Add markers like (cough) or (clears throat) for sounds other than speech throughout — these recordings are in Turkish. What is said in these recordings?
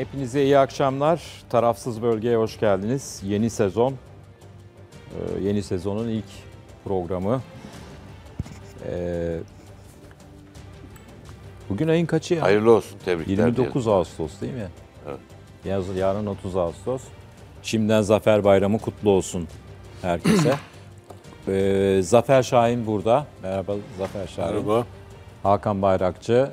Hepinize iyi akşamlar. Tarafsız Bölge'ye hoş geldiniz. Yeni sezon, ee, yeni sezonun ilk programı. Ee, bugün ayın kaçı ya? Hayırlı olsun, tebrikler. 29 diyelim. Ağustos değil mi? Evet. Yarın 30 Ağustos. Şimdiden Zafer Bayramı kutlu olsun herkese. (clears throat) Ee, Zafer Şahin burada. Merhaba Zafer Şahin. Merhaba. Hakan Bayrakçı,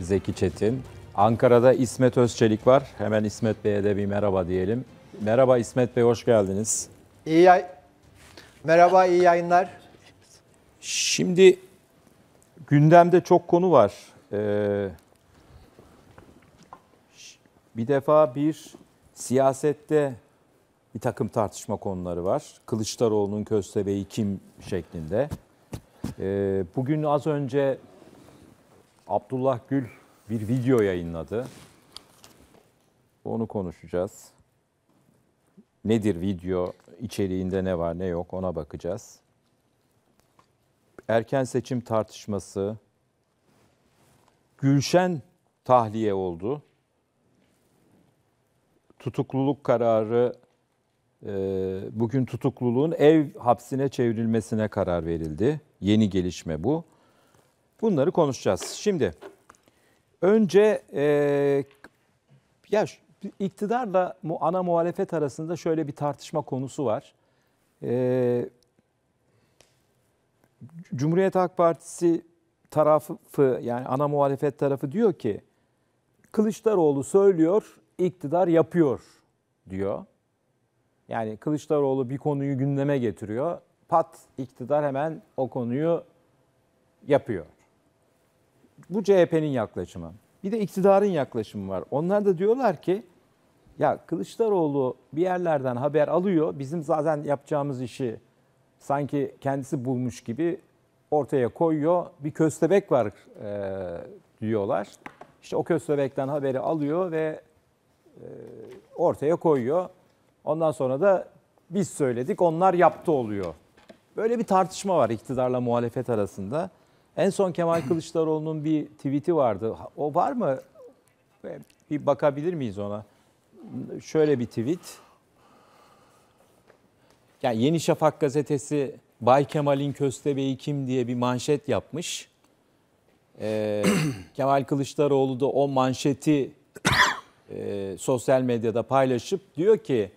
Zeki Çetin, Ankara'da İsmet Özçelik var. Hemen İsmet Bey'e de bir merhaba diyelim. Merhaba İsmet Bey, hoş geldiniz. İyi yay Merhaba, iyi yayınlar. Şimdi gündemde çok konu var. Ee, bir defa bir siyasette bir takım tartışma konuları var. Kılıçdaroğlu'nun köstebeği kim şeklinde. Ee, bugün az önce Abdullah Gül bir video yayınladı. Onu konuşacağız. Nedir video içeriğinde ne var ne yok ona bakacağız. Erken seçim tartışması. Gülşen tahliye oldu. Tutukluluk kararı e, bugün tutukluluğun ev hapsine çevrilmesine karar verildi. Yeni gelişme bu. Bunları konuşacağız. Şimdi Önce e, ya iktidarla ana muhalefet arasında şöyle bir tartışma konusu var. E, Cumhuriyet Halk Partisi tarafı yani ana muhalefet tarafı diyor ki Kılıçdaroğlu söylüyor, iktidar yapıyor diyor. Yani Kılıçdaroğlu bir konuyu gündeme getiriyor. Pat iktidar hemen o konuyu yapıyor bu CHP'nin yaklaşımı. Bir de iktidarın yaklaşımı var. Onlar da diyorlar ki ya Kılıçdaroğlu bir yerlerden haber alıyor. Bizim zaten yapacağımız işi sanki kendisi bulmuş gibi ortaya koyuyor. Bir köstebek var e, diyorlar. İşte o köstebekten haberi alıyor ve e, ortaya koyuyor. Ondan sonra da biz söyledik onlar yaptı oluyor. Böyle bir tartışma var iktidarla muhalefet arasında. En son Kemal (clears throat) Kılıçdaroğlu'nun bir tweet'i vardı. O var mı? E, bir bakabilir miyiz ona? Şöyle bir tweet. Yani Yeni Şafak gazetesi Bay Kemal'in köstebeği kim diye bir manşet yapmış. Ee, (clears throat) Kemal Kılıçdaroğlu da o manşeti e, sosyal medyada paylaşıp diyor ki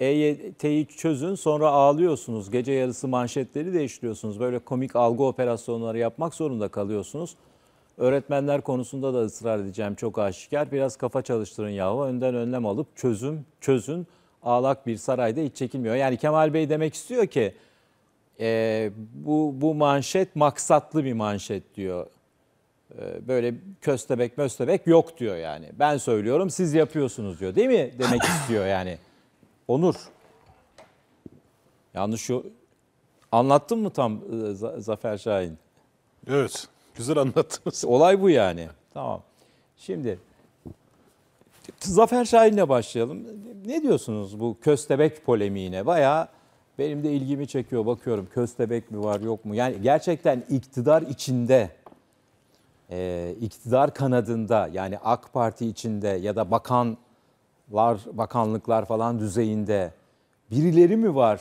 EYT'yi çözün sonra ağlıyorsunuz. Gece yarısı manşetleri değiştiriyorsunuz. Böyle komik algı operasyonları yapmak zorunda kalıyorsunuz. Öğretmenler konusunda da ısrar edeceğim çok aşikar. Biraz kafa çalıştırın yahu. Önden önlem alıp çözüm çözün. Ağlak bir sarayda hiç çekilmiyor. Yani Kemal Bey demek istiyor ki e, bu, bu manşet maksatlı bir manşet diyor. E, böyle köstebek möstebek yok diyor yani. Ben söylüyorum siz yapıyorsunuz diyor değil mi? Demek istiyor yani. Onur. Yanlış şu anlattın mı tam e, Zafer Şahin? Evet. Güzel anlattınız. Olay bu yani. Tamam. Şimdi Zafer Şahin'le başlayalım. Ne diyorsunuz bu köstebek polemiğine? Bayağı benim de ilgimi çekiyor. Bakıyorum köstebek mi var yok mu? Yani gerçekten iktidar içinde, e, iktidar kanadında yani AK Parti içinde ya da bakan var bakanlıklar falan düzeyinde birileri mi var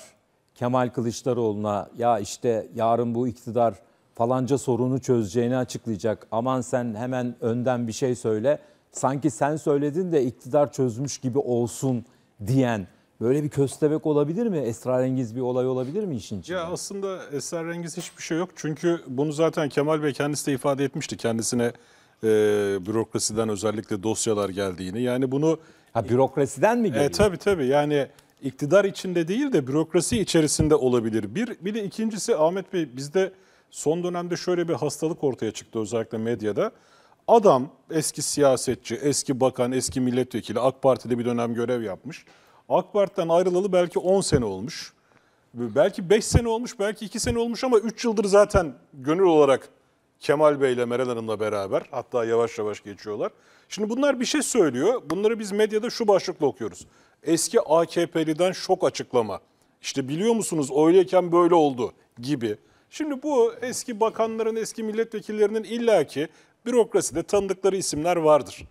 Kemal Kılıçdaroğlu'na ya işte yarın bu iktidar falanca sorunu çözeceğini açıklayacak. Aman sen hemen önden bir şey söyle. Sanki sen söyledin de iktidar çözmüş gibi olsun diyen böyle bir köstebek olabilir mi? Esrarengiz bir olay olabilir mi işin içinde? Ya aslında esrarengiz hiçbir şey yok. Çünkü bunu zaten Kemal Bey kendisi de ifade etmişti. Kendisine e, bürokrasiden özellikle dosyalar geldiğini. Yani bunu Ha bürokrasiden mi e, geliyor? E, tabii tabii yani iktidar içinde değil de bürokrasi içerisinde olabilir. Bir, bir de ikincisi Ahmet Bey bizde son dönemde şöyle bir hastalık ortaya çıktı özellikle medyada. Adam eski siyasetçi, eski bakan, eski milletvekili AK Parti'de bir dönem görev yapmış. AK Parti'den ayrılalı belki 10 sene olmuş. Belki 5 sene olmuş, belki 2 sene olmuş ama 3 yıldır zaten gönül olarak Kemal Bey ile Meral Hanım'la beraber hatta yavaş yavaş geçiyorlar. Şimdi bunlar bir şey söylüyor. Bunları biz medyada şu başlıkla okuyoruz. Eski AKP'liden şok açıklama. İşte biliyor musunuz öyleyken böyle oldu gibi. Şimdi bu eski bakanların, eski milletvekillerinin illaki bürokraside tanıdıkları isimler vardır.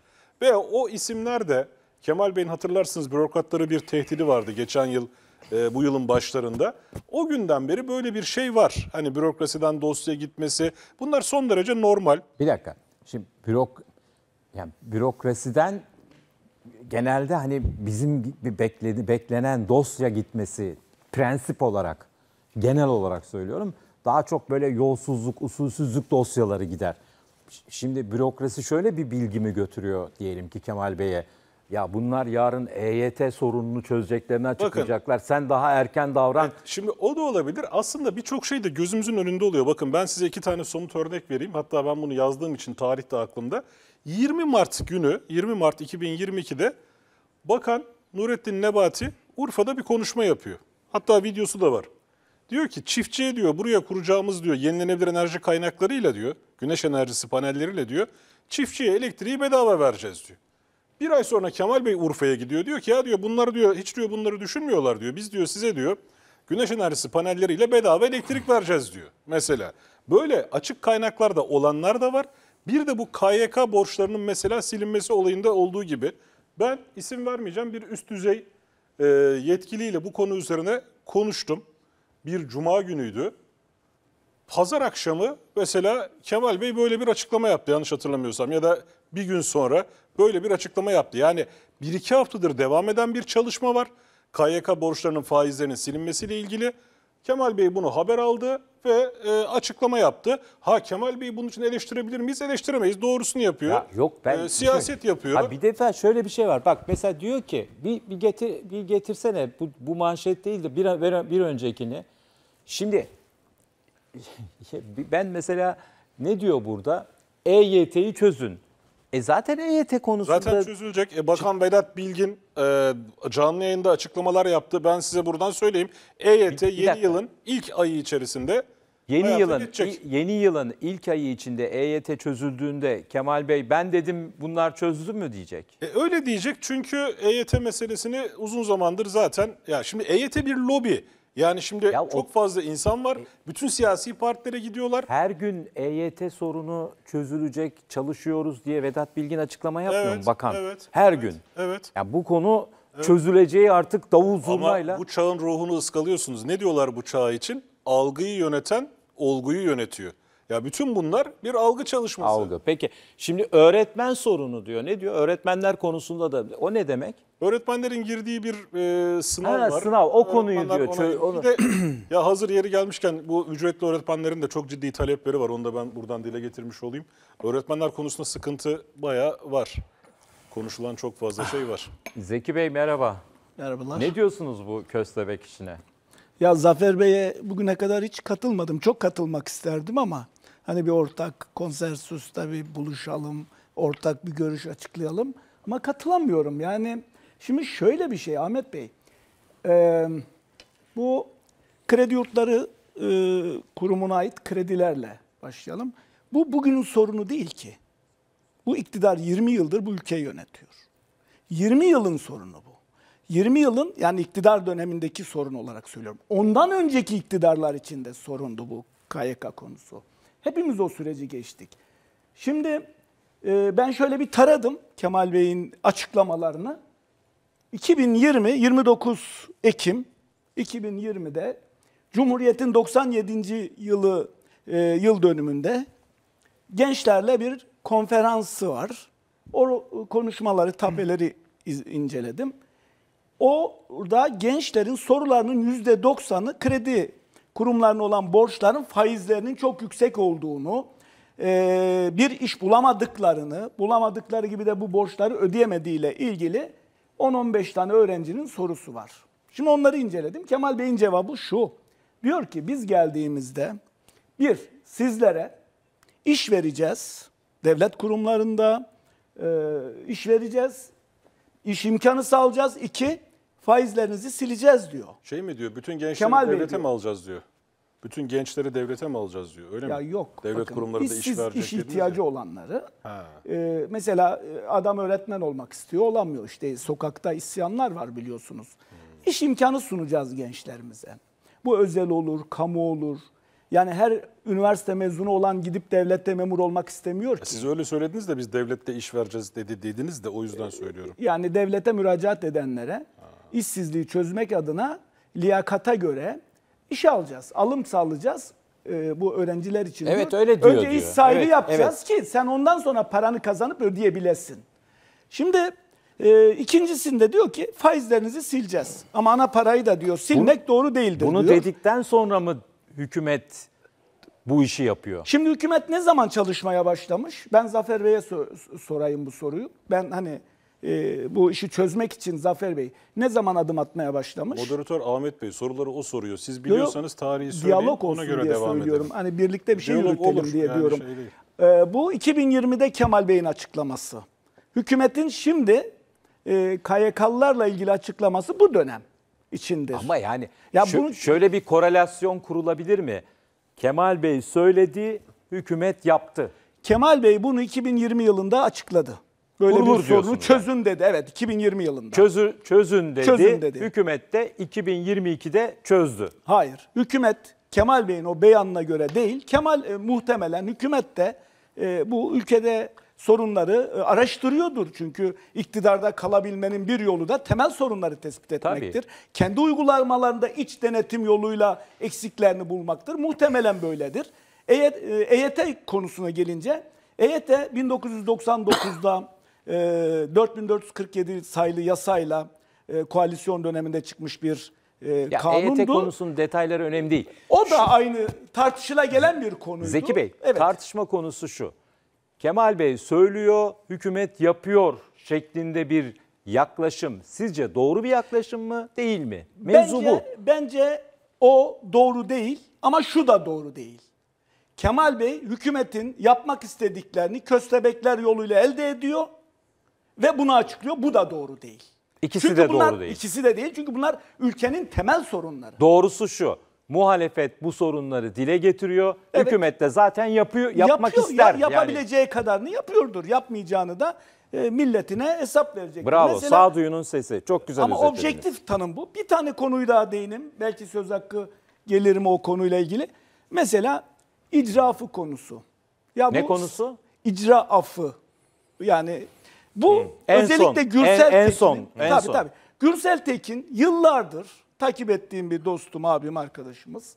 Ve o isimler de Kemal Bey'in hatırlarsınız bürokratları bir tehdidi vardı geçen yıl e, bu yılın başlarında. O günden beri böyle bir şey var. Hani bürokrasiden dosya gitmesi bunlar son derece normal. Bir dakika. Şimdi bürok yani bürokrasiden genelde hani bizim bekledi, beklenen dosya gitmesi prensip olarak genel olarak söylüyorum daha çok böyle yolsuzluk, usulsüzlük dosyaları gider. Şimdi bürokrasi şöyle bir bilgimi götürüyor diyelim ki Kemal Bey'e. Ya bunlar yarın EYT sorununu çözeceklerine açıklayacaklar. Sen daha erken davran. Evet, şimdi o da olabilir. Aslında birçok şey de gözümüzün önünde oluyor. Bakın ben size iki tane somut örnek vereyim. Hatta ben bunu yazdığım için tarih de aklımda. 20 Mart günü, 20 Mart 2022'de Bakan Nurettin Nebati Urfa'da bir konuşma yapıyor. Hatta videosu da var. Diyor ki çiftçiye diyor buraya kuracağımız diyor yenilenebilir enerji kaynaklarıyla diyor, güneş enerjisi panelleriyle diyor, çiftçiye elektriği bedava vereceğiz diyor. Bir ay sonra Kemal Bey Urfa'ya gidiyor. Diyor ki ya diyor bunları diyor hiç diyor bunları düşünmüyorlar diyor. Biz diyor size diyor güneş enerjisi panelleriyle bedava elektrik vereceğiz diyor mesela. Böyle açık kaynaklarda olanlar da var. Bir de bu KYK borçlarının mesela silinmesi olayında olduğu gibi ben isim vermeyeceğim bir üst düzey e, yetkiliyle bu konu üzerine konuştum. Bir cuma günüydü. Pazar akşamı mesela Kemal Bey böyle bir açıklama yaptı yanlış hatırlamıyorsam ya da bir gün sonra böyle bir açıklama yaptı. Yani bir iki haftadır devam eden bir çalışma var. KYK borçlarının faizlerinin silinmesiyle ilgili. Kemal Bey bunu haber aldı ve e, açıklama yaptı. Ha Kemal Bey bunun için eleştirebilir miyiz? Eleştiremeyiz. Doğrusunu yapıyor. Ya yok ben e, şey siyaset şey, yapıyor. Ha bir defa şöyle bir şey var. Bak mesela diyor ki bir bir getir bir getirsene bu bu manşet değil de bir bir, bir öncekini. Şimdi (laughs) ben mesela ne diyor burada? EYT'yi çözün. E zaten EYT konusunda... Zaten çözülecek. E, Bakan Vedat Bilgin e, canlı yayında açıklamalar yaptı. Ben size buradan söyleyeyim. EYT bir, bir yeni dakika. yılın ilk ayı içerisinde Yeni yılın geçecek. yeni yılın ilk ayı içinde EYT çözüldüğünde Kemal Bey ben dedim bunlar çözüldü mü diyecek. E, öyle diyecek çünkü EYT meselesini uzun zamandır zaten ya şimdi EYT bir lobi yani şimdi ya çok o... fazla insan var. E, Bütün siyasi partilere gidiyorlar. Her gün EYT sorunu çözülecek, çalışıyoruz diye Vedat Bilgin açıklama yapmıyor evet, mu bakan? Evet. Her evet, gün. Evet. Ya yani bu konu evet. çözüleceği artık davul zurnayla. Ama bu çağın ruhunu ıskalıyorsunuz. Ne diyorlar bu çağ için? Algıyı yöneten olguyu yönetiyor. Ya bütün bunlar bir algı çalışması. Algı. Peki şimdi öğretmen sorunu diyor. Ne diyor? Öğretmenler konusunda da o ne demek? Öğretmenlerin girdiği bir e, sınav ha, var. Sınav o konuyu diyor. Ona, onu... Bir de (clears throat) ya hazır yeri gelmişken bu ücretli öğretmenlerin de çok ciddi talepleri var. Onu da ben buradan dile getirmiş olayım. Öğretmenler konusunda sıkıntı bayağı var. Konuşulan çok fazla şey var. Zeki Bey merhaba. Merhabalar. Ne diyorsunuz bu köstebek işine? Ya Zafer Bey'e bugüne kadar hiç katılmadım. Çok katılmak isterdim ama Hani bir ortak konsensusta bir buluşalım, ortak bir görüş açıklayalım. Ama katılamıyorum. Yani şimdi şöyle bir şey Ahmet Bey. E, bu kredi yurtları e, kurumuna ait kredilerle başlayalım. Bu bugünün sorunu değil ki. Bu iktidar 20 yıldır bu ülkeyi yönetiyor. 20 yılın sorunu bu. 20 yılın yani iktidar dönemindeki sorun olarak söylüyorum. Ondan önceki iktidarlar içinde sorundu bu KYK konusu. Hepimiz o süreci geçtik. Şimdi e, ben şöyle bir taradım Kemal Bey'in açıklamalarını. 2020 29 Ekim 2020'de Cumhuriyet'in 97. yılı e, yıl dönümünde gençlerle bir konferansı var. O konuşmaları, tabeleri inceledim. Orada gençlerin sorularının %90'ı kredi kurumlarına olan borçların faizlerinin çok yüksek olduğunu, e, bir iş bulamadıklarını, bulamadıkları gibi de bu borçları ödeyemediğiyle ilgili 10-15 tane öğrencinin sorusu var. Şimdi onları inceledim. Kemal Bey'in cevabı şu. Diyor ki biz geldiğimizde bir sizlere iş vereceğiz. Devlet kurumlarında e, iş vereceğiz. İş imkanı sağlayacağız. İki faizlerinizi sileceğiz diyor. Şey mi diyor? Bütün gençleri Kemal devlete diyor. mi alacağız diyor. Bütün gençleri devlete mi alacağız diyor. Öyle ya mi? Yok. Devlet bakın, kurumları da iş verecek. iş ihtiyacı olanları. Ha. E, mesela e, adam öğretmen olmak istiyor olamıyor. İşte sokakta isyanlar var biliyorsunuz. Hmm. İş imkanı sunacağız gençlerimize. Bu özel olur, kamu olur. Yani her üniversite mezunu olan gidip devlette memur olmak istemiyor e, ki. Siz öyle söylediniz de biz devlette iş vereceğiz dedi dediniz de o yüzden e, söylüyorum. Yani devlete müracaat edenlere işsizliği çözmek adına liyakata göre iş alacağız, alım sağlayacağız e, bu öğrenciler için. Evet diyor. öyle diyor. Önce diyor. iş sahibi evet, yapacağız evet. ki sen ondan sonra paranı kazanıp ödeyebilesin. Şimdi e, ikincisinde diyor ki faizlerinizi sileceğiz. Ama ana parayı da diyor silmek bunu, doğru değildir bunu diyor. Bunu dedikten sonra mı hükümet bu işi yapıyor. Şimdi hükümet ne zaman çalışmaya başlamış? Ben Zafer Bey'e sor, sorayım bu soruyu. Ben hani e, bu işi çözmek için Zafer Bey ne zaman adım atmaya başlamış? Moderatör Ahmet Bey soruları o soruyor. Siz biliyorsanız tarihi söyleyin. Diyalog olsun ona göre diye devam söylüyorum. Edelim. Hani birlikte bir şey Diyalog yürütelim olur. diye yani diyorum. Şey e, bu 2020'de Kemal Bey'in açıklaması. Hükümetin şimdi e, KYK'lılarla ilgili açıklaması bu dönem içindir. Ama yani ya şu, bunu... şöyle bir korelasyon kurulabilir mi? Kemal Bey söyledi, hükümet yaptı. Kemal Bey bunu 2020 yılında açıkladı böyle Kurulur bir sorunu çözün dedi. Evet 2020 yılında. Çözü, çözün, dedi. çözün dedi. Hükümet de 2022'de çözdü. Hayır. Hükümet Kemal Bey'in o beyanına göre değil. Kemal e, muhtemelen hükümet de e, bu ülkede sorunları e, araştırıyordur. Çünkü iktidarda kalabilmenin bir yolu da temel sorunları tespit etmektir. Tabii. Kendi uygulamalarında iç denetim yoluyla eksiklerini bulmaktır. Muhtemelen böyledir. EYT, e, EYT konusuna gelince EYT 1999'da 4447 ee, sayılı yasayla e, koalisyon döneminde çıkmış bir e, ya e kanundu. EYT konusunun detayları önemli değil. O da şu, aynı tartışıla gelen bir konuydu. Zeki Bey evet. tartışma konusu şu. Kemal Bey söylüyor, hükümet yapıyor şeklinde bir yaklaşım. Sizce doğru bir yaklaşım mı değil mi? Mevzu bence, bu. Bence o doğru değil ama şu da doğru değil. Kemal Bey hükümetin yapmak istediklerini köstebekler yoluyla elde ediyor ve bunu açıklıyor. Bu da doğru değil. İkisi çünkü de bunlar, doğru değil. İkisi de değil çünkü bunlar ülkenin temel sorunları. Doğrusu şu. Muhalefet bu sorunları dile getiriyor. Evet. Hükümet de zaten yapıyor, yapmak yapıyor, ister. Ya, yapabileceği yani. kadarını yapıyordur. Yapmayacağını da e, milletine hesap verecek. Bravo. Mesela, sağduyunun sesi. Çok güzel Ama objektif tanım bu. Bir tane konuyu daha değinim. Belki söz hakkı gelir mi o konuyla ilgili. Mesela icrafı konusu. Ya ne bu, konusu? İcra affı. Yani bu en özellikle son, Gürsel en, en Tekin. son, en tabii, son. Tabii. Gürsel Tekin yıllardır takip ettiğim bir dostum, abim, arkadaşımız.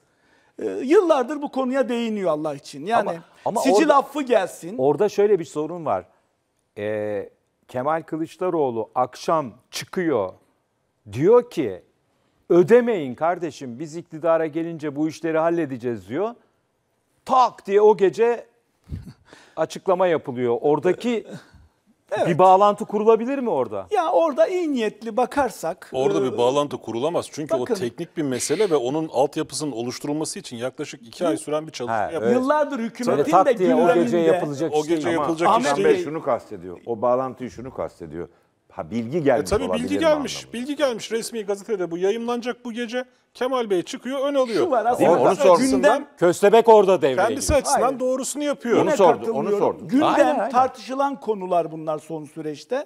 Ee, yıllardır bu konuya değiniyor Allah için. Yani ama, ama sicil orada, affı gelsin. Orada şöyle bir sorun var. Ee, Kemal Kılıçdaroğlu akşam çıkıyor. Diyor ki ödemeyin kardeşim biz iktidara gelince bu işleri halledeceğiz diyor. Tak diye o gece (laughs) açıklama yapılıyor. Oradaki Evet. Bir bağlantı kurulabilir mi orada? Ya orada iyi niyetli bakarsak. Orada e, bir bağlantı kurulamaz. Çünkü bakın, o teknik bir mesele ve onun altyapısının oluşturulması için yaklaşık iki ay süren bir çalışma Evet. Yıllardır hükümetin Tabii, de gündeminde. O gece yapılacak o şey gece iş değil. Yapılacak ama Ahmet Bey şunu kastediyor. O bağlantıyı şunu kastediyor. Ha bilgi gelmiş. E tabii bilgi gelmiş. Anlamı. Bilgi gelmiş resmi gazetede bu yayınlanacak bu gece. Kemal Bey çıkıyor ön alıyor. Şu var aslında. Onu Gündem, Köstebek orada devreye Kendisi giriyor. açısından Hayır. doğrusunu yapıyor. onu sordu. Onu sordu. Gündem aynen, aynen. tartışılan konular bunlar son süreçte.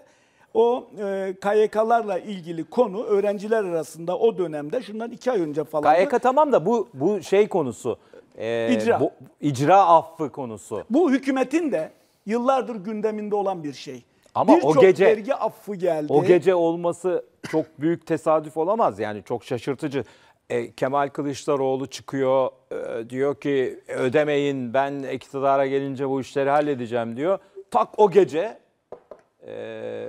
O e, KYK'larla ilgili konu öğrenciler arasında o dönemde şundan iki ay önce falan. KYK tamam da bu bu şey konusu. E, İcra Bu, icra affı konusu. Bu hükümetin de yıllardır gündeminde olan bir şey. Ama bir o gece vergi affı geldi. O gece olması çok büyük tesadüf olamaz yani çok şaşırtıcı. E, Kemal Kılıçdaroğlu çıkıyor e, diyor ki ödemeyin ben iktidara gelince bu işleri halledeceğim diyor. Tak o gece e,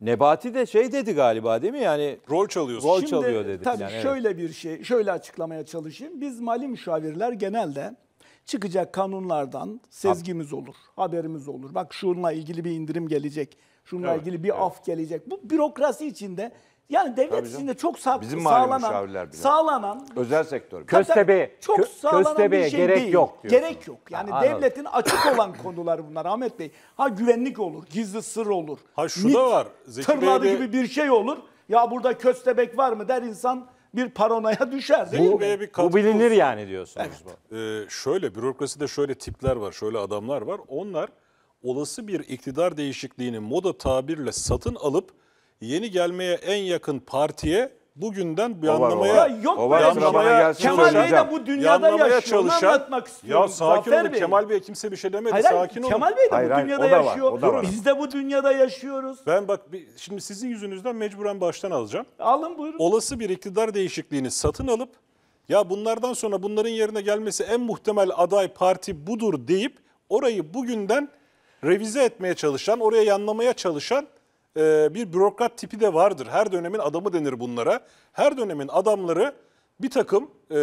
Nebati de şey dedi galiba değil mi yani rol çalıyorsun. Rol Şimdi, çalıyor dedi. Tabii yani, şöyle evet. bir şey şöyle açıklamaya çalışayım. Biz mali müşavirler genelde çıkacak kanunlardan sezgimiz olur, haberimiz olur. Bak şununla ilgili bir indirim gelecek, şununla Evet, ilgili bir evet. af gelecek. Bu bürokrasi içinde yani devlet Tabii canım. içinde çok sa- Bizim sağlanan, sağlanan Özel sektör. Kö- Köstebeğe- çok sağlanan köstebeğe bir şey gerek değil. yok diyorsun. Gerek yok. Yani Ha, devletin açık olan konular bunlar Ahmet Bey. Ha güvenlik olur, gizli sır olur. Ha şu da var. Zeki Bey de- gibi bir şey olur. Ya burada köstebek var mı der insan bir paranoya düşer değil bu, mi? Bir bu bilinir olsun. yani diyorsunuz. Evet. Bu. Ee, şöyle bürokraside şöyle tipler var, şöyle adamlar var. Onlar olası bir iktidar değişikliğini moda tabirle satın alıp yeni gelmeye en yakın partiye bugünden bir o var, anlamaya o var. yok o var, böyle anlamaya, Kemal Bey de bu dünyada yaşıyor. Çalışan, anlatmak istiyorum. Ya sakin Zafer olun Bey. Kemal Bey kimse bir şey demedi. Hayır, sakin Kemal olun. Kemal Bey de hayır, bu hayır, dünyada yaşıyor. var. Biz de bu dünyada yaşıyoruz. Ben bak şimdi sizin yüzünüzden mecburen baştan alacağım. Alın buyurun. Olası bir iktidar değişikliğini satın alıp ya bunlardan sonra bunların yerine gelmesi en muhtemel aday parti budur deyip orayı bugünden revize etmeye çalışan, oraya yanlamaya çalışan ee, bir bürokrat tipi de vardır. Her dönemin adamı denir bunlara. Her dönemin adamları bir takım e,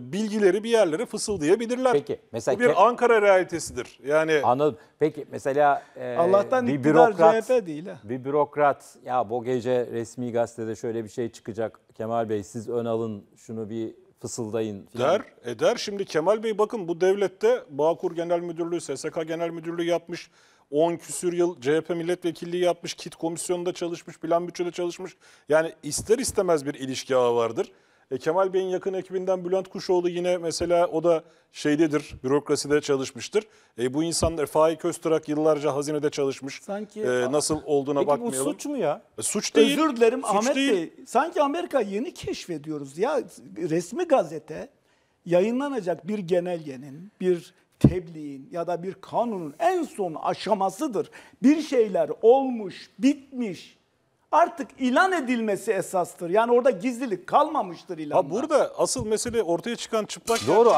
bilgileri bir yerlere fısıldayabilirler. Peki, mesela Bu bir Ankara realitesidir. Yani Anladım. Peki mesela e, Allah'tan bir bürokrat CHP değil ha. Bir bürokrat ya bu gece resmi gazetede şöyle bir şey çıkacak. Kemal Bey siz ön alın şunu bir fısıldayın. Falan. Der, eder. Şimdi Kemal Bey bakın bu devlette Bağkur Genel Müdürlüğü, SSK Genel Müdürlüğü yapmış. 10 küsür yıl CHP milletvekilliği yapmış, kit komisyonunda çalışmış, plan bütçede çalışmış. Yani ister istemez bir ilişki ağı vardır. E, Kemal Bey'in yakın ekibinden Bülent Kuşoğlu yine mesela o da şeydedir, bürokraside çalışmıştır. E, bu insanlar Faik Öztürk yıllarca hazinede çalışmış. Sanki e, nasıl olduğuna peki bakmayalım. Peki bu suç mu ya? E, suç değil. Özür dilerim suç Ahmet değil. Bey. Sanki Amerika yeni keşfediyoruz ya resmi gazete yayınlanacak bir genelgenin, bir tebliğin ya da bir kanunun en son aşamasıdır. Bir şeyler olmuş, bitmiş. Artık ilan edilmesi esastır. Yani orada gizlilik kalmamıştır ilanda. Ha burada asıl mesele ortaya çıkan çıplak Doğru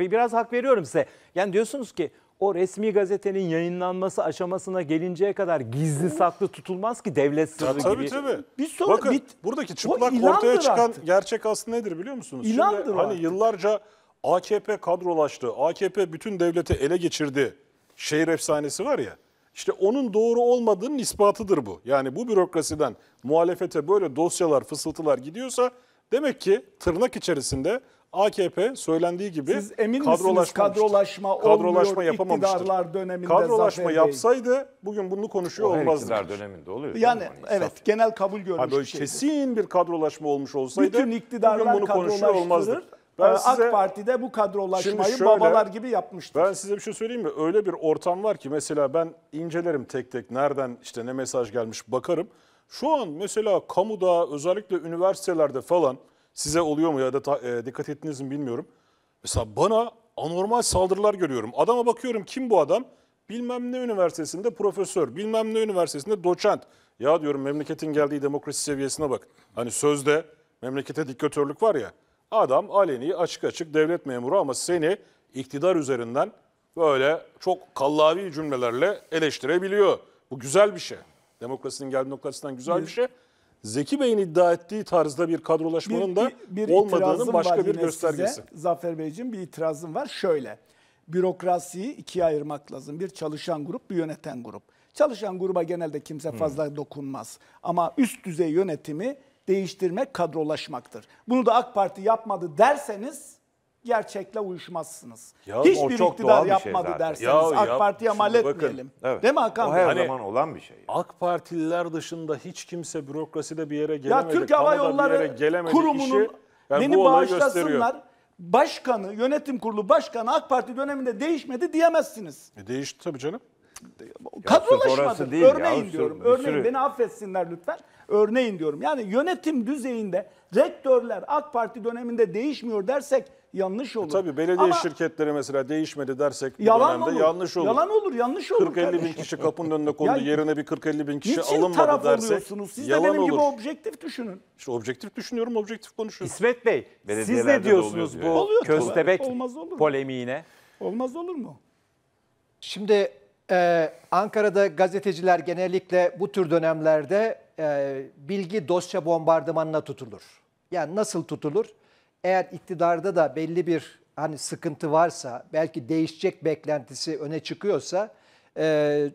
biraz hak veriyorum size. Yani diyorsunuz ki o resmi gazetenin yayınlanması aşamasına gelinceye kadar gizli saklı tutulmaz ki devlet sırrı gibi. Tabii tabii. Bir soru, Bakın bir, buradaki çıplak ortaya çıkan artık. gerçek aslında nedir biliyor musunuz? İlandır Şimdi, hani artık. Hani yıllarca AKP kadrolaştı, AKP bütün devleti ele geçirdi şehir efsanesi var ya. İşte onun doğru olmadığının ispatıdır bu. Yani bu bürokrasiden muhalefete böyle dosyalar, fısıltılar gidiyorsa demek ki tırnak içerisinde AKP söylendiği gibi Siz emin misiniz kadrolaşma kadrolaşma yapamamıştır. iktidarlar döneminde kadrolaşma Zafer yapsaydı Bey. bugün bunu konuşuyor olmazdı. Her döneminde oluyor. Yani, evet isaf. genel kabul görmüş ha, böyle kesin bir kadrolaşma olmuş olsaydı Bütün iktidarlar bugün bunu konuşuyor olmazdı. Ben ee, AK size, Parti'de bu kadrolaşmayı şöyle, babalar gibi yapmıştır. Ben size bir şey söyleyeyim mi? Öyle bir ortam var ki mesela ben incelerim tek tek nereden işte ne mesaj gelmiş bakarım. Şu an mesela kamuda özellikle üniversitelerde falan size oluyor mu ya da ta, e, dikkat ettiniz mi bilmiyorum. Mesela bana anormal saldırılar görüyorum. Adama bakıyorum kim bu adam? Bilmem ne üniversitesinde profesör, bilmem ne üniversitesinde doçent. Ya diyorum memleketin geldiği demokrasi seviyesine bak. Hani sözde memlekete diktatörlük var ya. Adam aleni açık açık devlet memuru ama seni iktidar üzerinden böyle çok kallavi cümlelerle eleştirebiliyor. Bu güzel bir şey. Demokrasinin geldiği noktasından güzel bir, şey. Zeki Bey'in iddia ettiği tarzda bir kadrolaşmanın da bir, bir olmadığının başka bir göstergesi. Size, Zafer Beyciğim bir itirazım var. Şöyle, bürokrasiyi ikiye ayırmak lazım. Bir çalışan grup, bir yöneten grup. Çalışan gruba genelde kimse fazla hmm. dokunmaz. Ama üst düzey yönetimi değiştirmek kadrolaşmaktır. Bunu da AK Parti yapmadı derseniz gerçekle uyuşmazsınız. Ya, Hiçbir çok iktidar şey yapmadı şey derseniz ya, AK Parti'ye mal etmeyelim. evet. Değil mi Hakan o her hani, zaman olan bir şey. Yani. AK Partililer dışında hiç kimse bürokraside bir yere gelemedi. Ya Türk Hava Yolları Kurumu'nun işi, yani beni bağışlasınlar. başkanı, yönetim kurulu başkanı AK Parti döneminde değişmedi diyemezsiniz. E değişti tabii canım kadrolaşmadır. Değil örneğin ya, diyorum. Sürü, örneğin beni affetsinler lütfen. Örneğin diyorum. Yani yönetim düzeyinde rektörler AK Parti döneminde değişmiyor dersek yanlış olur. Tabii belediye Ama, şirketleri mesela değişmedi dersek yalan dönemde olur. yanlış olur. Yalan olur, yanlış olur. 40-50 bin kişi kapının önüne kondu, (laughs) ya, yerine bir 40-50 bin kişi alınmadı dersek Niçin taraf oluyorsunuz? Siz de benim olur. gibi objektif düşünün. İşte objektif düşünüyorum, objektif konuşuyorum. İsmet Bey, siz ne diyorsunuz bu oluyor, köstebek olmaz olur polemiğine? Olmaz olur mu? Şimdi ee, Ankara'da gazeteciler genellikle bu tür dönemlerde e, bilgi dosya bombardımanına tutulur. Yani nasıl tutulur? Eğer iktidarda da belli bir hani sıkıntı varsa, belki değişecek beklentisi öne çıkıyorsa, e,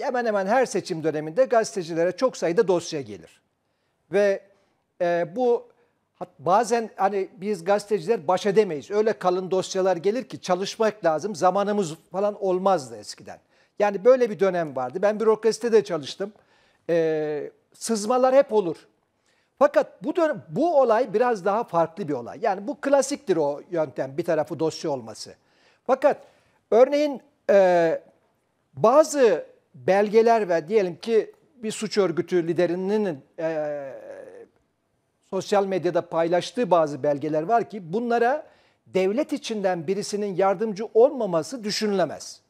hemen hemen her seçim döneminde gazetecilere çok sayıda dosya gelir. Ve e, bu bazen hani biz gazeteciler baş edemeyiz. Öyle kalın dosyalar gelir ki çalışmak lazım, zamanımız falan olmazdı eskiden. Yani böyle bir dönem vardı. Ben bürokraside de çalıştım. Ee, sızmalar hep olur. Fakat bu dönem, bu olay biraz daha farklı bir olay. Yani bu klasiktir o yöntem bir tarafı dosya olması. Fakat örneğin e, bazı belgeler ve diyelim ki bir suç örgütü liderinin e, sosyal medyada paylaştığı bazı belgeler var ki bunlara devlet içinden birisinin yardımcı olmaması düşünülemez.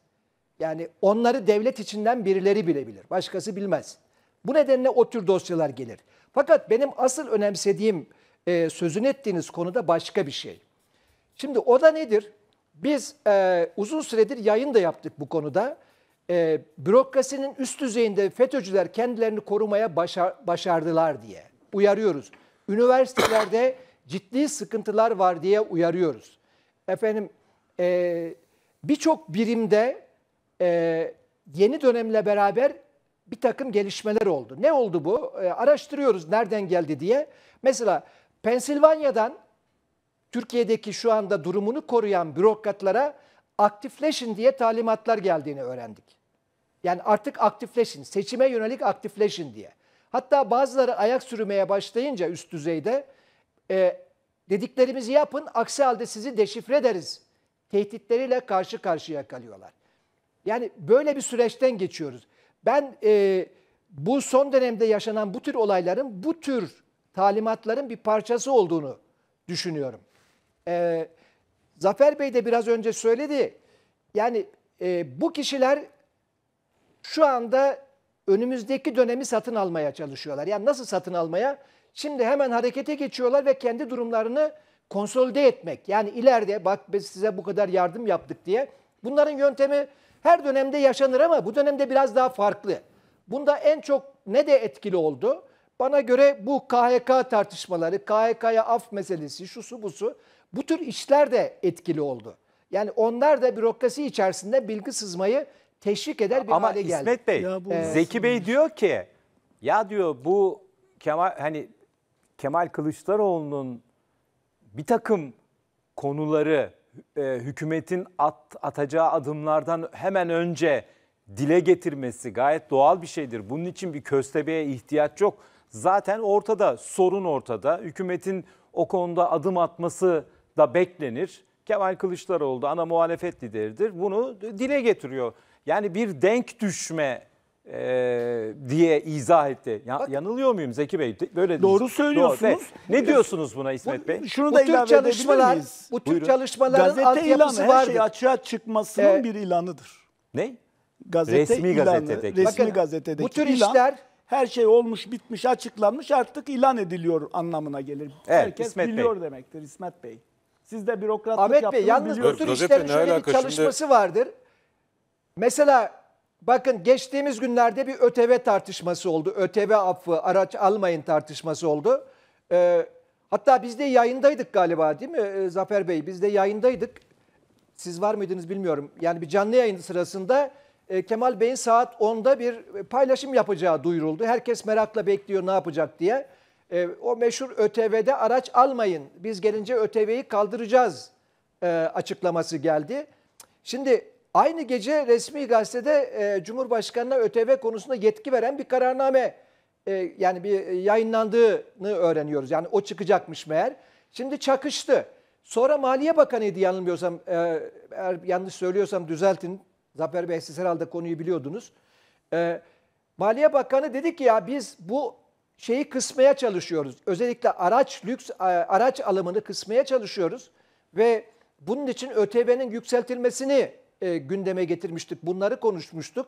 Yani onları devlet içinden birileri bilebilir. Başkası bilmez. Bu nedenle o tür dosyalar gelir. Fakat benim asıl önemsediğim e, sözünü ettiğiniz konuda başka bir şey. Şimdi o da nedir? Biz e, uzun süredir yayın da yaptık bu konuda. E, bürokrasinin üst düzeyinde FETÖ'cüler kendilerini korumaya başar, başardılar diye uyarıyoruz. Üniversitelerde ciddi sıkıntılar var diye uyarıyoruz. Efendim e, birçok birimde e, yeni dönemle beraber bir takım gelişmeler oldu. Ne oldu bu? E, araştırıyoruz nereden geldi diye. Mesela Pensilvanya'dan Türkiye'deki şu anda durumunu koruyan bürokratlara aktifleşin diye talimatlar geldiğini öğrendik. Yani artık aktifleşin, seçime yönelik aktifleşin diye. Hatta bazıları ayak sürmeye başlayınca üst düzeyde e, dediklerimizi yapın aksi halde sizi deşifre ederiz tehditleriyle karşı karşıya kalıyorlar. Yani böyle bir süreçten geçiyoruz. Ben e, bu son dönemde yaşanan bu tür olayların, bu tür talimatların bir parçası olduğunu düşünüyorum. E, Zafer Bey de biraz önce söyledi. Yani e, bu kişiler şu anda önümüzdeki dönemi satın almaya çalışıyorlar. Yani nasıl satın almaya? Şimdi hemen harekete geçiyorlar ve kendi durumlarını konsolide etmek. Yani ileride bak biz size bu kadar yardım yaptık diye. Bunların yöntemi her dönemde yaşanır ama bu dönemde biraz daha farklı. Bunda en çok ne de etkili oldu? Bana göre bu KHK tartışmaları, KHK'ya af meselesi, şu su bu su, bu tür işler de etkili oldu. Yani onlar da bürokrasi içerisinde bilgi sızmayı teşvik eder bir Ama hale geldi. Ama İsmet Bey, ya bu, Zeki Bey diyor ki ya diyor bu Kemal hani Kemal Kılıçdaroğlu'nun bir takım konuları e, hükümetin at, atacağı adımlardan hemen önce dile getirmesi gayet doğal bir şeydir. Bunun için bir köstebeğe ihtiyaç yok. Zaten ortada, sorun ortada. Hükümetin o konuda adım atması da beklenir. Kemal Kılıçdaroğlu da ana muhalefet lideridir. Bunu dile getiriyor. Yani bir denk düşme e, diye izah etti. Ya, Bak, yanılıyor muyum Zeki Bey? Böyle doğru değil. söylüyorsunuz. Doğru. Ne, diyorsunuz buna İsmet bu, Bey? Şunu bu da bu tür çalışmalar, miyiz? bu tür çalışmaların Gazete ilanı, Her şey açığa çıkmasının ee, bir ilanıdır. Ne? Gazete resmi ilanı, gazetedeki. Resmi Bakın, gazetedeki bu tür ilan, işler her şey olmuş, bitmiş, açıklanmış, artık ilan ediliyor anlamına gelir. Evet, Herkes İsmet biliyor Bey. demektir İsmet Bey. Siz de bürokratlık Ahmet Bey, yalnız bu tür işlerin şöyle bir çalışması vardır. Mesela Bakın geçtiğimiz günlerde bir ÖTV tartışması oldu. ÖTV affı, araç almayın tartışması oldu. Ee, hatta biz de yayındaydık galiba değil mi ee, Zafer Bey? Biz de yayındaydık. Siz var mıydınız bilmiyorum. Yani bir canlı yayın sırasında e, Kemal Bey'in saat 10'da bir paylaşım yapacağı duyuruldu. Herkes merakla bekliyor ne yapacak diye. E, o meşhur ÖTV'de araç almayın, biz gelince ÖTV'yi kaldıracağız e, açıklaması geldi. Şimdi Aynı gece resmi gazetede e, Cumhurbaşkanı'na ÖTV konusunda yetki veren bir kararname e, yani bir yayınlandığını öğreniyoruz. Yani o çıkacakmış meğer. Şimdi çakıştı. Sonra Maliye Bakanı'ydı yanılmıyorsam, e, eğer yanlış söylüyorsam düzeltin. Zafer Bey siz herhalde konuyu biliyordunuz. E, Maliye Bakanı dedi ki ya biz bu şeyi kısmaya çalışıyoruz. Özellikle araç lüks e, araç alımını kısmaya çalışıyoruz ve bunun için ÖTV'nin yükseltilmesini e, gündeme getirmiştik. Bunları konuşmuştuk.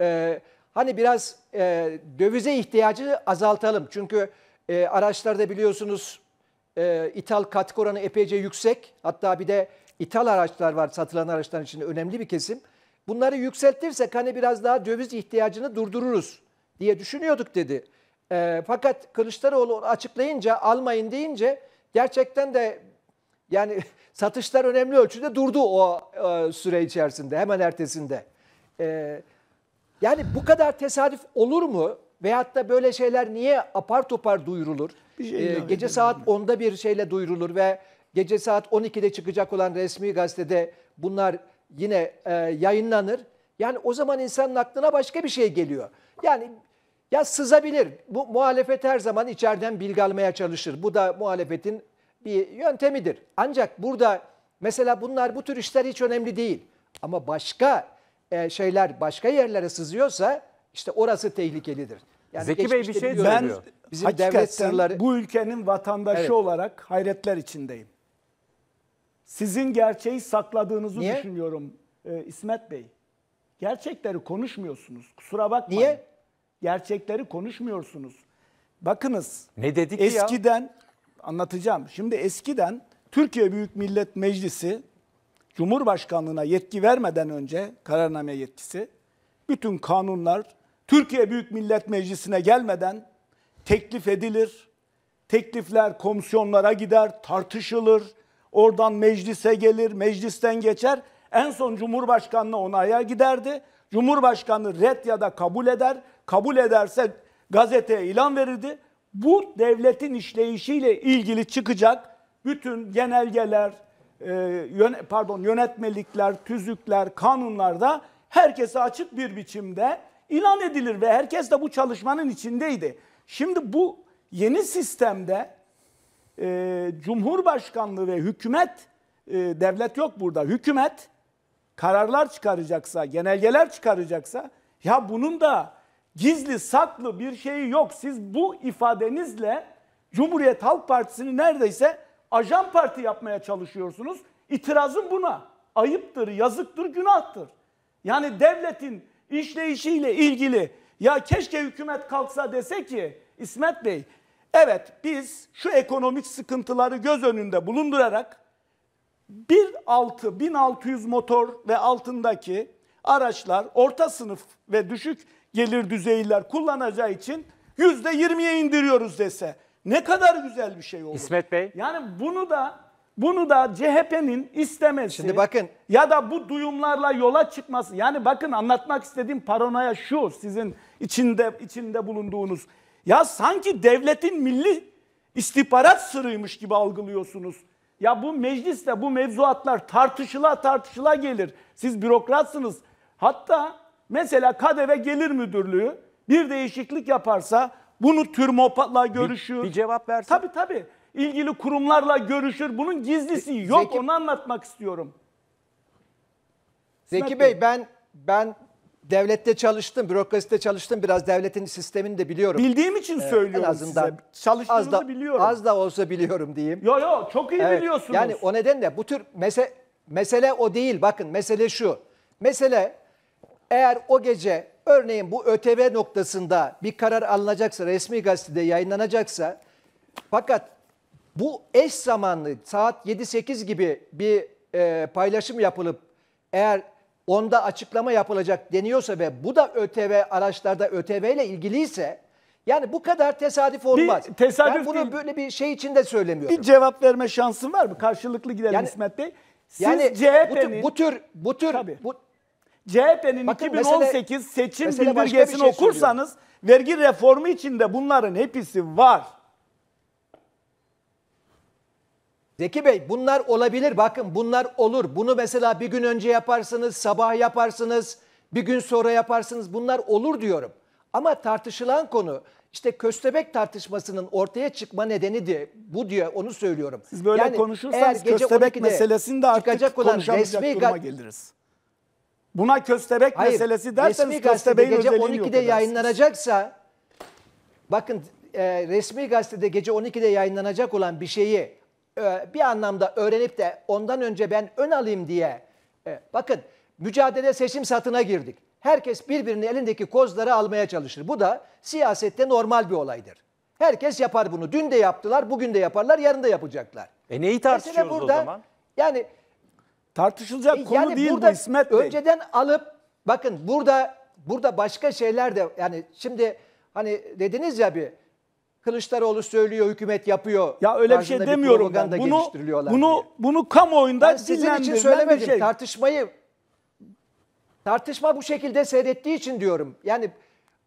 E, hani biraz e, dövize ihtiyacı azaltalım. Çünkü e, araçlarda biliyorsunuz e, ithal katkı oranı epeyce yüksek. Hatta bir de ithal araçlar var satılan araçların içinde önemli bir kesim. Bunları yükseltirsek hani biraz daha döviz ihtiyacını durdururuz diye düşünüyorduk dedi. E, fakat Kılıçdaroğlu açıklayınca almayın deyince gerçekten de yani (laughs) satışlar önemli ölçüde durdu o e, süre içerisinde hemen ertesinde. E, yani bu kadar tesadüf olur mu? Veyahut da böyle şeyler niye apar topar duyurulur? Şey e, gece saat mi? 10'da bir şeyle duyurulur ve gece saat 12'de çıkacak olan resmi gazetede bunlar yine e, yayınlanır. Yani o zaman insanın aklına başka bir şey geliyor. Yani ya sızabilir. Bu muhalefet her zaman içeriden bilgi almaya çalışır. Bu da muhalefetin bir yöntemidir. Ancak burada mesela bunlar bu tür işler hiç önemli değil. Ama başka e, şeyler başka yerlere sızıyorsa işte orası tehlikelidir. Yani Zeki Bey bir şey söylüyor. Ben bizim hakikaten devlet sırları... bu ülkenin vatandaşı evet. olarak hayretler içindeyim. Sizin gerçeği sakladığınızı Niye? düşünüyorum e, İsmet Bey. Gerçekleri konuşmuyorsunuz. Kusura bakmayın. Niye? Gerçekleri konuşmuyorsunuz. Bakınız. Ne dedik eskiden ya? anlatacağım. Şimdi eskiden Türkiye Büyük Millet Meclisi Cumhurbaşkanlığına yetki vermeden önce kararname yetkisi bütün kanunlar Türkiye Büyük Millet Meclisi'ne gelmeden teklif edilir. Teklifler komisyonlara gider, tartışılır. Oradan meclise gelir, meclisten geçer. En son Cumhurbaşkanlığı onaya giderdi. Cumhurbaşkanı red ya da kabul eder. Kabul ederse gazeteye ilan verirdi bu devletin işleyişiyle ilgili çıkacak bütün genelgeler, e, yön, pardon yönetmelikler, tüzükler, kanunlarda herkese açık bir biçimde ilan edilir ve herkes de bu çalışmanın içindeydi. Şimdi bu yeni sistemde e, Cumhurbaşkanlığı ve hükümet, e, devlet yok burada, hükümet kararlar çıkaracaksa, genelgeler çıkaracaksa ya bunun da Gizli saklı bir şeyi yok. Siz bu ifadenizle Cumhuriyet Halk Partisi'ni neredeyse ajan parti yapmaya çalışıyorsunuz. İtirazım buna. Ayıptır, yazıktır, günahtır. Yani devletin işleyişiyle ilgili ya keşke hükümet kalksa dese ki İsmet Bey evet biz şu ekonomik sıkıntıları göz önünde bulundurarak 1.6 1600 motor ve altındaki araçlar orta sınıf ve düşük gelir düzeyler kullanacağı için yüzde yirmiye indiriyoruz dese ne kadar güzel bir şey olur. İsmet Bey. Yani bunu da bunu da CHP'nin istemesi Şimdi bakın ya da bu duyumlarla yola çıkması. Yani bakın anlatmak istediğim paranoya şu sizin içinde içinde bulunduğunuz. Ya sanki devletin milli istihbarat sırrıymış gibi algılıyorsunuz. Ya bu mecliste bu mevzuatlar tartışıla tartışıla gelir. Siz bürokratsınız. Hatta Mesela KDV Gelir Müdürlüğü bir değişiklik yaparsa bunu TÜRMOPAD'la görüşür. Bir, bir cevap versin. Tabii tabii. İlgili kurumlarla görüşür. Bunun gizlisi Z yok. onu anlatmak istiyorum. Zeki Bey, ben ben devlette çalıştım, bürokraside çalıştım. Biraz devletin sistemini de biliyorum. Bildiğim için ee, söylüyorum en azından size. Çalıştığınızı az da, biliyorum. Az da olsa biliyorum diyeyim. Yo yo çok iyi evet, biliyorsunuz. Yani o nedenle bu tür mese mesele o değil. Bakın mesele şu. Mesele eğer o gece örneğin bu ÖTV noktasında bir karar alınacaksa, resmi gazetede yayınlanacaksa fakat bu eş zamanlı saat 7-8 gibi bir e, paylaşım yapılıp eğer onda açıklama yapılacak deniyorsa ve bu da ÖTV araçlarda ÖTV ile ilgiliyse yani bu kadar tesadüf olmaz. Bir tesadüf ben bunu değil. böyle bir şey içinde söylemiyorum. Bir cevap verme şansın var mı? Karşılıklı gidelim yani, İsmet Bey. Siz yani CHP'nin... Bu, bu tür bu tür CHP'nin 2018 mesele, seçim mesele bildirgesini şey okursanız söylüyorum. vergi reformu içinde bunların hepsi var. Zeki Bey bunlar olabilir bakın bunlar olur. Bunu mesela bir gün önce yaparsınız, sabah yaparsınız, bir gün sonra yaparsınız. Bunlar olur diyorum. Ama tartışılan konu işte köstebek tartışmasının ortaya çıkma nedeni de bu diyor onu söylüyorum. Siz böyle yani konuşursanız köstebek meselesini de artık konuşamayacak resmi duruma geliriz. Buna köstebek Hayır, meselesi derseniz resmi gazetede köstebeğin gece özelliğini yok 12'de yayınlanacaksa bakın e, resmi gazetede gece 12'de yayınlanacak olan bir şeyi e, bir anlamda öğrenip de ondan önce ben ön alayım diye e, bakın mücadele seçim satına girdik. Herkes birbirinin elindeki kozları almaya çalışır. Bu da siyasette normal bir olaydır. Herkes yapar bunu. Dün de yaptılar, bugün de yaparlar, yarın da yapacaklar. E neyi tartışıyoruz burada, o zaman? Yani Tartışılacak e, konu yani değil burada bu İsmet Bey. Önceden alıp bakın burada burada başka şeyler de yani şimdi hani dediniz ya bir Kılıçdaroğlu söylüyor, hükümet yapıyor. Ya öyle bir şey demiyorum ben. Bunu, bunu, diye. bunu kamuoyunda ben sizin için şey. söylemedim. Şey. Tartışmayı tartışma bu şekilde seyrettiği için diyorum. Yani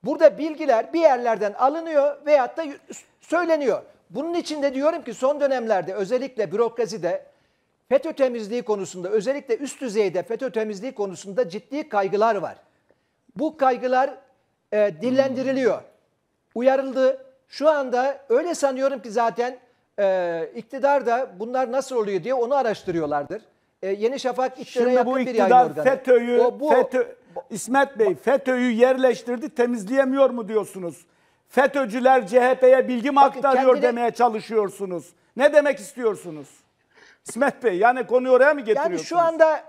burada bilgiler bir yerlerden alınıyor veyahut da söyleniyor. Bunun için de diyorum ki son dönemlerde özellikle bürokraside FETÖ temizliği konusunda özellikle üst düzeyde FETÖ temizliği konusunda ciddi kaygılar var. Bu kaygılar e, dillendiriliyor. Uyarıldı. Şu anda öyle sanıyorum ki zaten e, iktidar da bunlar nasıl oluyor diye onu araştırıyorlardır. E, Yeni Şafak iktidara Şimdi yakın bu bir yayın iktidar FETÖ'yü bu- FETÖ, İsmet Bey FETÖ'yü yerleştirdi temizleyemiyor mu diyorsunuz? FETÖ'cüler CHP'ye bilgi mi aktarıyor kendini- demeye çalışıyorsunuz? Ne demek istiyorsunuz? İsmet Bey yani konuyu oraya mı getiriyorsunuz? Yani şu anda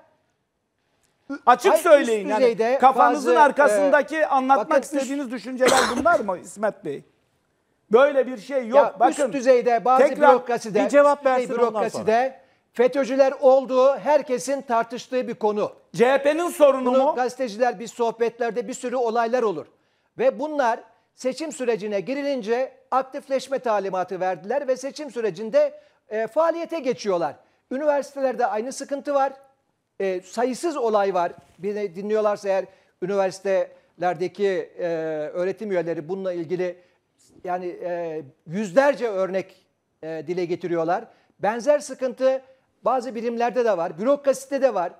Açık Hayır, söyleyin yani kafanızın bazı, e, arkasındaki e, anlatmak bakın, istediğiniz düşünceler bunlar mı İsmet Bey? Böyle bir şey yok. Ya, bakın üst düzeyde bazı tekrar bürokraside, bir cevap şey, versin bürokraside FETÖ'cüler olduğu herkesin tartıştığı bir konu. CHP'nin sorunu Bunu mu? Gazeteciler bir sohbetlerde bir sürü olaylar olur. Ve bunlar seçim sürecine girilince aktifleşme talimatı verdiler ve seçim sürecinde e, faaliyete geçiyorlar. Üniversitelerde aynı sıkıntı var. E, sayısız olay var. Beni dinliyorlarsa eğer üniversitelerdeki e, öğretim üyeleri bununla ilgili yani e, yüzlerce örnek e, dile getiriyorlar. Benzer sıkıntı bazı birimlerde de var, bürokraside de var.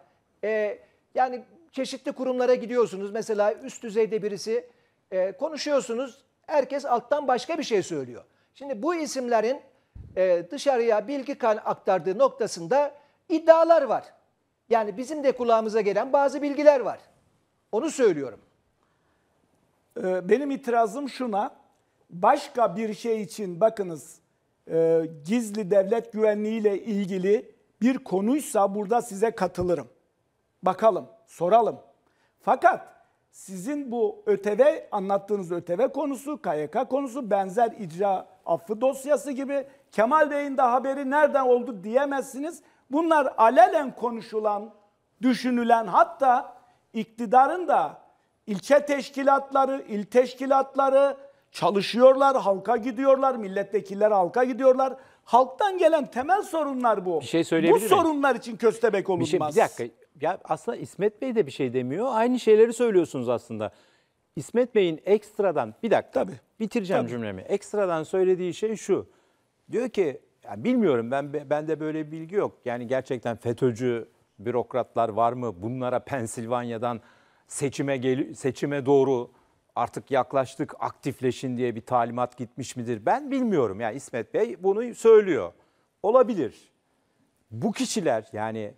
E, yani çeşitli kurumlara gidiyorsunuz. Mesela üst düzeyde birisi e, konuşuyorsunuz. Herkes alttan başka bir şey söylüyor. Şimdi bu isimlerin e, dışarıya bilgi kan aktardığı noktasında iddialar var. Yani bizim de kulağımıza gelen bazı bilgiler var. Onu söylüyorum. E, benim itirazım şuna. Başka bir şey için bakınız e, gizli devlet güvenliğiyle ilgili bir konuysa burada size katılırım. Bakalım, soralım. Fakat sizin bu ÖTV anlattığınız ÖTV konusu, KYK konusu benzer icra affı dosyası gibi Kemal Bey'in de haberi nereden oldu diyemezsiniz. Bunlar alelen konuşulan, düşünülen hatta iktidarın da ilçe teşkilatları, il teşkilatları çalışıyorlar, halka gidiyorlar, milletvekiller halka gidiyorlar. Halktan gelen temel sorunlar bu. Bir şey söyleyebilir Bu sorunlar için köstebek olunmaz. Bir, şey, bir dakika. Ya aslında İsmet Bey de bir şey demiyor. Aynı şeyleri söylüyorsunuz aslında. İsmet Bey'in ekstradan bir dakika. Tabii. Bitireceğim Tabii. cümlemi. Ekstradan söylediği şey şu. Diyor ki yani bilmiyorum ben bende böyle bir bilgi yok. Yani gerçekten FETÖ'cü bürokratlar var mı? Bunlara Pensilvanya'dan seçime gel seçime doğru artık yaklaştık aktifleşin diye bir talimat gitmiş midir? Ben bilmiyorum. Yani İsmet Bey bunu söylüyor. Olabilir. Bu kişiler yani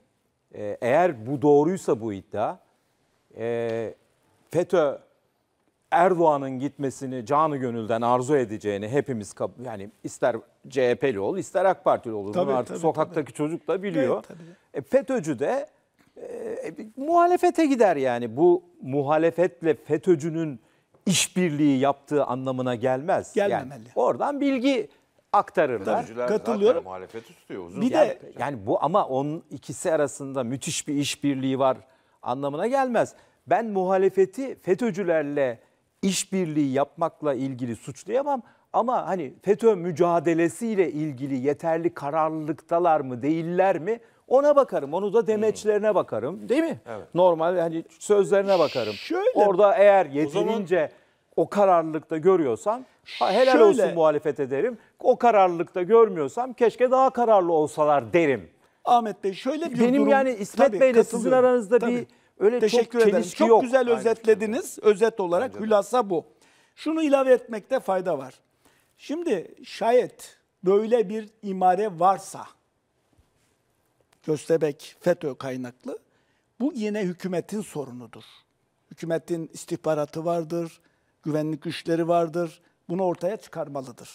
e, eğer bu doğruysa bu iddia e, FETÖ Erdoğan'ın gitmesini canı gönülden arzu edeceğini hepimiz yani ister CHP'li ol ister AK Partili olur. Tabii, artık tabii, sokaktaki tabii. çocuk da biliyor. Evet, E, FETÖ'cü de e, e muhalefete gider yani. Bu muhalefetle FETÖ'cünün işbirliği yaptığı anlamına gelmez. Gelmemeli. Yani oradan bilgi aktarırlar. Tabii, Katılıyorum. Muhalefet üstüyor uzun. Bir yani, yani bu ama onun ikisi arasında müthiş bir işbirliği var anlamına gelmez. Ben muhalefeti FETÖ'cülerle işbirliği yapmakla ilgili suçlayamam ama hani FETÖ mücadelesiyle ilgili yeterli kararlılıktalar mı değiller mi? Ona bakarım. Onu da demeçlerine bakarım. Değil mi? Evet. Normal hani sözlerine bakarım. Şöyle, Orada eğer yeterince o, zaman, o kararlılıkta görüyorsan helal şöyle, olsun muhalefet ederim. O kararlılıkta görmüyorsam keşke daha kararlı olsalar derim. Ahmet Bey şöyle bir Benim durum. yani İsmet tabii, Bey'le sizin aranızda tabii. bir Öyle Teşekkür çok ederim. Çok yok. güzel özetlediniz. Şekilde. Özet olarak Bence hülasa bu. Şunu ilave etmekte fayda var. Şimdi şayet böyle bir imare varsa Köstebek FETÖ kaynaklı bu yine hükümetin sorunudur. Hükümetin istihbaratı vardır, güvenlik güçleri vardır. Bunu ortaya çıkarmalıdır.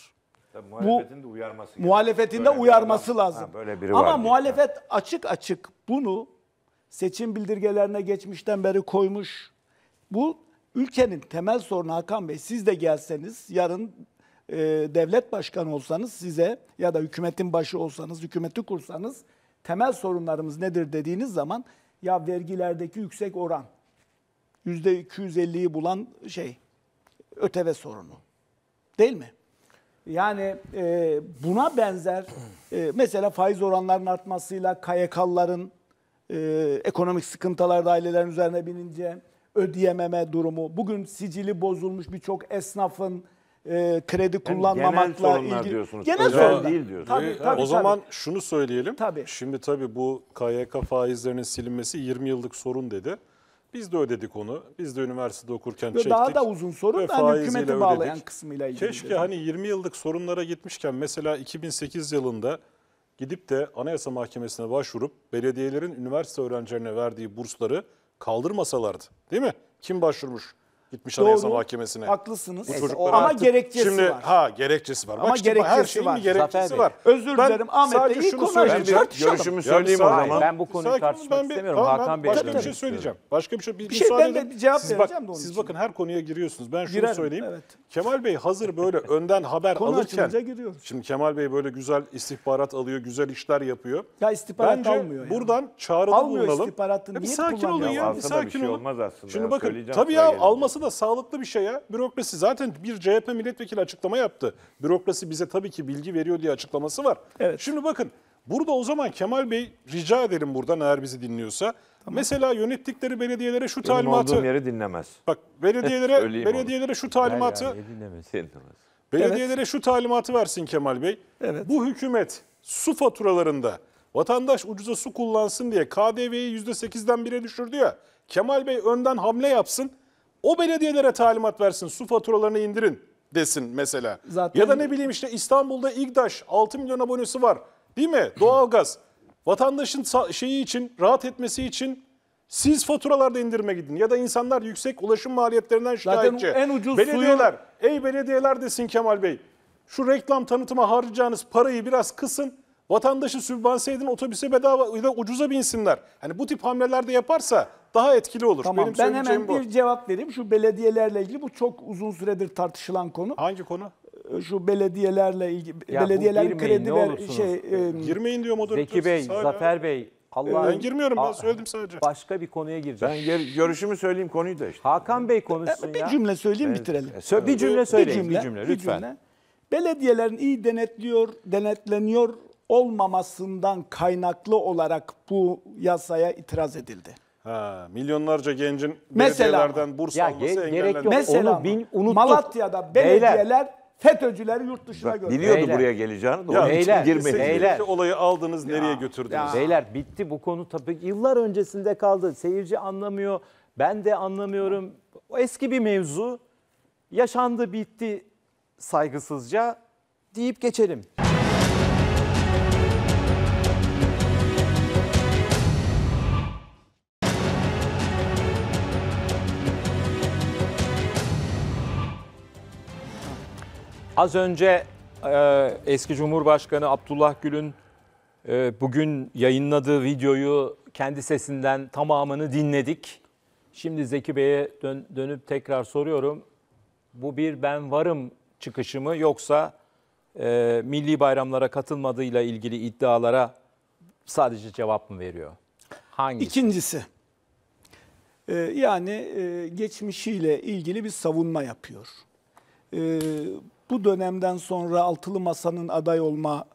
Tabii muhalefetin bu, de uyarması lazım. Muhalefetin de uyarması lazım. Ha, böyle biri Ama muhalefet ya. açık açık bunu seçim bildirgelerine geçmişten beri koymuş. Bu ülkenin temel sorunu Hakan Bey. Siz de gelseniz yarın e, devlet başkanı olsanız size ya da hükümetin başı olsanız, hükümeti kursanız temel sorunlarımız nedir dediğiniz zaman ya vergilerdeki yüksek oran %250'yi bulan şey öteve sorunu değil mi? Yani e, buna benzer e, mesela faiz oranlarının artmasıyla KYK'ların ee, ekonomik sıkıntılar da ailelerin üzerine binince ödeyememe durumu, bugün sicili bozulmuş birçok esnafın e, kredi kullanmamakla genel sorunlar ilgili diyorsunuz. genel Özel sorunlar değil diyorsunuz. Tabii, Evet. tabii, tabii. o zaman şunu söyleyelim. Tabii. Şimdi tabii bu KYK faizlerinin silinmesi 20 yıllık sorun dedi. Biz de ödedik onu. Biz de üniversitede okurken çektik. daha da uzun sorun ve da hani hükümeti bağlayan kısmıyla ilgili. Keşke dedim. hani 20 yıllık sorunlara gitmişken mesela 2008 yılında gidip de Anayasa Mahkemesi'ne başvurup belediyelerin üniversite öğrencilerine verdiği bursları kaldırmasalardı. Değil mi? Kim başvurmuş? Gitmiş Doğru, Anayasa Mahkemesi'ne. Haklısınız. Bu çocuklara ama artık, gerekçesi şimdi, var. Ha gerekçesi var. Ama Bak, gerekçesi her şeyin var. bir gerekçesi var. Özür dilerim Ahmet Bey. İlk konuşalım. Görüşümü söyleyeyim o zaman. Ben bu konuyu tartışmak istemiyorum. Hakan Bey. Başka bir şey söyleyeceğim. Başka bir şey. Bir şey ben de cevap vereceğim de onun Siz bakın her konuya giriyorsunuz. Ben şunu söyleyeyim. Kemal Bey hazır böyle (laughs) önden haber alırken. Şimdi Kemal Bey böyle güzel istihbarat alıyor, güzel işler yapıyor. Ya istihbarat Bence almıyor. Bence buradan yani. çağrıda almıyor bulunalım. Almıyor istihbaratını. Bir sakin şey olun ya. Bir sakin olun. Şimdi bakın tabii ya almasın da sağlıklı bir şey ya. Bürokrasi zaten bir CHP milletvekili açıklama yaptı. Bürokrasi bize tabii ki bilgi veriyor diye açıklaması var. Evet. Şimdi bakın burada o zaman Kemal Bey rica ederim buradan eğer bizi dinliyorsa. Tamam. Mesela yönettikleri belediyelere şu Benim talimatı. olduğum yeri dinlemez. Bak belediyelere (laughs) belediyelere şu talimatı. Her dinlemez. Belediyelere evet. şu talimatı versin Kemal Bey. Evet. Bu hükümet su faturalarında vatandaş ucuza su kullansın diye KDV'yi %8'den 1'e düşürdü ya. Kemal Bey önden hamle yapsın. O belediyelere talimat versin su faturalarını indirin desin mesela. Zaten... Ya da ne bileyim işte İstanbul'da İGDAŞ 6 milyon abonesi var değil mi? Doğalgaz. (clears throat) Vatandaşın şeyi için rahat etmesi için siz faturalarda indirme gidin ya da insanlar yüksek ulaşım maliyetlerinden şikayetçi. Zaten en ucuz belediyeler, suyu... Ey belediyeler desin Kemal Bey. Şu reklam tanıtıma harcayacağınız parayı biraz kısın vatandaşı sübvanse edin otobüse bedava ya da ucuza binsinler. Hani bu tip hamleler de yaparsa daha etkili olur. Tamam Benim ben hemen bu. bir cevap vereyim. Şu belediyelerle ilgili bu çok uzun süredir tartışılan konu. Hangi konu? Ee, şu belediyelerle ilgili belediyeler kredi ver şey ee, e, girmeyin diyor moderatör. Zeki Bey, Sağ Zafer Bey Allah ben girmiyorum ben söyledim sadece. Başka bir konuya gireceğim. Ben gör, görüşümü söyleyeyim konuyu da işte. Hakan Bey konuşsun e, ya. Bir cümle söyleyeyim bitirelim. E, sö bir cümle söyleyeyim. bir cümle, bir cümle lütfen. Bir cümle. Belediyelerin iyi denetliyor, denetleniyor olmamasından kaynaklı olarak bu yasaya itiraz edildi. Ha, milyonlarca gencin mesela, belediyelerden burs ya, alması ge- engellendi. mesela onu bin, unuttuk. Malatya'da belediyeler Beyler. FETÖ'cüleri yurt dışına gönderdi. Biliyordu beyler. buraya geleceğini de ya, beyler, Beyler. olayı aldınız ya, nereye götürdünüz? Ya. Beyler bitti bu konu tabii yıllar öncesinde kaldı. Seyirci anlamıyor. Ben de anlamıyorum. O eski bir mevzu. Yaşandı bitti saygısızca deyip geçelim. Az önce e, eski Cumhurbaşkanı Abdullah Gül'ün e, bugün yayınladığı videoyu kendi sesinden tamamını dinledik. Şimdi Zeki Bey'e dön, dönüp tekrar soruyorum. Bu bir ben varım çıkışı mı yoksa e, milli bayramlara katılmadığıyla ilgili iddialara sadece cevap mı veriyor? Hangisi? İkincisi. E, yani e, geçmişiyle ilgili bir savunma yapıyor. E, bu dönemden sonra altılı masanın aday olma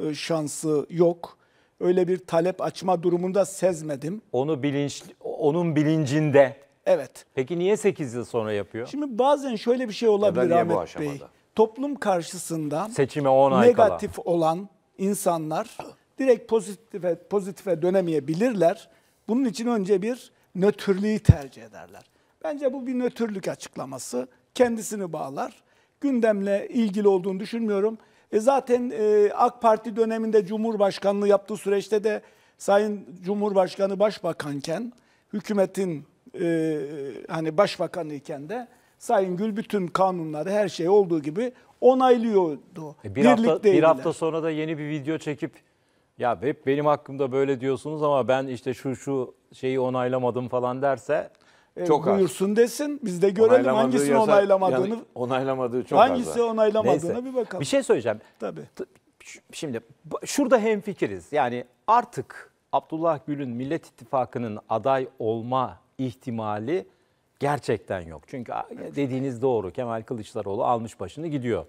e, şansı yok. Öyle bir talep açma durumunda sezmedim. Onu bilinç onun bilincinde. Evet. Peki niye 8 yıl sonra yapıyor? Şimdi bazen şöyle bir şey olabilir Ahmet Bey. Toplum karşısında seçime 10 ay negatif kala. olan insanlar direkt pozitife pozitife dönemeyebilirler. Bunun için önce bir nötrlüğü tercih ederler. Bence bu bir nötrlük açıklaması. Kendisini bağlar gündemle ilgili olduğunu düşünmüyorum. E zaten e, AK Parti döneminde Cumhurbaşkanlığı yaptığı süreçte de Sayın Cumhurbaşkanı başbakanken, hükümetin e, hani başbakanı iken de Sayın Gül bütün kanunları her şey olduğu gibi onaylıyordu. E bir, hafta, bir hafta sonra da yeni bir video çekip ya hep benim hakkımda böyle diyorsunuz ama ben işte şu şu şeyi onaylamadım falan derse e, çok buyursun az. desin. Biz de görelim hangisini yasa, onaylamadığını. Yani onaylamadığı çok hangisi az. Hangisi onaylamadığını Neyse. bir bakalım. Bir şey söyleyeceğim. Tabii. Şimdi şurada hemfikiriz. Yani artık Abdullah Gül'ün Millet İttifakı'nın aday olma ihtimali gerçekten yok. Çünkü dediğiniz doğru. Kemal Kılıçdaroğlu almış başını gidiyor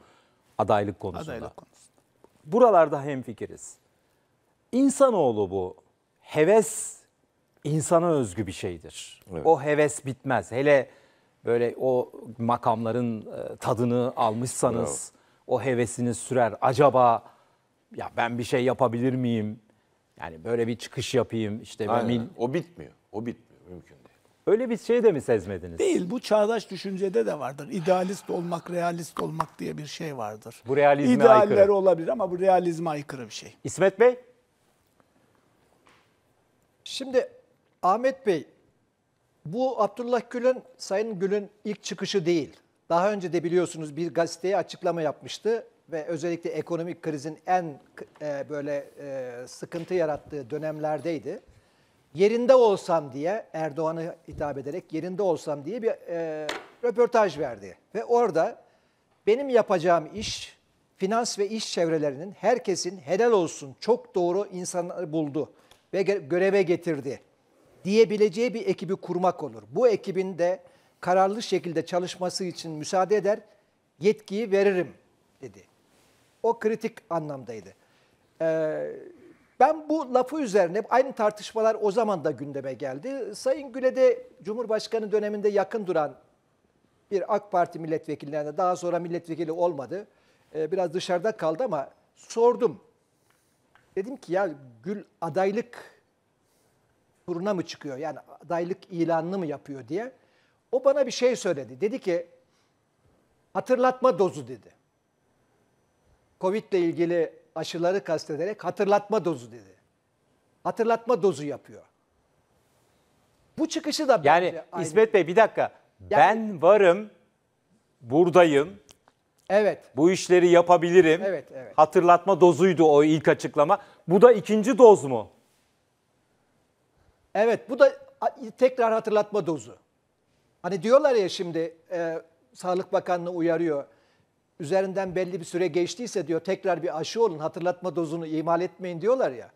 adaylık konusunda. Adaylık konusunda. Buralarda hemfikiriz. İnsanoğlu bu. Heves insana özgü bir şeydir. Evet. O heves bitmez. Hele böyle o makamların e, tadını almışsanız Bravo. o hevesiniz sürer. Acaba ya ben bir şey yapabilir miyim? Yani böyle bir çıkış yapayım işte. Aynen. Ben... O bitmiyor. O bitmiyor. Mümkün değil. Öyle bir şey de mi sezmediniz? Değil. Bu çağdaş düşüncede de vardır. İdealist olmak, realist olmak diye bir şey vardır. Bu realizme İdealler aykırı. olabilir ama bu realizme aykırı bir şey. İsmet Bey? Şimdi Ahmet Bey, bu Abdullah Gül'ün, Sayın Gül'ün ilk çıkışı değil. Daha önce de biliyorsunuz bir gazeteye açıklama yapmıştı ve özellikle ekonomik krizin en e, böyle e, sıkıntı yarattığı dönemlerdeydi. Yerinde olsam diye Erdoğan'a hitap ederek yerinde olsam diye bir e, röportaj verdi. Ve orada benim yapacağım iş finans ve iş çevrelerinin herkesin helal olsun çok doğru insanları buldu ve göreve getirdi diyebileceği bir ekibi kurmak olur. Bu ekibin de kararlı şekilde çalışması için müsaade eder, yetkiyi veririm dedi. O kritik anlamdaydı. Ee, ben bu lafı üzerine aynı tartışmalar o zaman da gündeme geldi. Sayın Gül'e de Cumhurbaşkanı döneminde yakın duran bir AK Parti milletvekillerine daha sonra milletvekili olmadı. Ee, biraz dışarıda kaldı ama sordum. Dedim ki ya Gül adaylık turuna mı çıkıyor? Yani adaylık ilanını mı yapıyor diye. O bana bir şey söyledi. Dedi ki hatırlatma dozu dedi. Covid ile ilgili aşıları kastederek hatırlatma dozu dedi. Hatırlatma dozu yapıyor. Bu çıkışı da yani aynı. İsmet Bey bir dakika. Yani, ben varım, buradayım. Evet. Bu işleri yapabilirim. Evet, evet. Hatırlatma dozuydu o ilk açıklama. Bu da ikinci doz mu? Evet bu da tekrar hatırlatma dozu. Hani diyorlar ya şimdi e, Sağlık Bakanlığı uyarıyor. Üzerinden belli bir süre geçtiyse diyor tekrar bir aşı olun hatırlatma dozunu imal etmeyin diyorlar ya.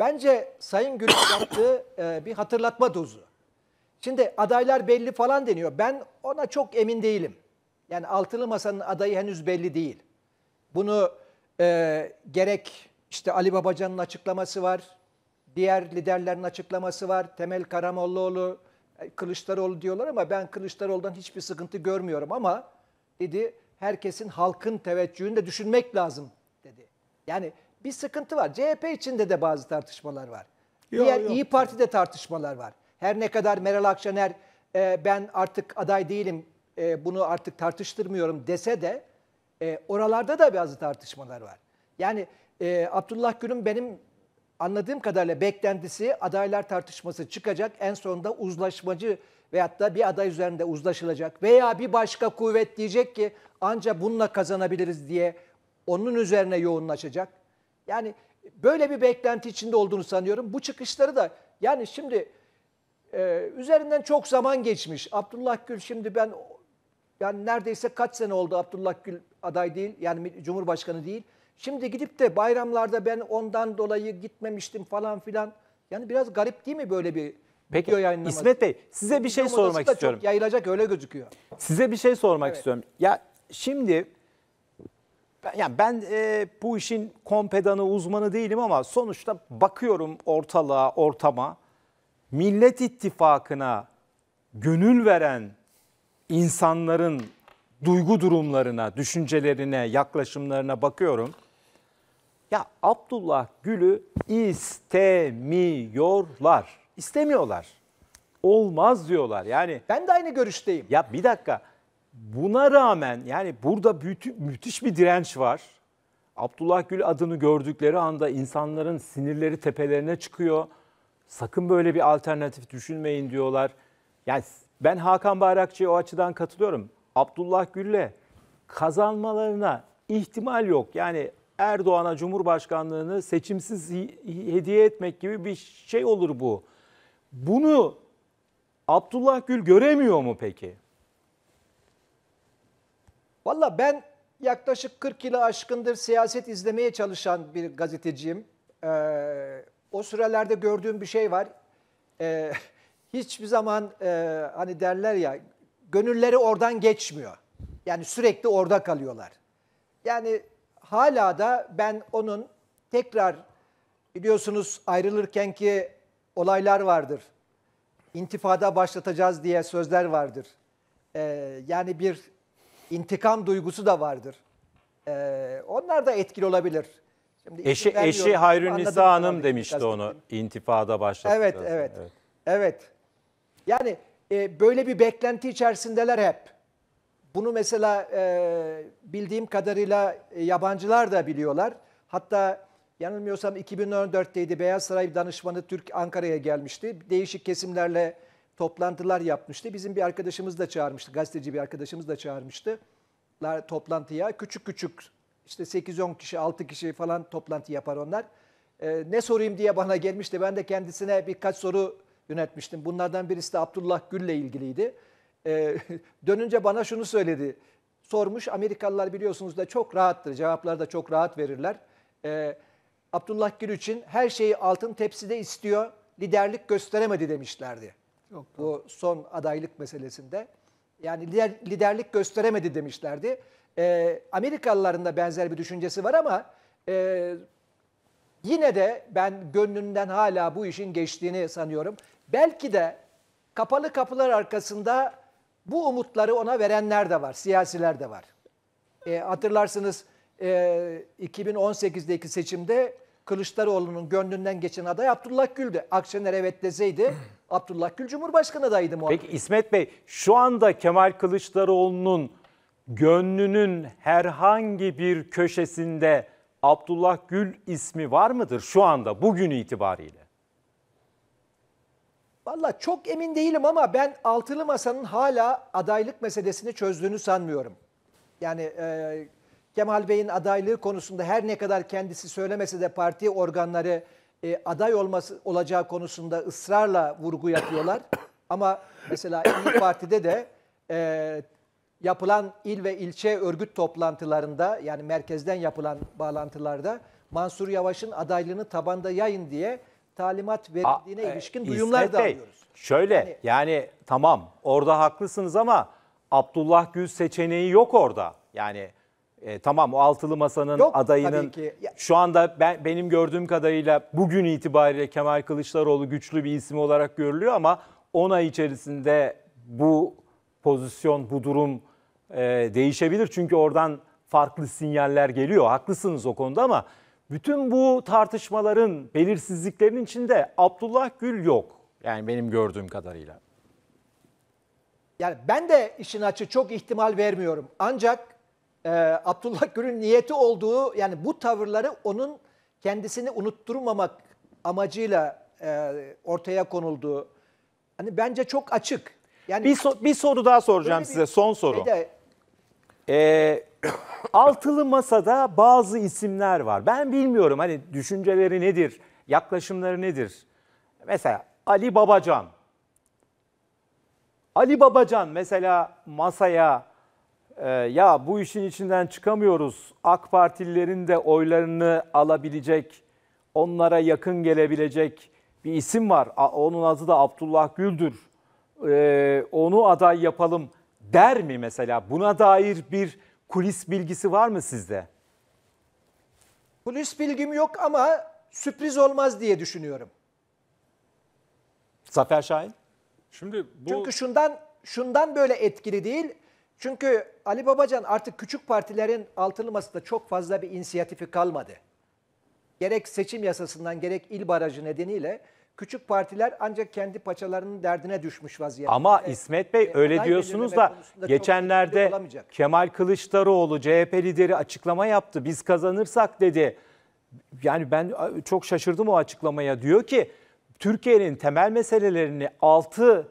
Bence Sayın Gül'ün (coughs) yaptığı e, bir hatırlatma dozu. Şimdi adaylar belli falan deniyor. Ben ona çok emin değilim. Yani altılı masanın adayı henüz belli değil. Bunu e, gerek işte Ali Babacan'ın açıklaması var. Diğer liderlerin açıklaması var. Temel Karamollaoğlu, e, Kılıçdaroğlu diyorlar ama ben Kılıçdaroğlu'dan hiçbir sıkıntı görmüyorum ama dedi herkesin halkın teveccühünü de düşünmek lazım dedi. Yani bir sıkıntı var. CHP içinde de bazı tartışmalar var. Yok, Diğer yok. İyi Parti'de tartışmalar var. Her ne kadar Meral Akşener e, ben artık aday değilim e, bunu artık tartıştırmıyorum dese de e, oralarda da bazı tartışmalar var. Yani e, Abdullah Gül'ün benim anladığım kadarıyla beklentisi adaylar tartışması çıkacak. En sonunda uzlaşmacı veyahut da bir aday üzerinde uzlaşılacak. Veya bir başka kuvvet diyecek ki ancak bununla kazanabiliriz diye onun üzerine yoğunlaşacak. Yani böyle bir beklenti içinde olduğunu sanıyorum. Bu çıkışları da yani şimdi e, üzerinden çok zaman geçmiş. Abdullah Gül şimdi ben yani neredeyse kaç sene oldu Abdullah Gül aday değil yani Cumhurbaşkanı değil. Şimdi gidip de bayramlarda ben ondan dolayı gitmemiştim falan filan. Yani biraz garip değil mi böyle bir Peki video yayınlaması? İsmet Bey size bir şey Bizim sormak da istiyorum. Çok yayılacak öyle gözüküyor. Size bir şey sormak evet. istiyorum. Ya şimdi ben, yani ben e, bu işin kompedanı uzmanı değilim ama sonuçta bakıyorum ortalığa, ortama. Millet İttifakı'na gönül veren insanların duygu durumlarına, düşüncelerine, yaklaşımlarına bakıyorum. Ya Abdullah Gül'ü istemiyorlar. İstemiyorlar. Olmaz diyorlar. Yani ben de aynı görüşteyim. Ya bir dakika. Buna rağmen yani burada müthiş bir direnç var. Abdullah Gül adını gördükleri anda insanların sinirleri tepelerine çıkıyor. Sakın böyle bir alternatif düşünmeyin diyorlar. Yani ben Hakan Bayrakçı'ya o açıdan katılıyorum. Abdullah Gül'le kazanmalarına ihtimal yok. Yani Erdoğan'a Cumhurbaşkanlığını seçimsiz hediye etmek gibi bir şey olur bu. Bunu Abdullah Gül göremiyor mu peki? Valla ben yaklaşık 40 yılı aşkındır siyaset izlemeye çalışan bir gazeteciyim. Ee, o sürelerde gördüğüm bir şey var. Ee, (laughs) hiçbir zaman e, hani derler ya gönülleri oradan geçmiyor. Yani sürekli orada kalıyorlar. Yani hala da ben onun tekrar biliyorsunuz ayrılırken ki olaylar vardır. İntifada başlatacağız diye sözler vardır. Ee, yani bir intikam duygusu da vardır. Ee, onlar da etkili olabilir. Şimdi eşi eşi Hayrün Hanım demişti onu intifada başlatacağız. Evet, evet, evet. Evet. Yani e, böyle bir beklenti içerisindeler hep. Bunu mesela e, bildiğim kadarıyla e, yabancılar da biliyorlar. Hatta yanılmıyorsam 2014'teydi Beyaz Saray danışmanı Türk Ankara'ya gelmişti. Değişik kesimlerle toplantılar yapmıştı. Bizim bir arkadaşımız da çağırmıştı, gazeteci bir arkadaşımız da çağırmıştı toplantıya. Küçük küçük işte 8-10 kişi, 6 kişi falan toplantı yapar onlar. Ee, ne sorayım diye bana gelmişti. Ben de kendisine birkaç soru yönetmiştim. Bunlardan birisi de Abdullah Gül'le ilgiliydi e, (laughs) dönünce bana şunu söyledi. Sormuş Amerikalılar biliyorsunuz da çok rahattır. Cevapları da çok rahat verirler. E, Abdullah Gül için her şeyi altın tepside istiyor. Liderlik gösteremedi demişlerdi. Yok, Bu son adaylık meselesinde. Yani lider, liderlik gösteremedi demişlerdi. E, Amerikalıların da benzer bir düşüncesi var ama e, yine de ben gönlünden hala bu işin geçtiğini sanıyorum. Belki de kapalı kapılar arkasında bu umutları ona verenler de var, siyasiler de var. E, hatırlarsınız e, 2018'deki seçimde Kılıçdaroğlu'nun gönlünden geçen aday Abdullah Gül'dü. Akşener evet deseydi (clears throat) Abdullah Gül Cumhurbaşkanı adaydı muhakkak. Peki İsmet Bey şu anda Kemal Kılıçdaroğlu'nun gönlünün herhangi bir köşesinde Abdullah Gül ismi var mıdır şu anda bugün itibariyle? Valla çok emin değilim ama ben altılı masanın hala adaylık meselesini çözdüğünü sanmıyorum. Yani e, Kemal Bey'in adaylığı konusunda her ne kadar kendisi söylemese de parti organları e, aday olması olacağı konusunda ısrarla vurgu yapıyorlar. (coughs) Ama mesela İYİ Parti'de de e, yapılan il ve ilçe örgüt toplantılarında yani merkezden yapılan bağlantılarda Mansur Yavaş'ın adaylığını tabanda yayın diye talimat verildiğine A, e, ilişkin duyumlar İsmet da Bey, alıyoruz. Şöyle yani, yani tamam orada haklısınız ama Abdullah Gül seçeneği yok orada. Yani e, tamam o altılı masanın yok, adayının ki. Ya, şu anda ben benim gördüğüm kadarıyla bugün itibariyle Kemal Kılıçdaroğlu güçlü bir isim olarak görülüyor ama 10 ay içerisinde bu pozisyon, bu durum e, değişebilir. Çünkü oradan farklı sinyaller geliyor. Haklısınız o konuda ama bütün bu tartışmaların, belirsizliklerin içinde Abdullah Gül yok. Yani benim gördüğüm kadarıyla. Yani ben de işin açı çok ihtimal vermiyorum. Ancak e, Abdullah Gül'ün niyeti olduğu yani bu tavırları onun kendisini unutturmamak amacıyla e, ortaya konulduğu hani bence çok açık. Yani bir, so bir soru daha soracağım size bir, son soru. Şey ee, altılı masada bazı isimler var. Ben bilmiyorum hani düşünceleri nedir, yaklaşımları nedir? Mesela Ali Babacan. Ali Babacan mesela masaya e, ya bu işin içinden çıkamıyoruz. AK Partililerin de oylarını alabilecek, onlara yakın gelebilecek bir isim var. Onun adı da Abdullah Gül'dür. E, onu aday yapalım der mi mesela? Buna dair bir kulis bilgisi var mı sizde? Kulis bilgim yok ama sürpriz olmaz diye düşünüyorum. Zafer Şahin? Şimdi bu... Çünkü şundan şundan böyle etkili değil. Çünkü Ali Babacan artık küçük partilerin altılı da çok fazla bir inisiyatifi kalmadı. Gerek seçim yasasından gerek il barajı nedeniyle Küçük partiler ancak kendi paçalarının derdine düşmüş vaziyette. Ama e, İsmet Bey e, öyle diyorsunuz da geçenlerde şey Kemal Kılıçdaroğlu CHP lideri açıklama yaptı. Biz kazanırsak dedi. Yani ben çok şaşırdım o açıklamaya. Diyor ki Türkiye'nin temel meselelerini 6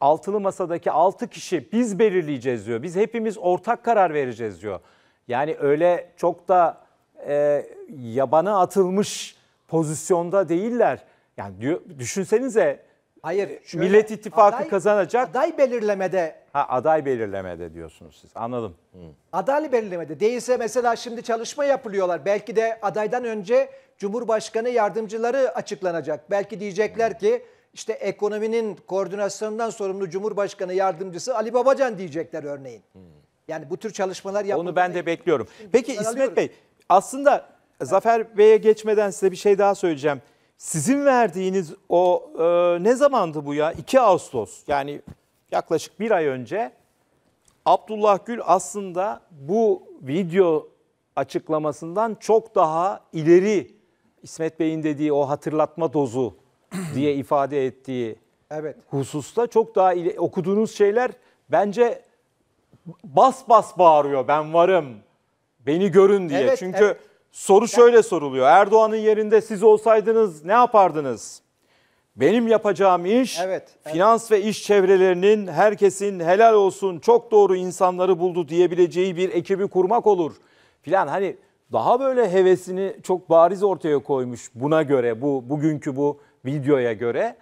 altılı masadaki 6 kişi biz belirleyeceğiz diyor. Biz hepimiz ortak karar vereceğiz diyor. Yani öyle çok da e, yabana atılmış pozisyonda değiller. Yani diyor düşünsenize Hayır, e, şöyle, Millet İttifakı aday, kazanacak. Aday belirlemede. Ha aday belirlemede diyorsunuz siz. Anladım. Hı. Aday belirlemede. Değilse mesela şimdi çalışma yapılıyorlar. Belki de adaydan önce Cumhurbaşkanı yardımcıları açıklanacak. Belki diyecekler ki işte ekonominin koordinasyonundan sorumlu Cumhurbaşkanı yardımcısı Ali Babacan diyecekler örneğin. Yani bu tür çalışmalar yapılıyor. Onu ben de bekliyorum. Peki İsmet alıyoruz. Bey aslında evet. Zafer Bey'e geçmeden size bir şey daha söyleyeceğim. Sizin verdiğiniz o e, ne zamandı bu ya? 2 Ağustos yani yaklaşık bir ay önce Abdullah Gül aslında bu video açıklamasından çok daha ileri İsmet Bey'in dediği o hatırlatma dozu (clears throat) diye ifade ettiği evet. hususta çok daha ileri, okuduğunuz şeyler bence bas bas bağırıyor ben varım beni görün diye. Evet, Çünkü evet. Soru şöyle soruluyor. Erdoğan'ın yerinde siz olsaydınız ne yapardınız? Benim yapacağım iş evet, evet. finans ve iş çevrelerinin herkesin helal olsun çok doğru insanları buldu diyebileceği bir ekibi kurmak olur. Filan hani daha böyle hevesini çok bariz ortaya koymuş buna göre bu bugünkü bu videoya göre.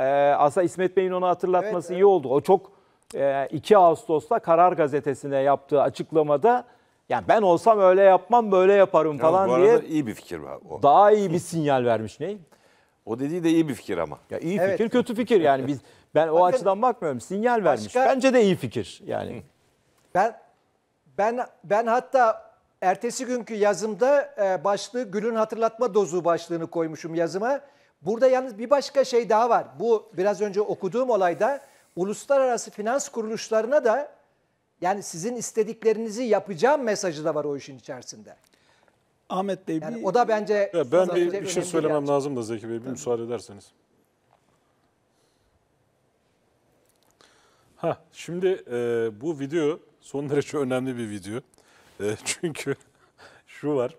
Ee, aslında İsmet Bey'in onu hatırlatması evet, iyi oldu. O çok 2 e, Ağustos'ta Karar Gazetesi'ne yaptığı açıklamada yani ben olsam öyle yapmam böyle yaparım ya falan bu arada diye. iyi bir fikir var o. Daha iyi bir sinyal vermiş ney? O dediği de iyi bir fikir ama. Ya iyi evet. fikir kötü fikir yani biz ben o açıdan bakmıyorum. Sinyal başka, vermiş. Bence de iyi fikir yani. Ben ben ben hatta ertesi günkü yazımda e, başlığı Gül'ün hatırlatma dozu başlığını koymuşum yazıma. Burada yalnız bir başka şey daha var. Bu biraz önce okuduğum olayda uluslararası finans kuruluşlarına da yani sizin istediklerinizi yapacağım mesajı da var o işin içerisinde. Ahmet Bey yani bir... O da bence... Ya ben bir, bir şey söylemem bir lazım da Zeki Bey bir Tabii. müsaade ederseniz. Ha şimdi e, bu video son derece önemli bir video. E, (laughs) çünkü şu var.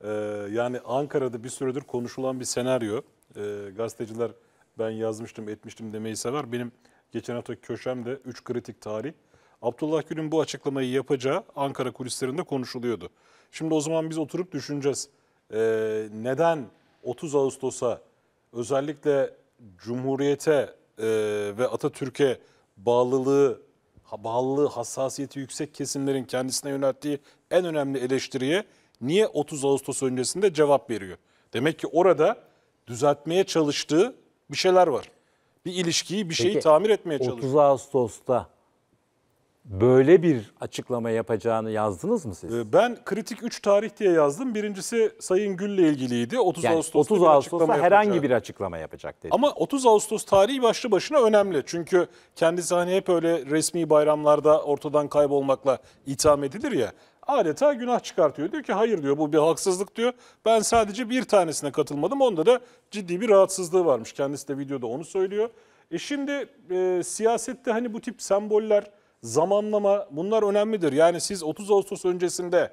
E, yani Ankara'da bir süredir konuşulan bir senaryo. E, gazeteciler ben yazmıştım etmiştim demeyi sever. Benim geçen hafta köşemde 3 kritik tarih Abdullah Gül'ün bu açıklamayı yapacağı Ankara kulislerinde konuşuluyordu. Şimdi o zaman biz oturup düşüneceğiz. Ee, neden 30 Ağustos'a özellikle Cumhuriyete e, ve Atatürk'e bağlılığı, bağlılığı, hassasiyeti yüksek kesimlerin kendisine yönelttiği en önemli eleştiriye niye 30 Ağustos öncesinde cevap veriyor? Demek ki orada düzeltmeye çalıştığı bir şeyler var. Bir ilişkiyi, bir şeyi Peki, tamir etmeye çalışıyor. 30 Ağustos'ta böyle bir açıklama yapacağını yazdınız mı siz? Ee, ben kritik 3 tarih diye yazdım. Birincisi Sayın Gül'le ilgiliydi. 30 yani Ağustos'ta 30 Ağustos'ta herhangi yapacak. bir açıklama yapacak dedi. Ama 30 Ağustos tarihi başlı başına önemli. Çünkü kendisi hani hep öyle resmi bayramlarda ortadan kaybolmakla itham edilir ya. Adeta günah çıkartıyor. Diyor ki hayır diyor bu bir haksızlık diyor. Ben sadece bir tanesine katılmadım. Onda da ciddi bir rahatsızlığı varmış. Kendisi de videoda onu söylüyor. E şimdi e, siyasette hani bu tip semboller zamanlama bunlar önemlidir. Yani siz 30 Ağustos öncesinde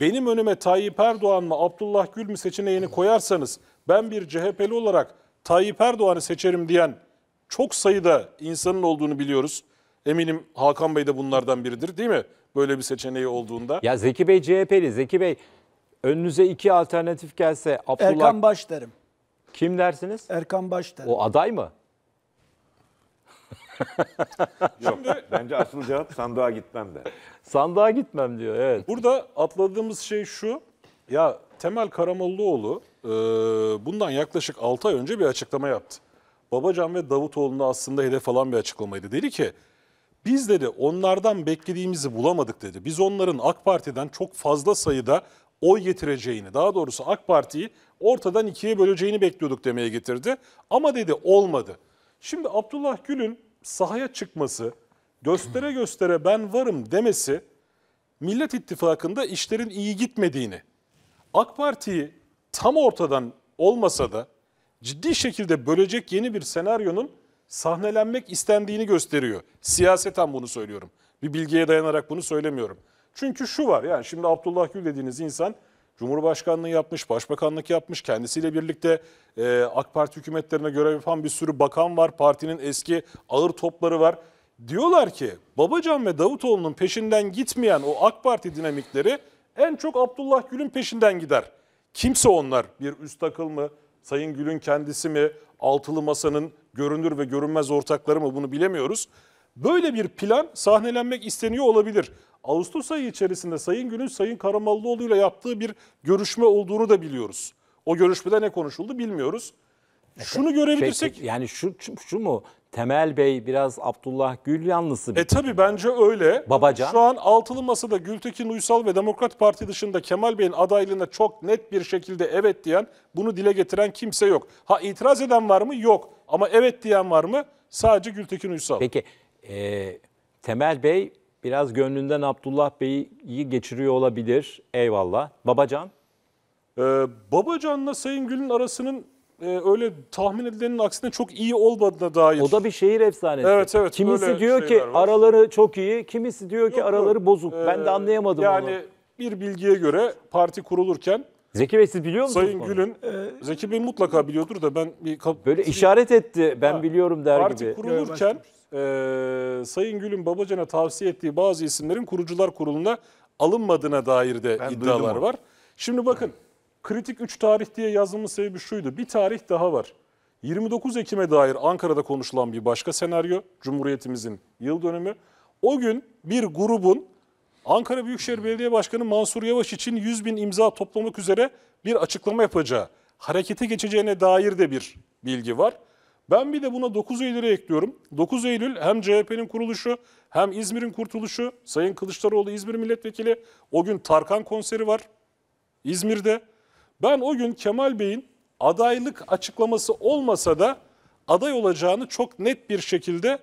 benim önüme Tayyip Erdoğan mı Abdullah Gül mü seçeneğini koyarsanız ben bir CHP'li olarak Tayyip Erdoğan'ı seçerim diyen çok sayıda insanın olduğunu biliyoruz. Eminim Hakan Bey de bunlardan biridir değil mi? Böyle bir seçeneği olduğunda. Ya Zeki Bey CHP'li. Zeki Bey önünüze iki alternatif gelse Abdullah... Erkan Baş derim. Kim dersiniz? Erkan Baş derim. O aday mı? Yok, bence asıl cevap sandığa gitmem de. Sandığa gitmem diyor evet. Burada atladığımız şey şu. Ya Temel Karamollaoğlu e, bundan yaklaşık 6 ay önce bir açıklama yaptı. Babacan ve Davutoğlu'na aslında hedef alan bir açıklamaydı. Dedi ki biz dedi onlardan beklediğimizi bulamadık dedi. Biz onların AK Parti'den çok fazla sayıda oy getireceğini, daha doğrusu AK Parti'yi ortadan ikiye böleceğini bekliyorduk demeye getirdi. Ama dedi olmadı. Şimdi Abdullah Gül'ün sahaya çıkması, göstere göstere ben varım demesi Millet İttifakı'nda işlerin iyi gitmediğini, AK Parti'yi tam ortadan olmasa da ciddi şekilde bölecek yeni bir senaryonun sahnelenmek istendiğini gösteriyor. Siyaseten bunu söylüyorum. Bir bilgiye dayanarak bunu söylemiyorum. Çünkü şu var yani şimdi Abdullah Gül dediğiniz insan Cumhurbaşkanlığı yapmış, başbakanlık yapmış. Kendisiyle birlikte e, AK Parti hükümetlerine görev yapan bir sürü bakan var. Partinin eski ağır topları var. Diyorlar ki Babacan ve Davutoğlu'nun peşinden gitmeyen o AK Parti dinamikleri en çok Abdullah Gül'ün peşinden gider. Kimse onlar bir üst akıl mı, Sayın Gül'ün kendisi mi, altılı masanın görünür ve görünmez ortakları mı bunu bilemiyoruz. Böyle bir plan sahnelenmek isteniyor olabilir. Ağustos ayı içerisinde Sayın Gül'ün Sayın Karamollaoğlu ile yaptığı bir görüşme olduğunu da biliyoruz. O görüşmede ne konuşuldu bilmiyoruz. Mesela, Şunu görebilirsek... Şey, yani şu, şu, şu mu? Temel Bey biraz Abdullah Gül yanlısı. Bir e tabi bence öyle. Babacan. Şu an altılı masada Gültekin Uysal ve Demokrat Parti dışında Kemal Bey'in adaylığına çok net bir şekilde evet diyen, bunu dile getiren kimse yok. Ha itiraz eden var mı? Yok. Ama evet diyen var mı? Sadece Gültekin Uysal. Peki e, Temel Bey Biraz gönlünden Abdullah Bey'i geçiriyor olabilir. Eyvallah. Babacan? Ee, Babacan'la Sayın Gül'ün arasının e, öyle tahmin edilenin aksine çok iyi olmadığına dair. O da bir şehir efsanesi. Evet evet. Kimisi diyor ki var. araları çok iyi, kimisi diyor ki Yok, araları bozuk. Ee, ben de ee, anlayamadım yani, onu. Yani bir bilgiye göre parti kurulurken Zeki Bey siz biliyor musunuz? Sayın Gül'ün, ee, Zeki Bey mutlaka biliyordur da ben bir... Böyle işaret etti, ben ha, biliyorum der parti gibi. Parti kurulurken e, Sayın Gül'ün Babacan'a tavsiye ettiği bazı isimlerin kurucular kuruluna alınmadığına dair de ben iddialar var. Şimdi bakın kritik 3 tarih diye yazılmış sebebi şuydu. Bir tarih daha var. 29 Ekim'e dair Ankara'da konuşulan bir başka senaryo Cumhuriyetimizin yıl dönümü. O gün bir grubun Ankara Büyükşehir Belediye Başkanı Mansur Yavaş için 100 bin imza toplamak üzere bir açıklama yapacağı, harekete geçeceğine dair de bir bilgi var. Ben bir de buna 9 Eylül'e ekliyorum. 9 Eylül hem CHP'nin kuruluşu hem İzmir'in kurtuluşu. Sayın Kılıçdaroğlu İzmir milletvekili. O gün Tarkan konseri var İzmir'de. Ben o gün Kemal Bey'in adaylık açıklaması olmasa da aday olacağını çok net bir şekilde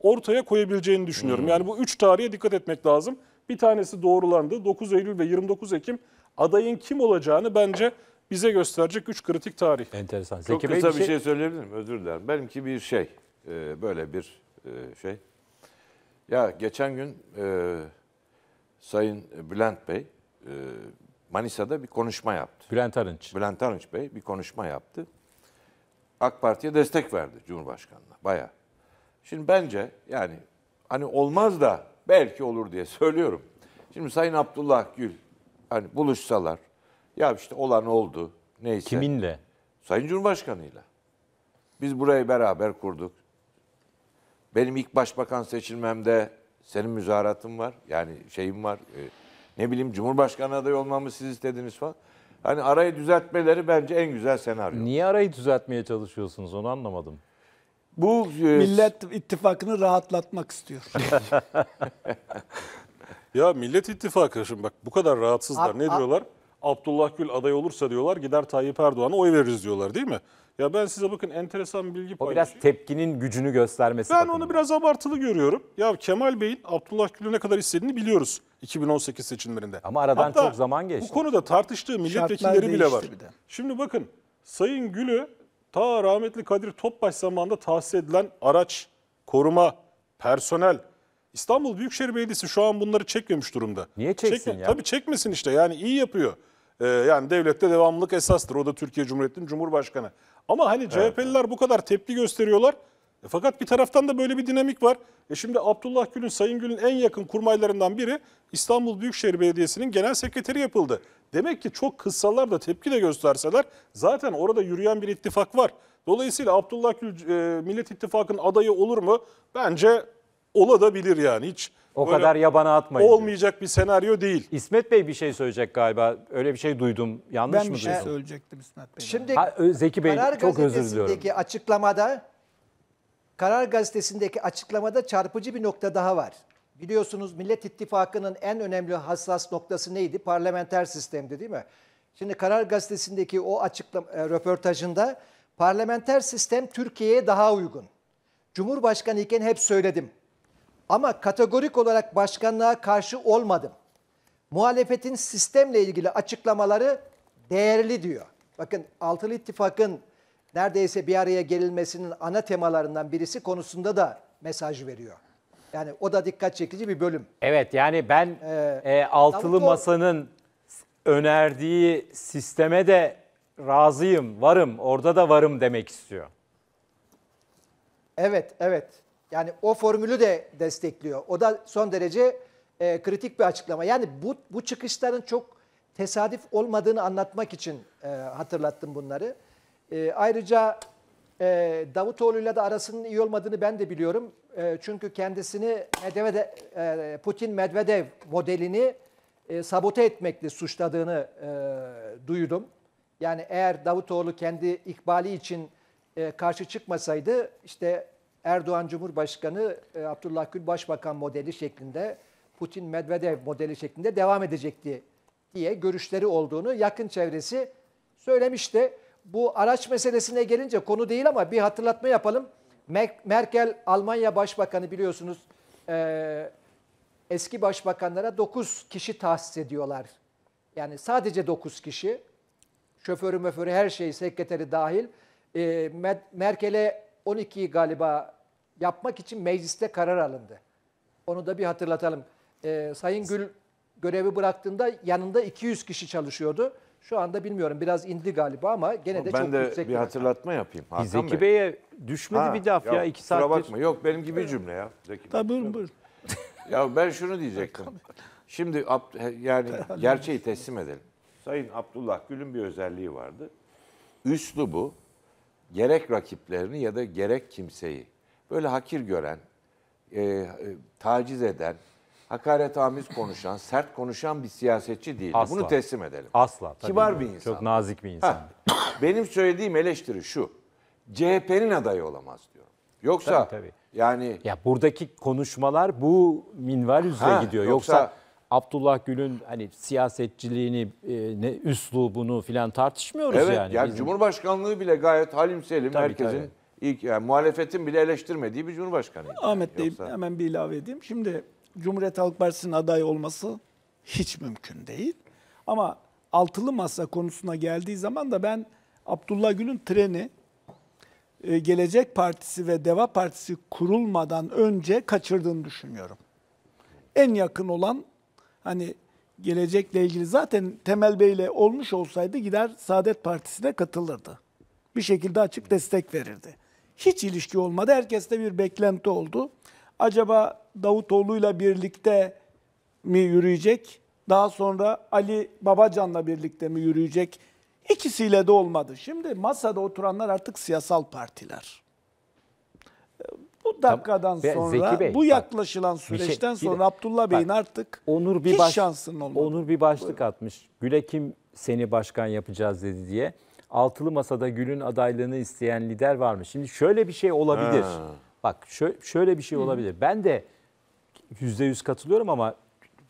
ortaya koyabileceğini düşünüyorum. Yani bu üç tarihe dikkat etmek lazım. Bir tanesi doğrulandı. 9 Eylül ve 29 Ekim adayın kim olacağını bence bize gösterecek üç kritik tarih. Enteresan. Zeki Çok Bey kısa bir şey... şey söyleyebilir Özür dilerim. Benimki bir şey, e, böyle bir e, şey. Ya geçen gün e, Sayın Bülent Bey Manisa'da bir konuşma yaptı. Bülent Arınç. Bülent Arınç Bey bir konuşma yaptı. AK Parti'ye destek verdi Cumhurbaşkanı'na baya. Şimdi bence yani hani olmaz da belki olur diye (laughs) söylüyorum. Şimdi Sayın Abdullah Gül hani buluşsalar ya işte olan oldu. Neyse. Kiminle? Sayın Cumhurbaşkanı'yla. Biz burayı beraber kurduk. Benim ilk başbakan seçilmemde senin müzaharatın var. Yani şeyim var. E, ne bileyim Cumhurbaşkanı adayı olmamı siz istediniz falan. Hani arayı düzeltmeleri bence en güzel senaryo. Niye arayı düzeltmeye çalışıyorsunuz onu anlamadım. Bu e, Millet ittifakını rahatlatmak istiyor. (laughs) Ya Millet İttifakı şimdi bak bu kadar rahatsızlar. Ab- ne ab- diyorlar? Abdullah Gül aday olursa diyorlar gider Tayyip Erdoğan'a oy veririz diyorlar değil mi? Ya ben size bakın enteresan bir bilgi paylaşayım. O biraz tepkinin gücünü göstermesi. Ben onu biraz abartılı görüyorum. Ya Kemal Bey'in Abdullah Gül'ü ne kadar istediğini biliyoruz 2018 seçimlerinde. Ama aradan Hatta çok zaman geçti. Bu konuda tartıştığı milletvekilleri bile var. Şimdi bakın Sayın Gül'ü ta rahmetli Kadir Topbaş zamanında tahsis edilen araç, koruma, personel, İstanbul Büyükşehir Belediyesi şu an bunları çekmemiş durumda. Niye çeksin Çekme, ya? Tabii çekmesin işte yani iyi yapıyor. Ee, yani devlette devamlılık esastır. O da Türkiye Cumhuriyeti'nin Cumhurbaşkanı. Ama hani CHP'liler evet. bu kadar tepki gösteriyorlar. E, fakat bir taraftan da böyle bir dinamik var. E şimdi Abdullah Gül'ün, Sayın Gül'ün en yakın kurmaylarından biri İstanbul Büyükşehir Belediyesi'nin genel sekreteri yapıldı. Demek ki çok kıssalar da tepki de gösterseler zaten orada yürüyen bir ittifak var. Dolayısıyla Abdullah Gül e, Millet İttifakı'nın adayı olur mu? Bence olabilir yani hiç o kadar yabana atmayın. Olmayacak bir senaryo değil. İsmet Bey bir şey söyleyecek galiba. Öyle bir şey duydum. Yanlış ben mı duydum? Ben bir şey söyleyecektim İsmet Bey. Şimdi ha, Zeki Bey Karar çok özür diliyorum. açıklamada Karar Gazetesi'ndeki açıklamada çarpıcı bir nokta daha var. Biliyorsunuz Millet İttifakı'nın en önemli hassas noktası neydi? Parlamenter sistemdi değil mi? Şimdi Karar Gazetesi'ndeki o açıklama e, röportajında parlamenter sistem Türkiye'ye daha uygun. Cumhurbaşkanı iken hep söyledim ama kategorik olarak başkanlığa karşı olmadım. Muhalefetin sistemle ilgili açıklamaları değerli diyor. Bakın Altılı İttifak'ın neredeyse bir araya gelinmesinin ana temalarından birisi konusunda da mesaj veriyor. Yani o da dikkat çekici bir bölüm. Evet yani ben ee, e, altılı Davutoğlu, masanın önerdiği sisteme de razıyım, varım, orada da varım demek istiyor. Evet, evet. Yani o formülü de destekliyor. O da son derece e, kritik bir açıklama. Yani bu, bu çıkışların çok tesadüf olmadığını anlatmak için e, hatırlattım bunları. E, ayrıca e, Davutoğlu'yla da arasının iyi olmadığını ben de biliyorum. E, çünkü kendisini Medvedev, e, Putin Medvedev modelini e, sabote etmekle suçladığını e, duydum. Yani eğer Davutoğlu kendi ikbali için e, karşı çıkmasaydı işte Erdoğan Cumhurbaşkanı, e, Abdullah Gül Başbakan modeli şeklinde, Putin Medvedev modeli şeklinde devam edecekti diye görüşleri olduğunu yakın çevresi söylemişti. Bu araç meselesine gelince konu değil ama bir hatırlatma yapalım. Merkel Almanya Başbakanı biliyorsunuz e, eski başbakanlara 9 kişi tahsis ediyorlar. Yani sadece 9 kişi. Şoförü möförü her şey sekreteri dahil. E, Merkel'e 12'yi galiba yapmak için mecliste karar alındı. Onu da bir hatırlatalım. Ee, Sayın Gül görevi bıraktığında yanında 200 kişi çalışıyordu. Şu anda bilmiyorum biraz indi galiba ama gene de ben çok de yüksek. Ben de bir hatırlatma yapayım. Hakan Zeki Bey'e düşmedi ha, bir laf ya, ya iki saattir. bakma yok benim gibi cümle ya. Zeki Tabii buyurun buyurun. Ya ben şunu diyecektim. Şimdi yani gerçeği teslim edelim. Sayın Abdullah Gül'ün bir özelliği vardı. Üslubu gerek rakiplerini ya da gerek kimseyi böyle hakir gören, e, e, taciz eden, hakaret amiz konuşan, sert konuşan bir siyasetçi değil. Asla. Bunu teslim edelim. Asla. Tabii Kibar bir insan. Çok nazik bir insan. benim söylediğim eleştiri şu. CHP'nin adayı olamaz diyorum. Yoksa tabii, tabii. yani ya buradaki konuşmalar bu minval üzere ha, gidiyor. Yoksa, yoksa Abdullah Gül'ün hani siyasetçiliğini, e, ne üslubunu filan tartışmıyoruz evet, yani. yani bizim... Cumhurbaşkanlığı bile gayet Halim Selim tabii, herkesin tabii. ilk yani muhalefetin bile eleştirmediği bir cumhurbaşkanı. Ahmet Bey Yoksa... hemen bir ilave edeyim. Şimdi Cumhuriyet Halk Partisi'nin aday olması hiç mümkün değil. Ama altılı masa konusuna geldiği zaman da ben Abdullah Gül'ün treni e, Gelecek Partisi ve Deva Partisi kurulmadan önce kaçırdığını düşünüyorum. En yakın olan Hani gelecekle ilgili zaten Temel Bey'le olmuş olsaydı gider Saadet Partisi'ne katılırdı. Bir şekilde açık destek verirdi. Hiç ilişki olmadı. Herkeste bir beklenti oldu. Acaba Davutoğlu'yla birlikte mi yürüyecek? Daha sonra Ali Babacan'la birlikte mi yürüyecek? İkisiyle de olmadı. Şimdi masada oturanlar artık siyasal partiler bu dakikadan Tam, sonra Zeki Bey, bu yaklaşılan bak, şey- süreçten şey, sonra Abdullah Bey'in bak, artık Onur bir baş, şansının olmadı. Onur bir başlık Buyurun. atmış. Güle kim seni başkan yapacağız dedi diye. Altılı masada Gül'ün adaylığını isteyen lider var mı? Şimdi şöyle bir şey olabilir. Ha. Bak şö şöyle bir şey olabilir. Ben de yüzde yüz katılıyorum ama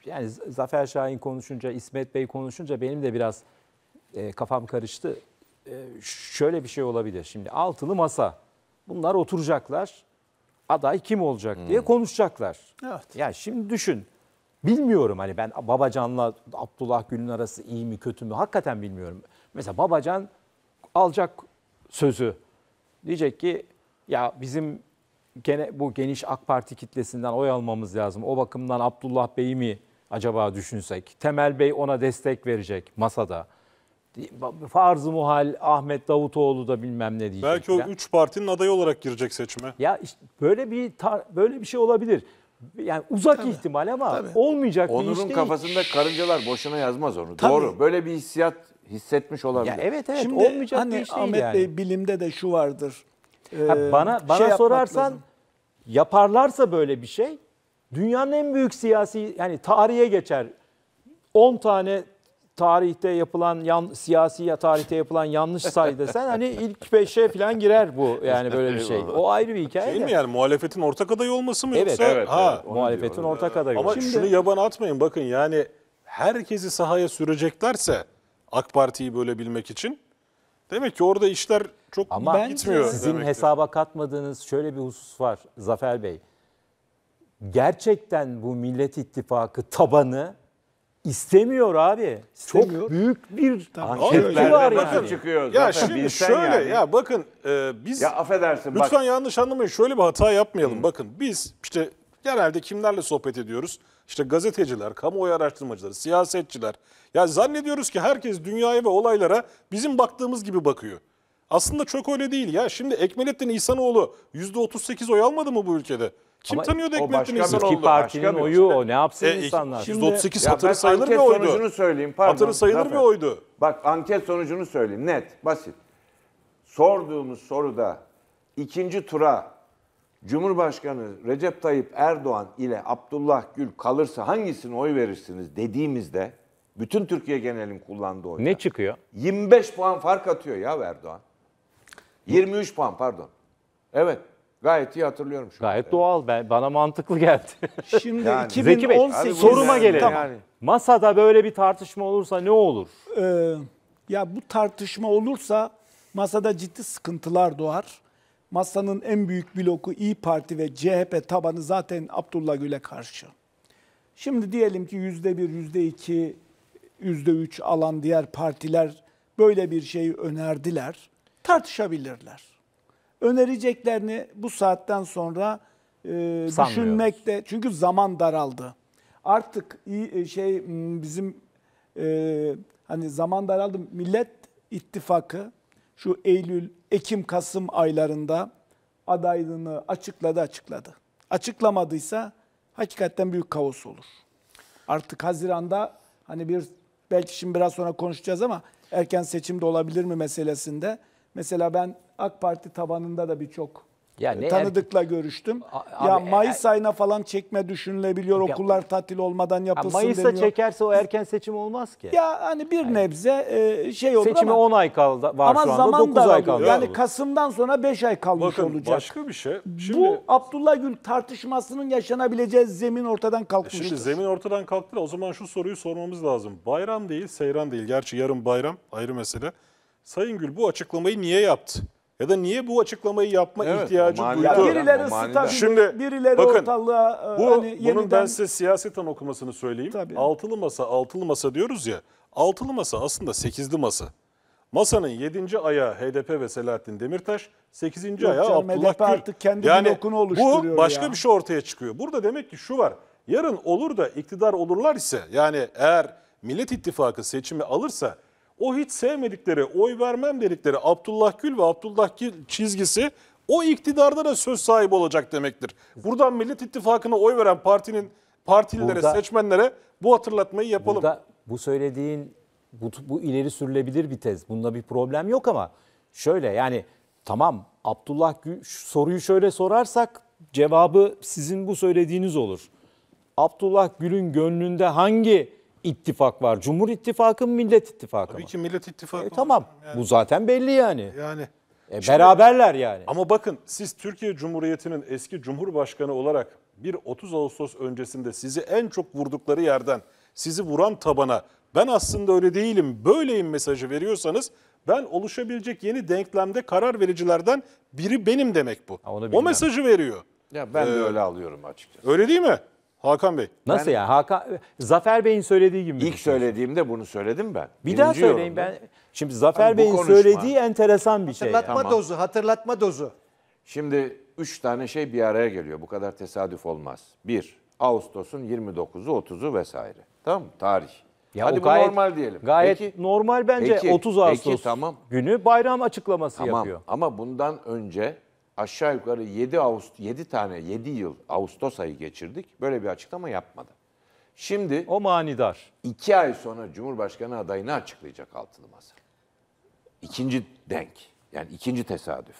yani Zafer Şahin konuşunca, İsmet Bey konuşunca benim de biraz e, kafam karıştı. E, şöyle bir şey olabilir. Şimdi altılı masa. Bunlar oturacaklar aday kim olacak diye hmm. konuşacaklar. Evet. Yani şimdi düşün. Bilmiyorum hani ben Babacan'la Abdullah Gül'ün arası iyi mi kötü mü hakikaten bilmiyorum. Mesela Babacan alacak sözü. Diyecek ki ya bizim gene bu geniş AK Parti kitlesinden oy almamız lazım. O bakımdan Abdullah Bey'i mi acaba düşünsek? Temel Bey ona destek verecek masada. Farz-ı muhal Ahmet Davutoğlu da bilmem ne diyecek. Belki o falan. üç partinin adayı olarak girecek seçime. Ya işte böyle bir böyle bir şey olabilir. Yani uzak Tabii. ihtimal ama Tabii. olmayacak Onur'un bir iş değil. kafasında karıncalar boşuna yazmaz onu. Tabii. Doğru. Böyle bir hissiyat hissetmiş olabilir. Ya evet evet Şimdi, olmayacak hani bir iş değil Ahmet yani. Bey bilimde de şu vardır. Ee, ha, bana bana şey sorarsan lazım. yaparlarsa böyle bir şey dünyanın en büyük siyasi yani tarihe geçer. 10 tane tarihte yapılan yan, siyasi tarihte yapılan yanlış say desen hani ilk beşe falan girer bu yani böyle bir şey. O ayrı bir hikaye. Şey mi yani muhalefetin ortak adayı olması mı evet, yoksa? Evet, ha. evet. Muhalefetin diyorum. ortak adayı. Ama Şimdi, şunu yabana atmayın bakın yani herkesi sahaya süreceklerse AK Parti'yi bölebilmek için demek ki orada işler çok Ama ben gitmiyor. Sizin demektir. hesaba katmadığınız şöyle bir husus var Zafer Bey. Gerçekten bu Millet İttifakı tabanı İstemiyor abi. İstemiyor. Çok büyük bir anketler var yani. çıkıyor. Ya Zaten şimdi şöyle yani. ya bakın e, biz ya affedersin lütfen bak. yanlış anlamayın şöyle bir hata yapmayalım. Hı. Bakın biz işte genelde kimlerle sohbet ediyoruz? İşte gazeteciler, kamuoyu araştırmacıları, siyasetçiler. Ya zannediyoruz ki herkes dünyaya ve olaylara bizim baktığımız gibi bakıyor. Aslında çok öyle değil ya. Şimdi Ekmelettin İhsanoğlu %38 oy almadı mı bu ülkede? Kim Ama tanıyordu Ekmelettin İhsan? İki partinin oyu o ne yapsın e, insanlar? Şimdi, 138 hatırı sayılır bir oydu. sonucunu söyleyeyim pardon. Hatırı sayılır bir oydu. Bak anket sonucunu söyleyeyim net basit. Sorduğumuz soruda ikinci tura Cumhurbaşkanı Recep Tayyip Erdoğan ile Abdullah Gül kalırsa hangisine oy verirsiniz dediğimizde bütün Türkiye genelin kullandığı oy. Ne çıkıyor? 25 puan fark atıyor ya Erdoğan. 23 puan pardon. Evet. Gayet iyi hatırlıyorum şu Gayet anda. doğal. Ben, bana mantıklı geldi. Şimdi Yani. Zeki Bey, 2018 soruma gelelim. Tamam. Masada böyle bir tartışma olursa ne olur? Ee, ya bu tartışma olursa masada ciddi sıkıntılar doğar. Masanın en büyük bloku İyi Parti ve CHP tabanı zaten Abdullah Gül'e karşı. Şimdi diyelim ki yüzde bir, yüzde iki, yüzde üç alan diğer partiler böyle bir şeyi önerdiler. Tartışabilirler önereceklerini bu saatten sonra e, düşünmekte. Çünkü zaman daraldı. Artık e, şey bizim e, hani zaman daraldı. Millet ittifakı şu Eylül, Ekim, Kasım aylarında adaylığını açıkladı açıkladı. Açıklamadıysa hakikaten büyük kaos olur. Artık Haziran'da hani bir belki şimdi biraz sonra konuşacağız ama erken seçim de olabilir mi meselesinde Mesela ben AK Parti tabanında da birçok ya e, tanıdıkla erkek... görüştüm. A, ya e, e- Mayıs e, ayına falan çekme düşünülebiliyor. Ya, Okullar tatil olmadan yapılsın ya Mayıs'a deniyor. çekerse o erken seçim olmaz ki. Ya hani bir yani, nebze e, şey olur Seçime ama, 10 ay kaldı var ama şu anda 9 ay kaldı. Yani ya, Kasım'dan sonra 5 ay kalmış Bakın, olacak. başka bir şey. Şimdi, Bu Abdullah Gül tartışmasının yaşanabileceği zemin ortadan kalkmıştır. Şimdi zemin ortadan kalktı da o zaman şu soruyu sormamız lazım. Bayram değil, seyran değil. Gerçi yarın bayram ayrı mesele. Sayın Gül bu açıklamayı niye yaptı? Ya da niye bu açıklamayı yapma evet, ihtiyacı duydu? Birileri stabil, Şimdi, birileri bakın, ortalığa e, bu, hani yeniden... Bunun ben size siyaseten okumasını söyleyeyim. Tabii. Altılı masa, altılı masa diyoruz ya. Altılı masa aslında sekizli masa. Masanın yedinci ayağı HDP ve Selahattin Demirtaş, sekizinci ayağı canım, Abdullah HDP Gül. artık kendi yani, blokunu oluşturuyor. Bu başka ya. bir şey ortaya çıkıyor. Burada demek ki şu var. Yarın olur da iktidar olurlar ise yani eğer Millet İttifakı seçimi alırsa o hiç sevmedikleri, oy vermem dedikleri Abdullah Gül ve Abdullah Gül çizgisi o iktidarda da söz sahibi olacak demektir. Buradan Millet İttifakı'na oy veren partinin partililere, burada, seçmenlere bu hatırlatmayı yapalım. Burada bu söylediğin bu, bu ileri sürülebilir bir tez. Bunda bir problem yok ama şöyle yani tamam Abdullah Gül soruyu şöyle sorarsak cevabı sizin bu söylediğiniz olur. Abdullah Gül'ün gönlünde hangi ittifak var. Cumhur İttifakı mı Millet İttifakı Tabii mı? ki Millet İttifakı. E, tamam yani. bu zaten belli yani. Yani. E, Şimdi- beraberler yani. Ama bakın siz Türkiye Cumhuriyeti'nin eski cumhurbaşkanı olarak bir 30 Ağustos öncesinde sizi en çok vurdukları yerden, sizi vuran tabana ben aslında öyle değilim, böyleyim mesajı veriyorsanız ben oluşabilecek yeni denklemde karar vericilerden biri benim demek bu. Ha, onu o mesajı veriyor. Ya ben de ee, öyle alıyorum açıkçası. Öyle değil mi? Hakan Bey. Nasıl yani, yani? Hakan Zafer Bey'in söylediği gibi. İlk söylediğimde bunu söyledim ben. Bir Birinci daha söyleyeyim ben. Şimdi Zafer hani Bey'in söylediği enteresan bir şey. Hatırlatma yani. dozu, hatırlatma dozu. Şimdi üç tane şey bir araya geliyor. Bu kadar tesadüf olmaz. Bir, Ağustos'un 29'u, 30'u vesaire. Tamam mı? Tarih. Ya Hadi bu gayet, normal diyelim. Gayet peki, normal bence peki, 30 Ağustos peki, tamam. günü bayram açıklaması tamam, yapıyor. Ama bundan önce aşağı yukarı 7 Ağustos 7 tane 7 yıl Ağustos ayı geçirdik. Böyle bir açıklama yapmadı. Şimdi o manidar. 2 ay sonra Cumhurbaşkanı adayını açıklayacak altılı masa. İkinci denk. Yani ikinci tesadüf.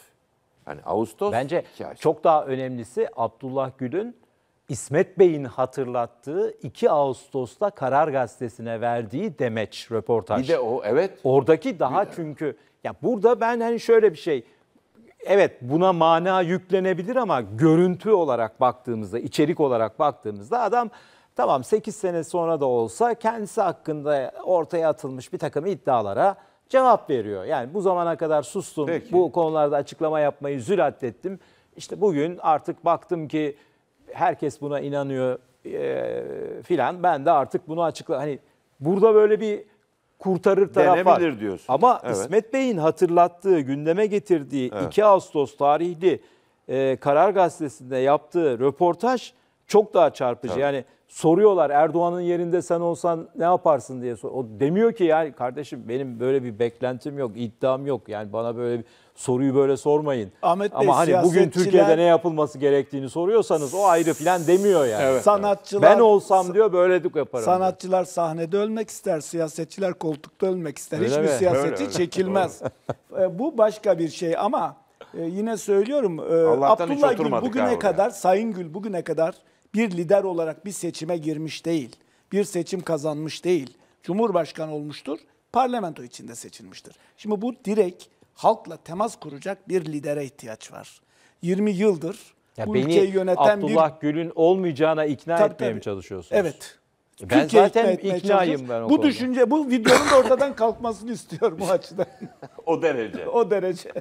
Yani Ağustos Bence çok daha önemlisi Abdullah Gül'ün İsmet Bey'in hatırlattığı 2 Ağustos'ta Karar Gazetesi'ne verdiği demeç röportaj. Bir de o evet. Oradaki daha çünkü ya burada ben hani şöyle bir şey evet buna mana yüklenebilir ama görüntü olarak baktığımızda, içerik olarak baktığımızda adam tamam 8 sene sonra da olsa kendisi hakkında ortaya atılmış bir takım iddialara cevap veriyor. Yani bu zamana kadar sustum, Peki. bu konularda açıklama yapmayı zülat İşte bugün artık baktım ki herkes buna inanıyor e, filan ben de artık bunu açıkla... Hani burada böyle bir kurtarır taraf var. diyorsun. Ama evet. İsmet Bey'in hatırlattığı, gündeme getirdiği evet. 2 Ağustos tarihli e, Karar Gazetesi'nde yaptığı röportaj çok daha çarpıcı. Evet. Yani soruyorlar Erdoğan'ın yerinde sen olsan ne yaparsın diye. Sor. O demiyor ki yani kardeşim benim böyle bir beklentim yok, iddiam yok. Yani bana böyle bir soruyu böyle sormayın. Ahmet Bey, Ama hani bugün Türkiye'de ne yapılması gerektiğini soruyorsanız o ayrı filan demiyor yani. Evet. Sanatçılar ben olsam diyor böyle yaparım. Sanatçılar diyor. sahnede ölmek ister, siyasetçiler koltukta ölmek ister. Öyle Hiçbir mi? siyaseti öyle, çekilmez. Öyle. (laughs) Bu başka bir şey ama e, yine söylüyorum e, Allah'tan Abdullah Gül bugüne kadar yani. Sayın Gül bugüne kadar bir lider olarak bir seçime girmiş değil. Bir seçim kazanmış değil. Cumhurbaşkanı olmuştur. Parlamento içinde seçilmiştir. Şimdi bu direkt halkla temas kuracak bir lidere ihtiyaç var. 20 yıldır ya bu beni ülkeyi yöneten Abdullah bir... Gül'ün olmayacağına ikna tabii, etmeye tabii. mi çalışıyorsunuz? Evet. Ben Türkiye zaten ikna iknayım ben o Bu konuda. düşünce, bu videonun da ortadan kalkmasını istiyorum bu (laughs) açıdan. o derece. o derece.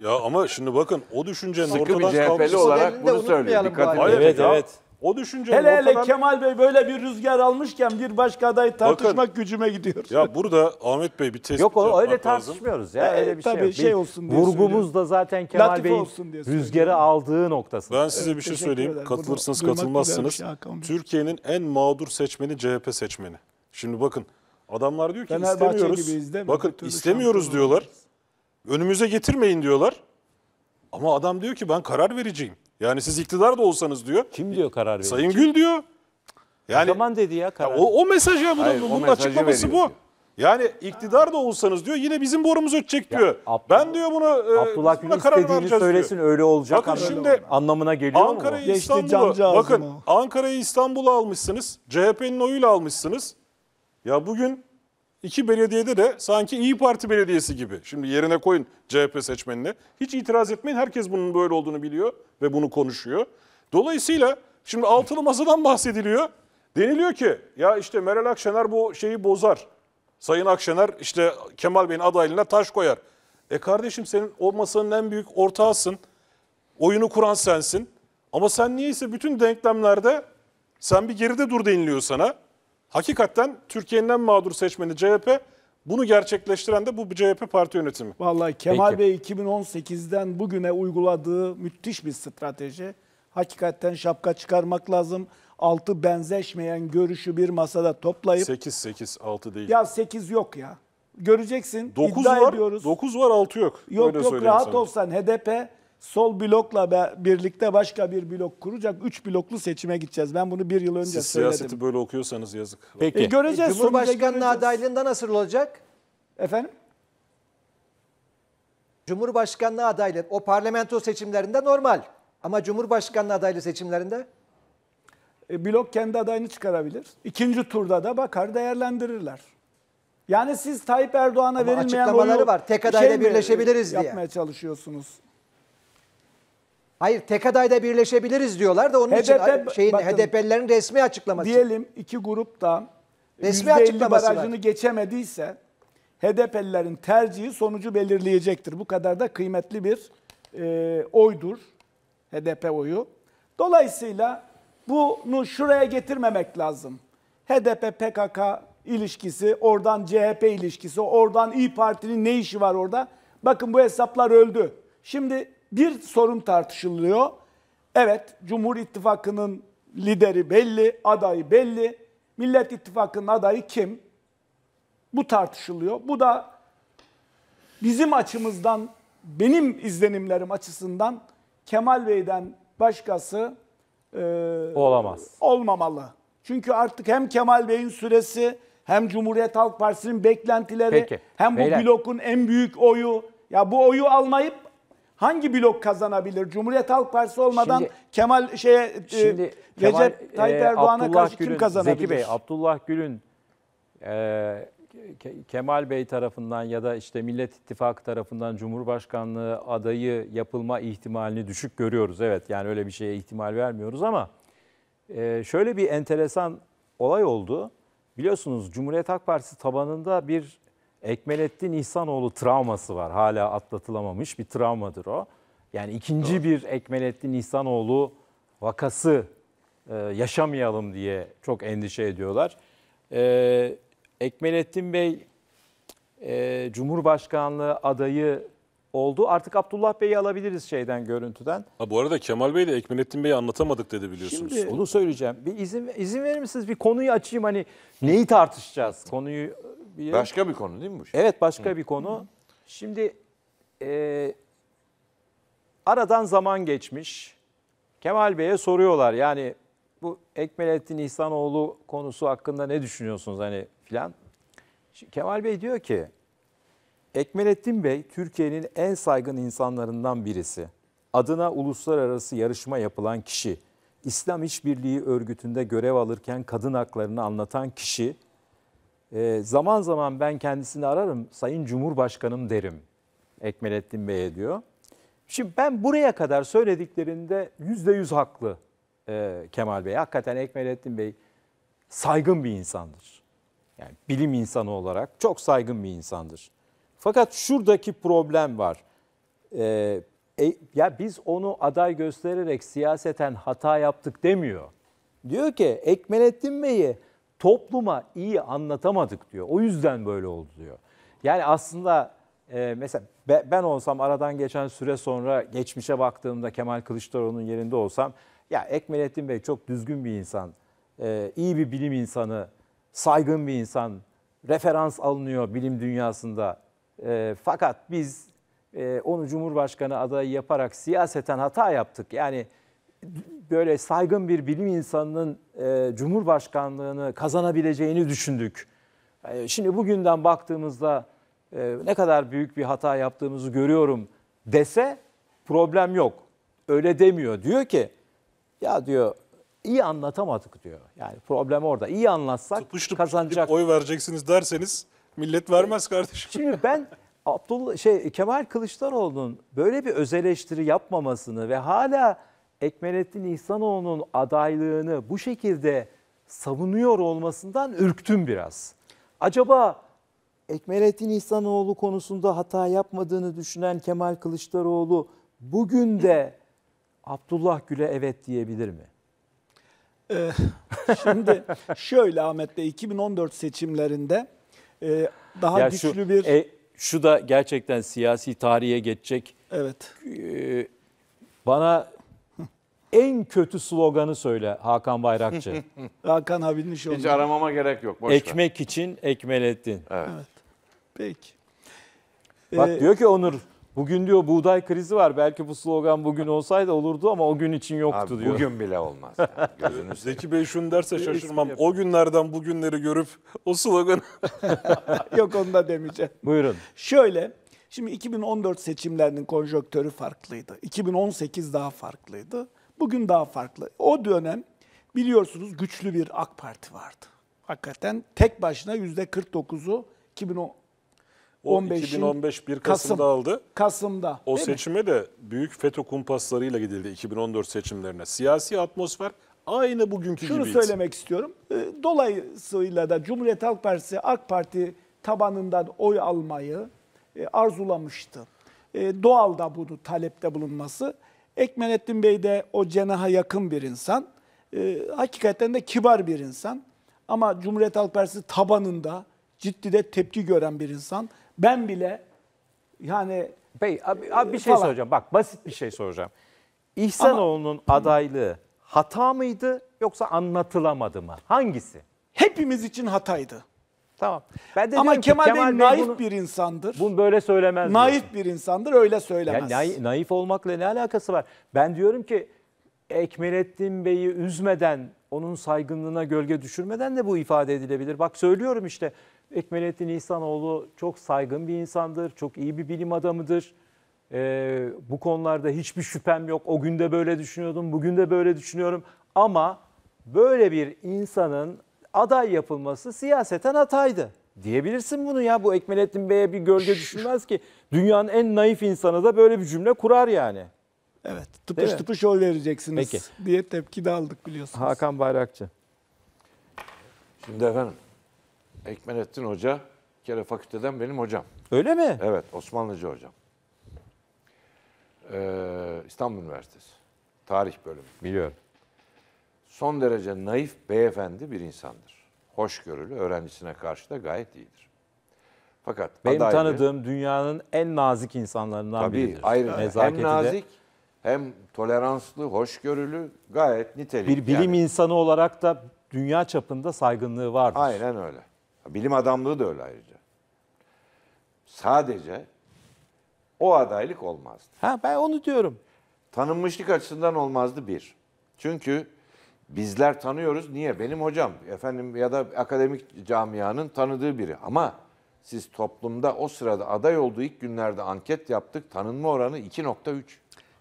ya ama şimdi bakın o düşüncenin Sıkı ortadan kalkması... Sıkı bir CHP'li olarak bunu söylüyor. Dikkat edin. Evet, evet. O düşünce Hele hele kadar... Kemal Bey böyle bir rüzgar almışken bir başka adayı tartışmak Bakın, gücüme gidiyor. Ya burada Ahmet Bey bir tespit Yok o öyle tartışmıyoruz lazım. ya. Öyle bir şey tabii şey, yok. şey olsun diye Vurgumuz da zaten Kemal Latif Bey'in rüzgarı aldığı noktasında. Ben size bir şey söyleyeyim. Ederim. Katılırsınız katılmazsınız. Şey Türkiye'nin en mağdur seçmeni CHP seçmeni. Şimdi bakın adamlar diyor ki Fenerbahçe istemiyoruz. bakın istemiyoruz diyorlar. Önümüze getirmeyin diyorlar. Ama adam diyor ki ben karar vereceğim. Yani siz iktidar da olsanız diyor. Kim diyor karar veriyor? Sayın Gül diyor. Yani, o zaman dedi ya karar. Ya o, o mesaj ya bunun, Hayır, bunun açıklaması bu. Diyor. Yani iktidar da olsanız diyor yine bizim borumuz ötecek diyor. Ya, ben diyor bunu e, Abdullah Gül istediğini söylesin diyor. öyle olacak bakın anlamına, şimdi, anlamına geliyor Ankara mu? İstanbul'u bakın Ankara'yı İstanbul'a almışsınız. CHP'nin oyuyla almışsınız. Ya bugün İki belediyede de sanki İyi Parti belediyesi gibi. Şimdi yerine koyun CHP seçmenine. Hiç itiraz etmeyin. Herkes bunun böyle olduğunu biliyor ve bunu konuşuyor. Dolayısıyla şimdi altılı masadan bahsediliyor. Deniliyor ki ya işte Meral Akşener bu şeyi bozar. Sayın Akşener işte Kemal Bey'in adaylığına taş koyar. E kardeşim senin o masanın en büyük ortağısın. Oyunu kuran sensin. Ama sen niyeyse bütün denklemlerde sen bir geride dur deniliyor sana. Hakikaten Türkiye'nin en mağdur seçmeni CHP. Bunu gerçekleştiren de bu CHP parti yönetimi. Vallahi Kemal Peki. Bey 2018'den bugüne uyguladığı müthiş bir strateji. Hakikaten şapka çıkarmak lazım. Altı benzeşmeyen görüşü bir masada toplayıp 8 8 6 değil. Ya 8 yok ya. Göreceksin. 9 var, ediyoruz. 9 var 6 yok. Yok Öyle yok rahat sana. olsan HDP sol blokla birlikte başka bir blok kuracak. Üç bloklu seçime gideceğiz. Ben bunu bir yıl önce Siz söyledim. siyaseti böyle okuyorsanız yazık. Peki. E, göreceğiz. E, Cumhurbaşkanlığı göreceğiz. adaylığında nasıl olacak? Efendim? Cumhurbaşkanlığı adaylığı o parlamento seçimlerinde normal. Ama Cumhurbaşkanlığı adaylı seçimlerinde? E, blok kendi adayını çıkarabilir. İkinci turda da bakar değerlendirirler. Yani siz Tayyip Erdoğan'a verilmeyen açıklamaları oyu, var. Tek adayla şey birleşebiliriz yapmaya diye. Yapmaya çalışıyorsunuz. Hayır tek adayda birleşebiliriz diyorlar da onun HDP, için şeyin, bakın, HDP'lilerin resmi açıklaması. Diyelim iki grup da resmi açıklaması barajını var. geçemediyse HDP'lilerin tercihi sonucu belirleyecektir. Bu kadar da kıymetli bir e, oydur HDP oyu. Dolayısıyla bunu şuraya getirmemek lazım. HDP PKK ilişkisi, oradan CHP ilişkisi, oradan İyi Parti'nin ne işi var orada? Bakın bu hesaplar öldü. Şimdi bir sorun tartışılıyor. Evet, Cumhur İttifakı'nın lideri belli, adayı belli. Millet İttifakı'nın adayı kim? Bu tartışılıyor. Bu da bizim açımızdan, benim izlenimlerim açısından Kemal Bey'den başkası e, olamaz. Olmamalı. Çünkü artık hem Kemal Bey'in süresi hem Cumhuriyet Halk Partisi'nin beklentileri Peki. hem bu blokun en büyük oyu ya bu oyu almayıp hangi blok kazanabilir? Cumhuriyet Halk Partisi olmadan şimdi, Kemal şeye e, şimdi, e, Kemal, Recep Tayyip e, Erdoğan'a karşı Gül'ün, kim kazanabilir? Zeki Bey, Abdullah Gül'ün e, Kemal Bey tarafından ya da işte Millet İttifakı tarafından Cumhurbaşkanlığı adayı yapılma ihtimalini düşük görüyoruz. Evet yani öyle bir şeye ihtimal vermiyoruz ama e, şöyle bir enteresan olay oldu. Biliyorsunuz Cumhuriyet Halk Partisi tabanında bir Ekmelettin İhsanoğlu travması var. Hala atlatılamamış bir travmadır o. Yani ikinci Doğru. bir Ekmelettin İhsanoğlu vakası e, yaşamayalım diye çok endişe ediyorlar. E, Ekmelettin Bey e, Cumhurbaşkanlığı adayı oldu. Artık Abdullah Bey'i alabiliriz şeyden görüntüden. Ha, bu arada Kemal Bey de Ekmelettin Bey'i anlatamadık dedi biliyorsunuz. Şimdi onu söyleyeceğim. Bir izin, izin verir misiniz? Bir konuyu açayım hani neyi tartışacağız? Konuyu bir Başka bir konu değil mi bu? Şey? Evet başka Hı. bir konu. Hı. Şimdi e, aradan zaman geçmiş. Kemal Bey'e soruyorlar yani bu Ekmelettin İhsanoğlu konusu hakkında ne düşünüyorsunuz hani filan. Kemal Bey diyor ki Ekmelettin Bey Türkiye'nin en saygın insanlarından birisi. Adına uluslararası yarışma yapılan kişi. İslam İşbirliği Örgütü'nde görev alırken kadın haklarını anlatan kişi ee, zaman zaman ben kendisini ararım, Sayın Cumhurbaşkanım derim Ekmelettin Bey'e diyor. Şimdi ben buraya kadar söylediklerinde yüzde yüz haklı e, Kemal Bey. Hakikaten Ekmelettin Bey saygın bir insandır. Yani bilim insanı olarak çok saygın bir insandır. Fakat şuradaki problem var. E, e, ya biz onu aday göstererek siyaseten hata yaptık demiyor. Diyor ki Ekmelettin Bey'i topluma iyi anlatamadık diyor. O yüzden böyle oldu diyor. Yani aslında e, mesela ben olsam aradan geçen süre sonra geçmişe baktığımda Kemal Kılıçdaroğlu'nun yerinde olsam ya Ekmelettin Bey çok düzgün bir insan, e, iyi bir bilim insanı, saygın bir insan, referans alınıyor bilim dünyasında. E, fakat biz e, onu Cumhurbaşkanı adayı yaparak siyaseten hata yaptık. Yani böyle saygın bir bilim insanının e, cumhurbaşkanlığını kazanabileceğini düşündük. Yani e, şimdi bugünden baktığımızda e, ne kadar büyük bir hata yaptığımızı görüyorum dese problem yok. Öyle demiyor. Diyor ki ya diyor iyi anlatamadık diyor. Yani problem orada. İyi anlatsak tutuştup, kazanacak. Tutuştup oy vereceksiniz derseniz millet vermez kardeşim. Şimdi ben Abdullah şey Kemal Kılıçdaroğlu'nun böyle bir özeleştiri yapmamasını ve hala Ekmelettin İhsanoğlu'nun adaylığını bu şekilde savunuyor olmasından ürktüm biraz. Acaba Ekmelettin İhsanoğlu konusunda hata yapmadığını düşünen Kemal Kılıçdaroğlu bugün de Abdullah Gül'e evet diyebilir mi? Ee, şimdi şöyle Ahmet Bey 2014 seçimlerinde e, daha ya güçlü şu, bir... E, şu da gerçekten siyasi tarihe geçecek. Evet. Ee, bana en kötü sloganı söyle Hakan Bayrakçı. (laughs) Hakan abinin işi Hiç aramama gerek yok. Boş ver. Ekmek için ekmelettin. Evet. Evet. Peki. Bak Ee, diyor ki Onur bugün diyor buğday krizi var. Belki bu slogan bugün olsaydı olurdu ama o gün için yoktu Abi, diyor. bugün bile olmaz. Yani. (laughs) Gözünü seveyim. Zeki Bey şunu derse şaşırmam. O günlerden bugünleri görüp o slogan (laughs) Yok onu da demeyeceğim. Buyurun. Şöyle, şimdi 2014 seçimlerinin konjonktörü farklıydı. 2018 daha farklıydı. Bugün daha farklı. O dönem biliyorsunuz güçlü bir AK Parti vardı. Hakikaten tek başına yüzde %49'u 2010 2015 1 Kasım'da Kasım, aldı. Kasım'da. O seçime mi? de büyük FETÖ kumpaslarıyla gidildi 2014 seçimlerine. Siyasi atmosfer aynı bugünkü Şunu gibiydi. Şunu söylemek istiyorum. Ee, dolayısıyla da Cumhuriyet Halk Partisi AK Parti tabanından oy almayı e, arzulamıştı. E, doğal da bunu talepte bulunması. Ekmelettin Bey de o cenaha yakın bir insan. E, hakikaten de kibar bir insan. Ama Cumhuriyet Halk Partisi tabanında ciddi de tepki gören bir insan. Ben bile yani... Bey abi, abi bir şey soracağım. Bak basit bir şey soracağım. İhsanoğlu'nun adaylığı hata mıydı yoksa anlatılamadı mı? Hangisi? Hepimiz için hataydı. Tamam. Ben de Ama Kemal, Kemal Bey, Bey naif bunu- bir insandır. Bunu böyle söylemez. diyorsun. naif bir insandır öyle söylemez. Ya nay- naif olmakla ne alakası var? Ben diyorum ki Ekmelettin Bey'i üzmeden, onun saygınlığına gölge düşürmeden de bu ifade edilebilir. Bak söylüyorum işte Ekmelettin İhsanoğlu çok saygın bir insandır, çok iyi bir bilim adamıdır. Ee, bu konularda hiçbir şüphem yok. O gün de böyle düşünüyordum, bugün de böyle düşünüyorum. Ama böyle bir insanın aday yapılması siyaseten hataydı. Diyebilirsin bunu ya bu Ekmelettin Bey'e bir gölge düşünmez ki. Dünyanın en naif insanı da böyle bir cümle kurar yani. Evet tıpış Değil tıpış mi? oy vereceksiniz Peki. diye tepki de aldık biliyorsunuz. Hakan Bayrakçı. Şimdi efendim Ekmelettin Hoca bir kere fakülteden benim hocam. Öyle mi? Evet Osmanlıcı hocam. Ee, İstanbul Üniversitesi. Tarih bölümü. Biliyorum son derece naif beyefendi bir insandır. Hoşgörülü, öğrencisine karşı da gayet iyidir. Fakat benim adaydı, tanıdığım dünyanın en nazik insanlarından tabii, biridir. Ayrıca Nezaketi hem nazik de, hem toleranslı, hoşgörülü, gayet nitelikli. Bir bilim yani. insanı olarak da dünya çapında saygınlığı vardır. Aynen öyle. Bilim adamlığı da öyle ayrıca. Sadece o adaylık olmazdı. Ha ben onu diyorum. Tanınmışlık açısından olmazdı bir. Çünkü bizler tanıyoruz. Niye? Benim hocam efendim ya da akademik camianın tanıdığı biri. Ama siz toplumda o sırada aday olduğu ilk günlerde anket yaptık. Tanınma oranı 2.3.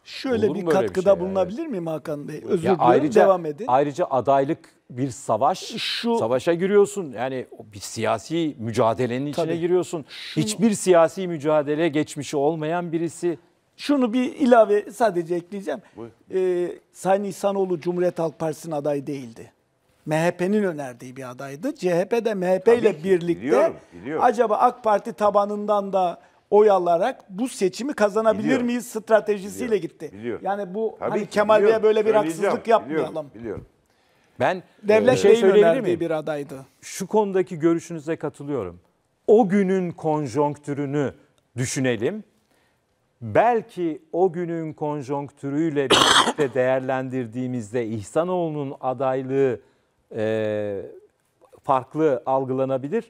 Şöyle Olur bir katkıda bir şey bulunabilir yani? miyim Hakan Bey? Özür diliyorum. Ayrıca, devam edin. Ayrıca adaylık bir savaş. Şu, Savaşa giriyorsun. Yani bir siyasi mücadelenin tabii. içine giriyorsun. Şu, Hiçbir siyasi mücadele geçmişi olmayan birisi şunu bir ilave sadece ekleyeceğim. Buyur. Ee, Sayın İhsanoğlu Cumhuriyet Halk Partisi'nin adayı değildi. MHP'nin önerdiği bir adaydı. CHP de MHP ile birlikte biliyorum, biliyorum. acaba AK Parti tabanından da oy alarak bu seçimi kazanabilir biliyorum. miyiz stratejisiyle biliyorum, gitti. Biliyorum. Yani bu Tabii hani ki, Kemal Bey'e böyle bir haksızlık yapmayalım. Biliyorum. biliyorum. Ben Devlet e, şey önerdiği miyim? bir adaydı. Şu konudaki görüşünüze katılıyorum. O günün konjonktürünü düşünelim belki o günün konjonktürüyle birlikte (coughs) değerlendirdiğimizde İhsanoğlu'nun adaylığı e, farklı algılanabilir.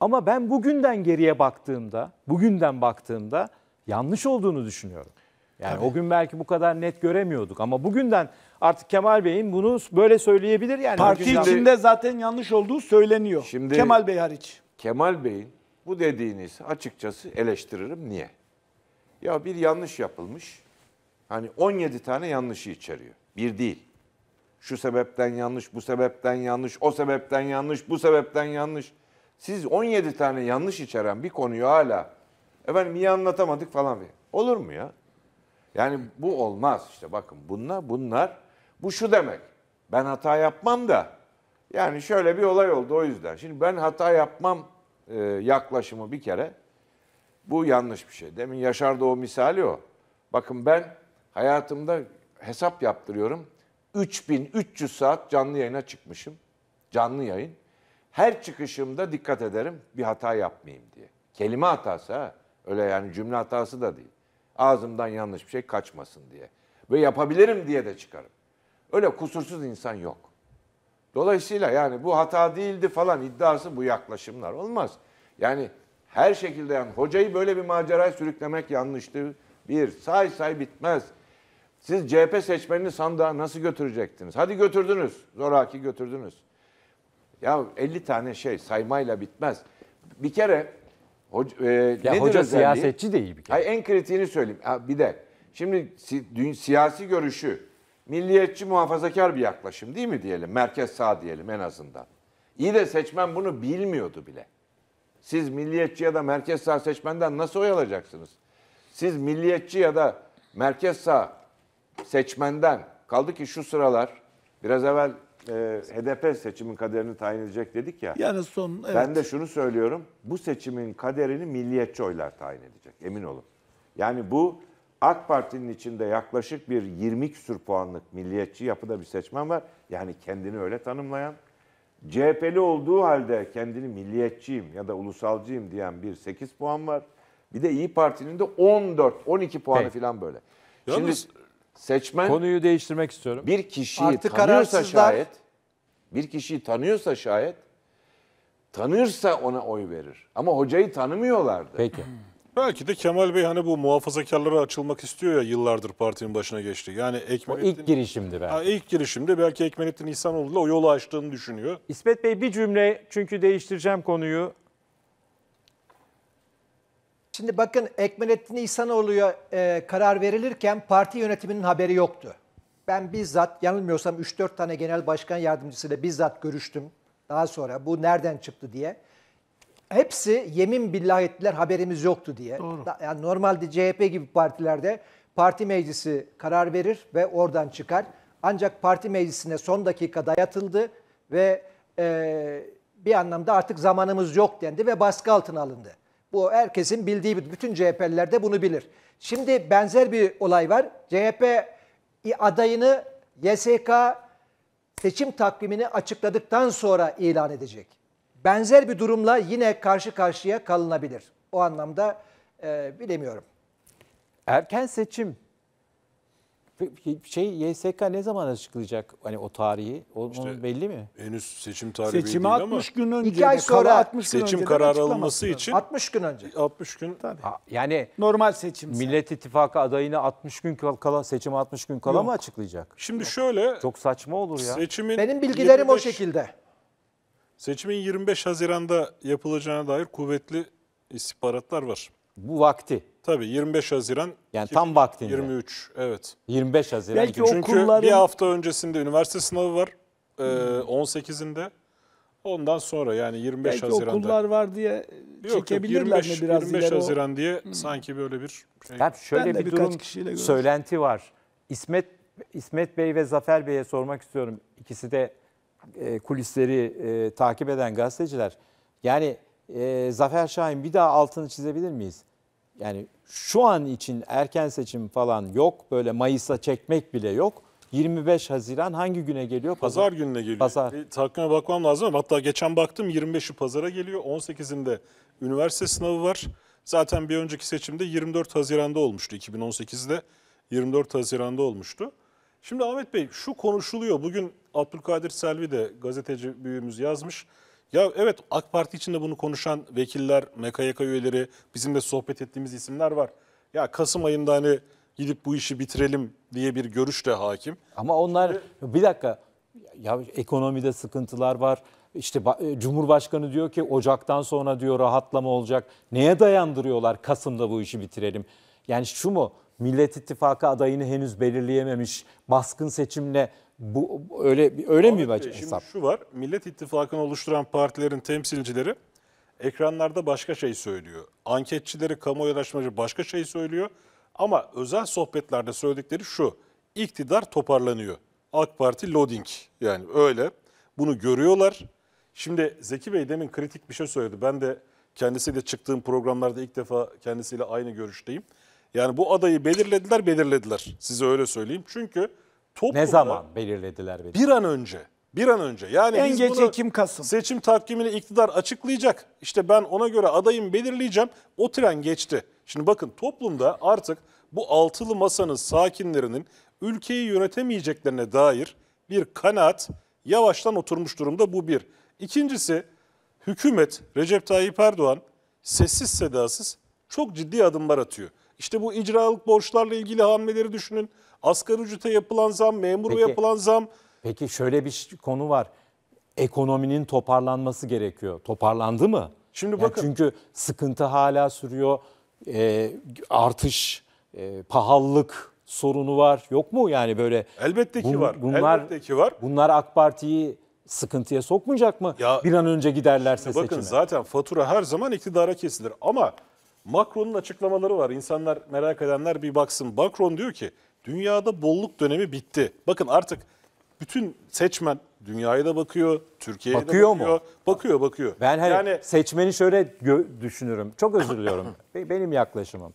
Ama ben bugünden geriye baktığımda, bugünden baktığımda yanlış olduğunu düşünüyorum. Yani Tabii. o gün belki bu kadar net göremiyorduk ama bugünden artık Kemal Bey'in bunu böyle söyleyebilir yani. Parti günden... içinde zaten yanlış olduğu söyleniyor. Şimdi Kemal Bey hariç. Kemal Bey'in bu dediğiniz açıkçası eleştiririm niye? Ya bir yanlış yapılmış. Hani 17 tane yanlışı içeriyor. Bir değil. Şu sebepten yanlış, bu sebepten yanlış, o sebepten yanlış, bu sebepten yanlış. Siz 17 tane yanlış içeren bir konuyu hala efendim iyi anlatamadık falan diye. Olur mu ya? Yani bu olmaz işte bakın bunlar bunlar bu şu demek. Ben hata yapmam da yani şöyle bir olay oldu o yüzden. Şimdi ben hata yapmam e, yaklaşımı bir kere bu yanlış bir şey. Demin Yaşar Doğu misali o. Bakın ben hayatımda hesap yaptırıyorum. 3300 saat canlı yayına çıkmışım. Canlı yayın. Her çıkışımda dikkat ederim bir hata yapmayayım diye. Kelime hatası ha. Öyle yani cümle hatası da değil. Ağzımdan yanlış bir şey kaçmasın diye. Ve yapabilirim diye de çıkarım. Öyle kusursuz insan yok. Dolayısıyla yani bu hata değildi falan iddiası bu yaklaşımlar olmaz. Yani her şekilde yani hocayı böyle bir maceraya sürüklemek yanlıştı. Bir, say say bitmez. Siz CHP seçmenini sandığa nasıl götürecektiniz? Hadi götürdünüz. Zoraki götürdünüz. Ya 50 tane şey saymayla bitmez. Bir kere hoca, e, ya nedir hoca siyasetçi de iyi bir kere. Hayır, en kritiğini söyleyeyim. Ha, bir de şimdi si, dün, siyasi görüşü milliyetçi muhafazakar bir yaklaşım değil mi diyelim? Merkez sağ diyelim en azından. İyi de seçmen bunu bilmiyordu bile. Siz milliyetçi ya da merkez sağ seçmenden nasıl oy alacaksınız? Siz milliyetçi ya da merkez sağ seçmenden kaldı ki şu sıralar biraz evvel e, HDP seçimin kaderini tayin edecek dedik ya. Yani son evet. Ben de şunu söylüyorum. Bu seçimin kaderini milliyetçi oylar tayin edecek. Emin olun. Yani bu AK Parti'nin içinde yaklaşık bir 20 küsür puanlık milliyetçi yapıda bir seçmen var. Yani kendini öyle tanımlayan CHP'li olduğu halde kendini milliyetçiyim ya da ulusalcıyım diyen bir 8 puan var. Bir de İyi Parti'nin de 14, 12 puanı Peki. falan böyle. Şimdi seçmen konuyu değiştirmek istiyorum. Bir kişiyi Artık tanıyorsa şayet bir kişiyi tanıyorsa şayet tanırsa ona oy verir. Ama hocayı tanımıyorlardı. Peki. (clears throat) Belki de Kemal Bey hani bu muhafazakarlara açılmak istiyor ya yıllardır partinin başına geçti. Yani Ekmenettin... O ilk girişimdi belki. Ha, ilk girişimdi belki Ekmenettin İhsanoğlu'yla o yolu açtığını düşünüyor. İsmet Bey bir cümle çünkü değiştireceğim konuyu. Şimdi bakın Ekmenettin İhsanoğlu'ya e, karar verilirken parti yönetiminin haberi yoktu. Ben bizzat yanılmıyorsam 3-4 tane genel başkan yardımcısıyla bizzat görüştüm daha sonra bu nereden çıktı diye hepsi yemin billah ettiler haberimiz yoktu diye. Doğru. Yani normalde CHP gibi partilerde parti meclisi karar verir ve oradan çıkar. Ancak parti meclisine son dakika dayatıldı ve e, bir anlamda artık zamanımız yok dendi ve baskı altına alındı. Bu herkesin bildiği, bir bütün CHP'liler de bunu bilir. Şimdi benzer bir olay var. CHP adayını YSK seçim takvimini açıkladıktan sonra ilan edecek benzer bir durumla yine karşı karşıya kalınabilir. O anlamda e, bilemiyorum. Erken seçim şey YSK ne zaman açıklayacak hani o tarihi? Onun işte, belli mi? Henüz seçim tarihi Seçimi değil 60 ama gün önce. 2 ay sonra 60 gün seçim kararı alınması için 60 gün önce. 60 gün. Tabii. Yani normal seçim. Millet İttifakı adayını 60 gün kala seçim 60 gün kala Yok. mı açıklayacak? Şimdi Yok. şöyle. Çok saçma olur ya. Seçimin Benim bilgilerim 25, o şekilde. Seçimin 25 Haziran'da yapılacağına dair kuvvetli istihbaratlar var. Bu vakti. Tabii 25 Haziran. Yani tam vaktinde. 23 evet. 25 Haziran. Belki Çünkü okulların... bir hafta öncesinde üniversite sınavı var. Ee, 18'inde. Ondan sonra yani 25 Belki Haziran'da. Belki okullar var diye e, çekebilirler yok, 25, mi biraz 25 Haziran o... diye hmm. sanki böyle bir şey. Yani şöyle bir durum söylenti var. İsmet İsmet Bey ve Zafer Bey'e sormak istiyorum. İkisi de e, kulisleri e, takip eden gazeteciler yani e, Zafer Şahin bir daha altını çizebilir miyiz? Yani şu an için erken seçim falan yok. Böyle Mayıs'a çekmek bile yok. 25 Haziran hangi güne geliyor? Pazar, pazar gününe geliyor. Pazar. E, takvime bakmam lazım ama hatta geçen baktım 25'i pazara geliyor. 18'inde üniversite sınavı var. Zaten bir önceki seçimde 24 Haziran'da olmuştu. 2018'de 24 Haziran'da olmuştu. Şimdi Ahmet Bey şu konuşuluyor. Bugün Abdülkadir Selvi de gazeteci büyüğümüz yazmış. Ya evet AK Parti içinde bunu konuşan vekiller, MKYK üyeleri, bizim de sohbet ettiğimiz isimler var. Ya Kasım ayında hani gidip bu işi bitirelim diye bir görüş de hakim. Ama onlar Şimdi, bir dakika ya ekonomide sıkıntılar var. İşte Cumhurbaşkanı diyor ki Ocak'tan sonra diyor rahatlama olacak. Neye dayandırıyorlar Kasım'da bu işi bitirelim? Yani şu mu? Millet İttifakı adayını henüz belirleyememiş. Baskın seçimle bu öyle öyle Ahmet mi bacı hesap? Şimdi şu var. Millet İttifakı'nı oluşturan partilerin temsilcileri ekranlarda başka şey söylüyor. Anketçileri, kamuoyu araştırmacı başka şey söylüyor. Ama özel sohbetlerde söyledikleri şu. İktidar toparlanıyor. AK Parti loading. Yani öyle. Bunu görüyorlar. Şimdi Zeki Bey demin kritik bir şey söyledi. Ben de kendisiyle çıktığım programlarda ilk defa kendisiyle aynı görüşteyim. Yani bu adayı belirlediler, belirlediler. Size öyle söyleyeyim. Çünkü toplumda... Ne zaman belirlediler? belirlediler. Bir an önce. Bir an önce. Yani en biz geç bunu Ekim Kasım. Seçim takvimini iktidar açıklayacak. İşte ben ona göre adayım belirleyeceğim. O tren geçti. Şimdi bakın toplumda artık bu altılı masanın sakinlerinin ülkeyi yönetemeyeceklerine dair bir kanaat yavaştan oturmuş durumda bu bir. İkincisi hükümet Recep Tayyip Erdoğan sessiz sedasız çok ciddi adımlar atıyor. İşte bu icralık borçlarla ilgili hamleleri düşünün. Asgari ücrete yapılan zam, memuru peki, yapılan zam. Peki şöyle bir konu var. Ekonominin toparlanması gerekiyor. Toparlandı mı? Şimdi yani bakın. Çünkü sıkıntı hala sürüyor. E, artış, e, pahalılık sorunu var. Yok mu yani böyle? Elbette ki bun, var. Bunlar, Elbette ki var. Bunlar AK Parti'yi sıkıntıya sokmayacak mı? Ya, bir an önce giderlerse bakın, seçime. Bakın zaten fatura her zaman iktidara kesilir ama Macron'un açıklamaları var. İnsanlar merak edenler bir baksın. Macron diyor ki dünyada bolluk dönemi bitti. Bakın artık bütün seçmen dünyaya da bakıyor, Türkiye'ye bakıyor de bakıyor. Mu? Bakıyor, bakıyor. Ben hani yani seçmeni şöyle düşünürüm. Çok özür diliyorum. (laughs) benim yaklaşımım.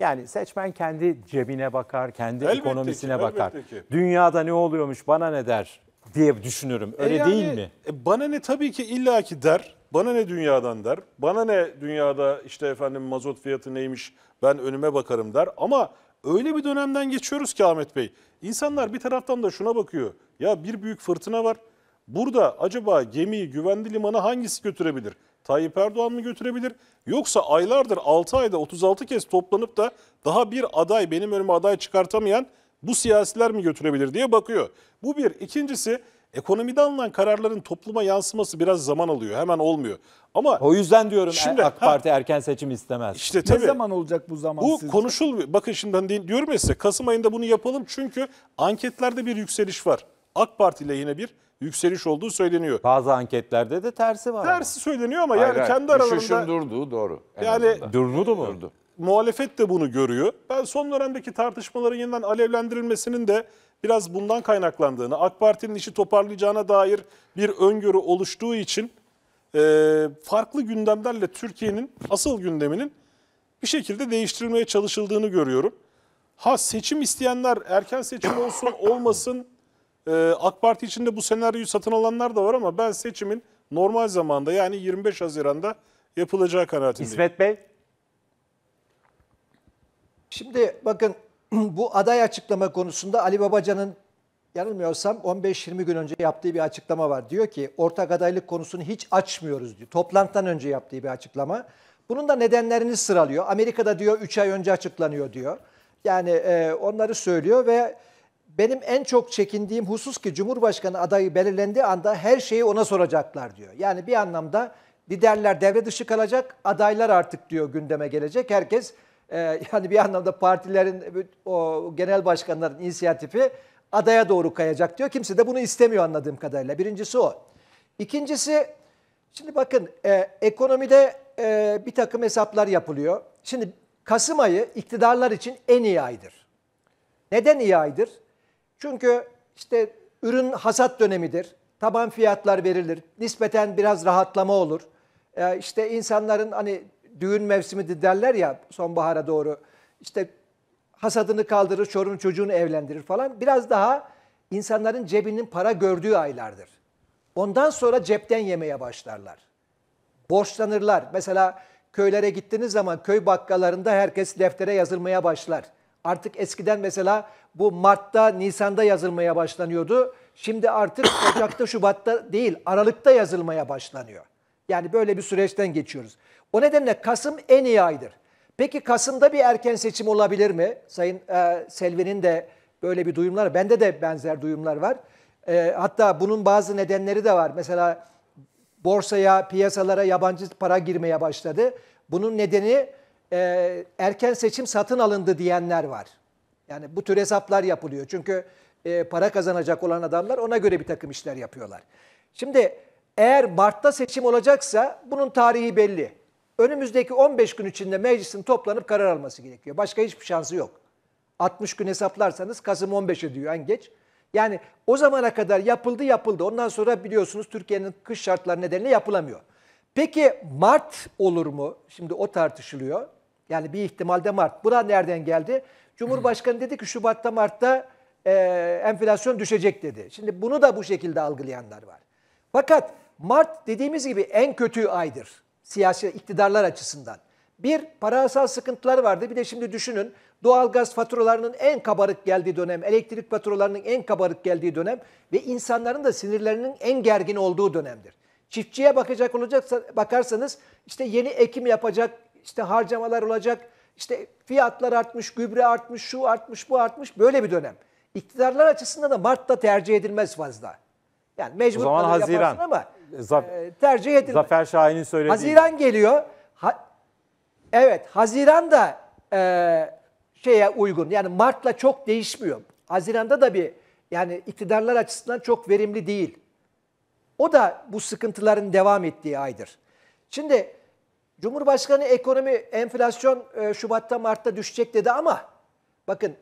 Yani seçmen kendi cebine bakar, kendi elbette ekonomisine ki, bakar. Ki. Dünyada ne oluyormuş, bana ne der diye düşünüyorum. Öyle e yani, değil mi? E, bana ne tabii ki illaki der. Bana ne dünyadan der. Bana ne dünyada işte efendim mazot fiyatı neymiş ben önüme bakarım der. Ama öyle bir dönemden geçiyoruz ki Ahmet Bey. İnsanlar bir taraftan da şuna bakıyor. Ya bir büyük fırtına var. Burada acaba gemiyi güvenli limana hangisi götürebilir? Tayyip Erdoğan mı götürebilir? Yoksa aylardır 6 ayda 36 kez toplanıp da daha bir aday benim önüme aday çıkartamayan bu siyasiler mi götürebilir diye bakıyor. Bu bir. İkincisi ekonomide alınan kararların topluma yansıması biraz zaman alıyor. Hemen olmuyor. Ama O yüzden diyorum e, Şimdi, AK Parti erken seçim istemez. işte Ne zaman olacak bu zaman bu sizce? konuşulmuyor. Bakın şimdi hani diyorum ya size Kasım ayında bunu yapalım çünkü anketlerde bir yükseliş var. AK Parti ile yine bir yükseliş olduğu söyleniyor. Bazı anketlerde de tersi var. ama. Tersi söyleniyor ama yani kendi aralarında Düşüşün aralarında durduğu doğru. yani azından. durdu mu? Durdu muhalefet de bunu görüyor. Ben son dönemdeki tartışmaların yeniden alevlendirilmesinin de biraz bundan kaynaklandığını, AK Parti'nin işi toparlayacağına dair bir öngörü oluştuğu için e, farklı gündemlerle Türkiye'nin asıl gündeminin bir şekilde değiştirilmeye çalışıldığını görüyorum. Ha seçim isteyenler erken seçim olsun olmasın e, AK Parti içinde bu senaryoyu satın alanlar da var ama ben seçimin normal zamanda yani 25 Haziran'da yapılacağı kanaatindeyim. İsmet Bey? Şimdi bakın (clears throat) bu aday açıklama konusunda Ali Babacan'ın yanılmıyorsam 15-20 gün önce yaptığı bir açıklama var. Diyor ki ortak adaylık konusunu hiç açmıyoruz diyor. Toplantıdan önce yaptığı bir açıklama. Bunun da nedenlerini sıralıyor. Amerika'da diyor 3 ay önce açıklanıyor diyor. Yani e, onları söylüyor ve benim en çok çekindiğim husus ki Cumhurbaşkanı adayı belirlendiği anda her şeyi ona soracaklar diyor. Yani bir anlamda liderler devre dışı kalacak, adaylar artık diyor gündeme gelecek. Herkes ee, yani bir anlamda partilerin o genel başkanların inisiyatifi adaya doğru kayacak diyor. Kimse de bunu istemiyor anladığım kadarıyla. Birincisi o. İkincisi şimdi bakın e, ekonomide e, bir takım hesaplar yapılıyor. Şimdi Kasım ayı iktidarlar için en iyi aydır. Neden iyi aydır? Çünkü işte ürün hasat dönemidir. Taban fiyatlar verilir. Nispeten biraz rahatlama olur. E, işte insanların hani düğün mevsimi de derler ya sonbahara doğru. İşte hasadını kaldırır, çorun çocuğunu evlendirir falan. Biraz daha insanların cebinin para gördüğü aylardır. Ondan sonra cepten yemeye başlarlar. Borçlanırlar. Mesela köylere gittiğiniz zaman köy bakkalarında herkes deftere yazılmaya başlar. Artık eskiden mesela bu Mart'ta, Nisan'da yazılmaya başlanıyordu. Şimdi artık Ocak'ta, (coughs) Şubat'ta değil, Aralık'ta yazılmaya başlanıyor. Yani böyle bir süreçten geçiyoruz. O nedenle Kasım en iyi aydır. Peki Kasım'da bir erken seçim olabilir mi? Sayın e, Selvi'nin de böyle bir duyumları, bende de benzer duyumlar var. E, hatta bunun bazı nedenleri de var. Mesela borsaya, piyasalara yabancı para girmeye başladı. Bunun nedeni e, erken seçim satın alındı diyenler var. Yani bu tür hesaplar yapılıyor. Çünkü e, para kazanacak olan adamlar ona göre bir takım işler yapıyorlar. Şimdi eğer Mart'ta seçim olacaksa bunun tarihi belli önümüzdeki 15 gün içinde meclisin toplanıp karar alması gerekiyor. Başka hiçbir şansı yok. 60 gün hesaplarsanız Kasım 15'e diyor en geç. Yani o zamana kadar yapıldı yapıldı. Ondan sonra biliyorsunuz Türkiye'nin kış şartları nedeniyle yapılamıyor. Peki Mart olur mu? Şimdi o tartışılıyor. Yani bir ihtimalde Mart. Bu da nereden geldi? Cumhurbaşkanı dedi ki Şubat'ta Mart'ta e, enflasyon düşecek dedi. Şimdi bunu da bu şekilde algılayanlar var. Fakat Mart dediğimiz gibi en kötü aydır siyasi iktidarlar açısından. Bir, parasal sıkıntılar vardı. Bir de şimdi düşünün doğal gaz faturalarının en kabarık geldiği dönem, elektrik faturalarının en kabarık geldiği dönem ve insanların da sinirlerinin en gergin olduğu dönemdir. Çiftçiye bakacak olacaksa bakarsanız işte yeni ekim yapacak, işte harcamalar olacak, işte fiyatlar artmış, gübre artmış, şu artmış, bu artmış böyle bir dönem. İktidarlar açısından da Mart'ta tercih edilmez fazla. Yani mecbur o zaman Haziran. ama Zaf ee, tercih edilmez. Zafer Şahin'in söylediği. Haziran geliyor. Ha, evet Haziran da e, şeye uygun. Yani Mart'la çok değişmiyor. Haziran'da da bir yani iktidarlar açısından çok verimli değil. O da bu sıkıntıların devam ettiği aydır. Şimdi Cumhurbaşkanı ekonomi enflasyon e, Şubat'ta Mart'ta düşecek dedi ama bakın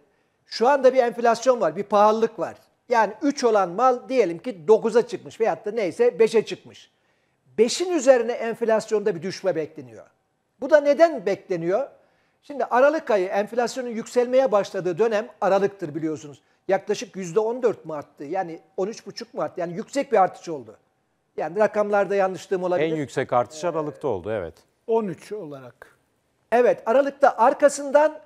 şu anda bir enflasyon var, bir pahalılık var. Yani 3 olan mal diyelim ki 9'a çıkmış veyahut da neyse 5'e çıkmış. 5'in üzerine enflasyonda bir düşme bekleniyor. Bu da neden bekleniyor? Şimdi Aralık ayı enflasyonun yükselmeye başladığı dönem Aralık'tır biliyorsunuz. Yaklaşık %14 mu arttı? Yani 13,5 mu arttı? Yani yüksek bir artış oldu. Yani rakamlarda yanlışlığım olabilir. En yüksek artış ee, Aralık'ta oldu evet. 13 olarak. Evet Aralık'ta arkasından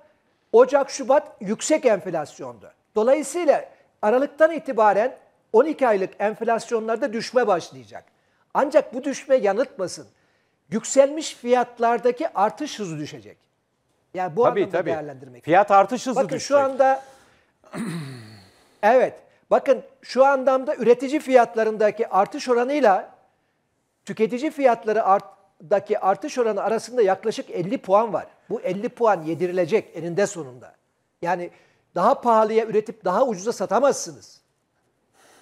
Ocak, Şubat yüksek enflasyondu. Dolayısıyla Aralıktan itibaren 12 aylık enflasyonlarda düşme başlayacak. Ancak bu düşme yanıtmasın, Yükselmiş fiyatlardaki artış hızı düşecek. Yani bu tabii, anlamda tabii. değerlendirmek. Fiyat artış hızı bakın düşecek. şu anda (clears throat) evet bakın şu anlamda üretici fiyatlarındaki artış oranıyla tüketici fiyatları art, daki artış oranı arasında yaklaşık 50 puan var. Bu 50 puan yedirilecek eninde sonunda. Yani daha pahalıya üretip daha ucuza satamazsınız.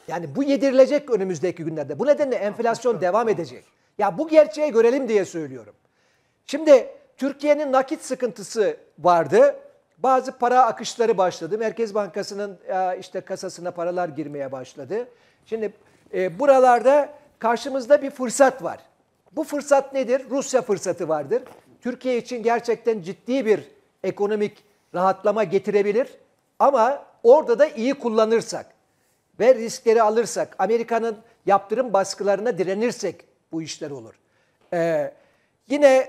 Yani bu yedirilecek önümüzdeki günlerde. Bu nedenle enflasyon devam edecek. Ya bu gerçeği görelim diye söylüyorum. Şimdi Türkiye'nin nakit sıkıntısı vardı. Bazı para akışları başladı. Merkez Bankası'nın e, işte kasasına paralar girmeye başladı. Şimdi e, buralarda karşımızda bir fırsat var. Bu fırsat nedir? Rusya fırsatı vardır. Türkiye için gerçekten ciddi bir ekonomik rahatlama getirebilir. Ama orada da iyi kullanırsak ve riskleri alırsak, Amerika'nın yaptırım baskılarına direnirsek bu işler olur. Ee, yine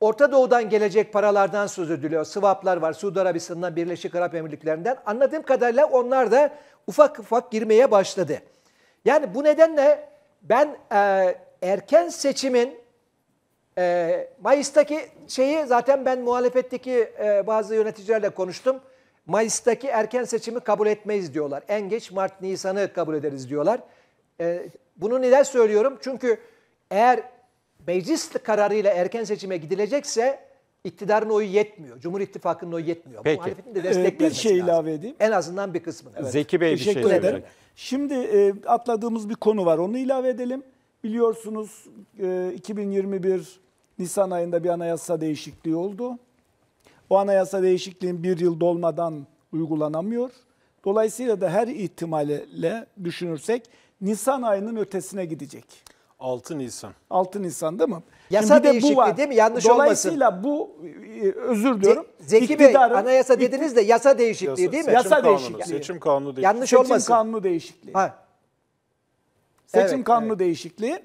Orta Doğu'dan gelecek paralardan söz ediliyor. Sıvaplar var Suudi Arabistan'dan, Birleşik Arap Emirlikleri'nden. Anladığım kadarıyla onlar da ufak ufak girmeye başladı. Yani bu nedenle ben e, erken seçimin e, Mayıs'taki şeyi zaten ben muhalefetteki e, bazı yöneticilerle konuştum. Mayıs'taki erken seçimi kabul etmeyiz diyorlar. En geç Mart Nisan'ı kabul ederiz diyorlar. E, bunu neden söylüyorum? Çünkü eğer meclis kararıyla erken seçime gidilecekse iktidarın oyu yetmiyor. Cumhur İttifakı'nın oyu yetmiyor. Peki. Muhalefetin de ee, destek ee, bir şey lazım. ilave edeyim. En azından bir kısmı. Evet. Zeki Bey Teşekkür bir şey ederim. Söyleyeyim. Şimdi e, atladığımız bir konu var. Onu ilave edelim. Biliyorsunuz e, 2021 Nisan ayında bir anayasa değişikliği oldu. O anayasa değişikliğin bir yıl dolmadan uygulanamıyor. Dolayısıyla da her ihtimalle düşünürsek Nisan ayının ötesine gidecek. 6 Nisan. 6 Nisan değil mi? Yasa Şimdi de değişikliği bu var. değil mi? Yanlış Dolayısıyla olmasın. Dolayısıyla bu e, özür diliyorum. Zeki iktidarın, Bey anayasa dediniz de yasa değişikliği yasa, değil mi? Yasa kanunu, değişikliği. Seçim kanunu değişikliği. Yanlış seçim olmasın. Seçim kanunu değişikliği. Ha. Seçim evet, kanunu evet. değişikliği.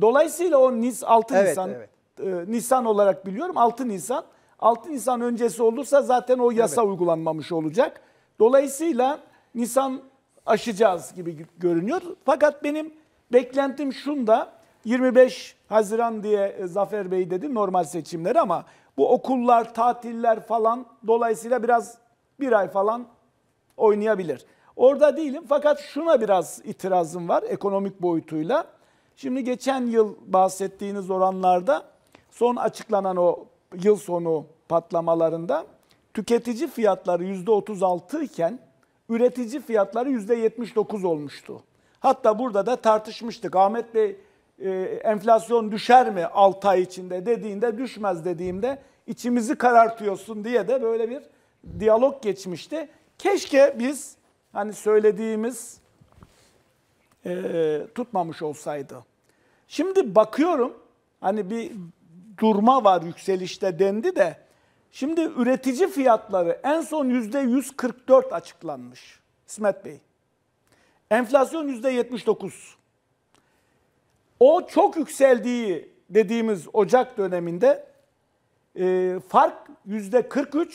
Dolayısıyla o Nis 6 Nisan evet. E, Nisan olarak biliyorum 6 Nisan 6 Nisan öncesi olursa zaten o yasa evet. uygulanmamış olacak. Dolayısıyla Nisan aşacağız gibi görünüyor. Fakat benim beklentim şunda 25 Haziran diye e, Zafer Bey dedi normal seçimleri ama bu okullar, tatiller falan dolayısıyla biraz bir ay falan oynayabilir. Orada değilim fakat şuna biraz itirazım var ekonomik boyutuyla. Şimdi geçen yıl bahsettiğiniz oranlarda son açıklanan o yıl sonu patlamalarında tüketici fiyatları %36 iken üretici fiyatları %79 olmuştu. Hatta burada da tartışmıştık. Ahmet Bey e, enflasyon düşer mi 6 ay içinde dediğinde düşmez dediğimde içimizi karartıyorsun diye de böyle bir diyalog geçmişti. Keşke biz hani söylediğimiz e, tutmamış olsaydı. Şimdi bakıyorum hani bir durma var yükselişte dendi de şimdi üretici fiyatları en son %144 açıklanmış İsmet Bey. Enflasyon %79. O çok yükseldiği dediğimiz Ocak döneminde e, fark %43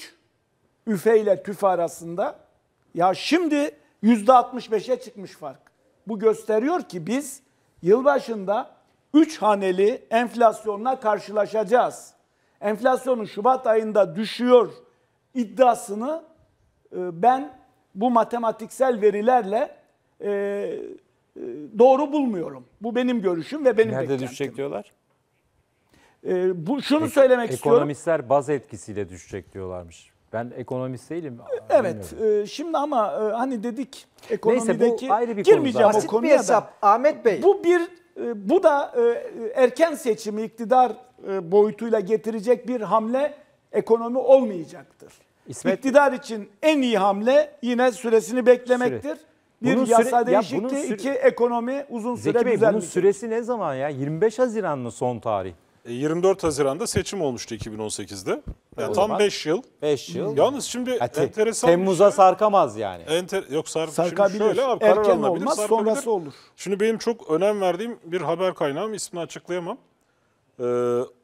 üfe ile tüfe arasında. Ya şimdi %65'e çıkmış fark. Bu gösteriyor ki biz yılbaşında 3 haneli enflasyonla karşılaşacağız. Enflasyonun Şubat ayında düşüyor iddiasını e, ben bu matematiksel verilerle e, e, doğru bulmuyorum. Bu benim görüşüm ve benim Nerede beklentim. düşecek diyorlar? E, bu şunu Ek, söylemek ekonomistler istiyorum. Ekonomistler baz etkisiyle düşecek diyorlarmış. Ben ekonomist değilim. Evet. E, şimdi ama e, hani dedik ekonomideki Neyse, bu ayrı bir girmeyeceğim konu. o konuya Basit bir hesap da. Ahmet Bey. Bu bir ee, bu da e, erken seçimi iktidar e, boyutuyla getirecek bir hamle ekonomi olmayacaktır. İsmet... İktidar için en iyi hamle yine süresini beklemektir. Süre. Bir bunun yasa değişikliği, ya iki ekonomi uzun süre Zeki Bey, düzelmeyecek. bunun süresi ne zaman ya? 25 Haziran mı son tarih? 24 e, Haziran'da seçim olmuştu 2018'de. E, yani tam zaman 5 yıl. 5 yıl. Yalnız şimdi Ha, te- enteresan Temmuz'a şey- sarkamaz yani. Enter, yok sar. Sarkabilir. Şimdi şöyle abi karar Erken alınabilir, olmaz, sarkabilir. sonrası olur. Şimdi benim çok önem verdiğim bir haber kaynağım ismini açıklayamam. Ee,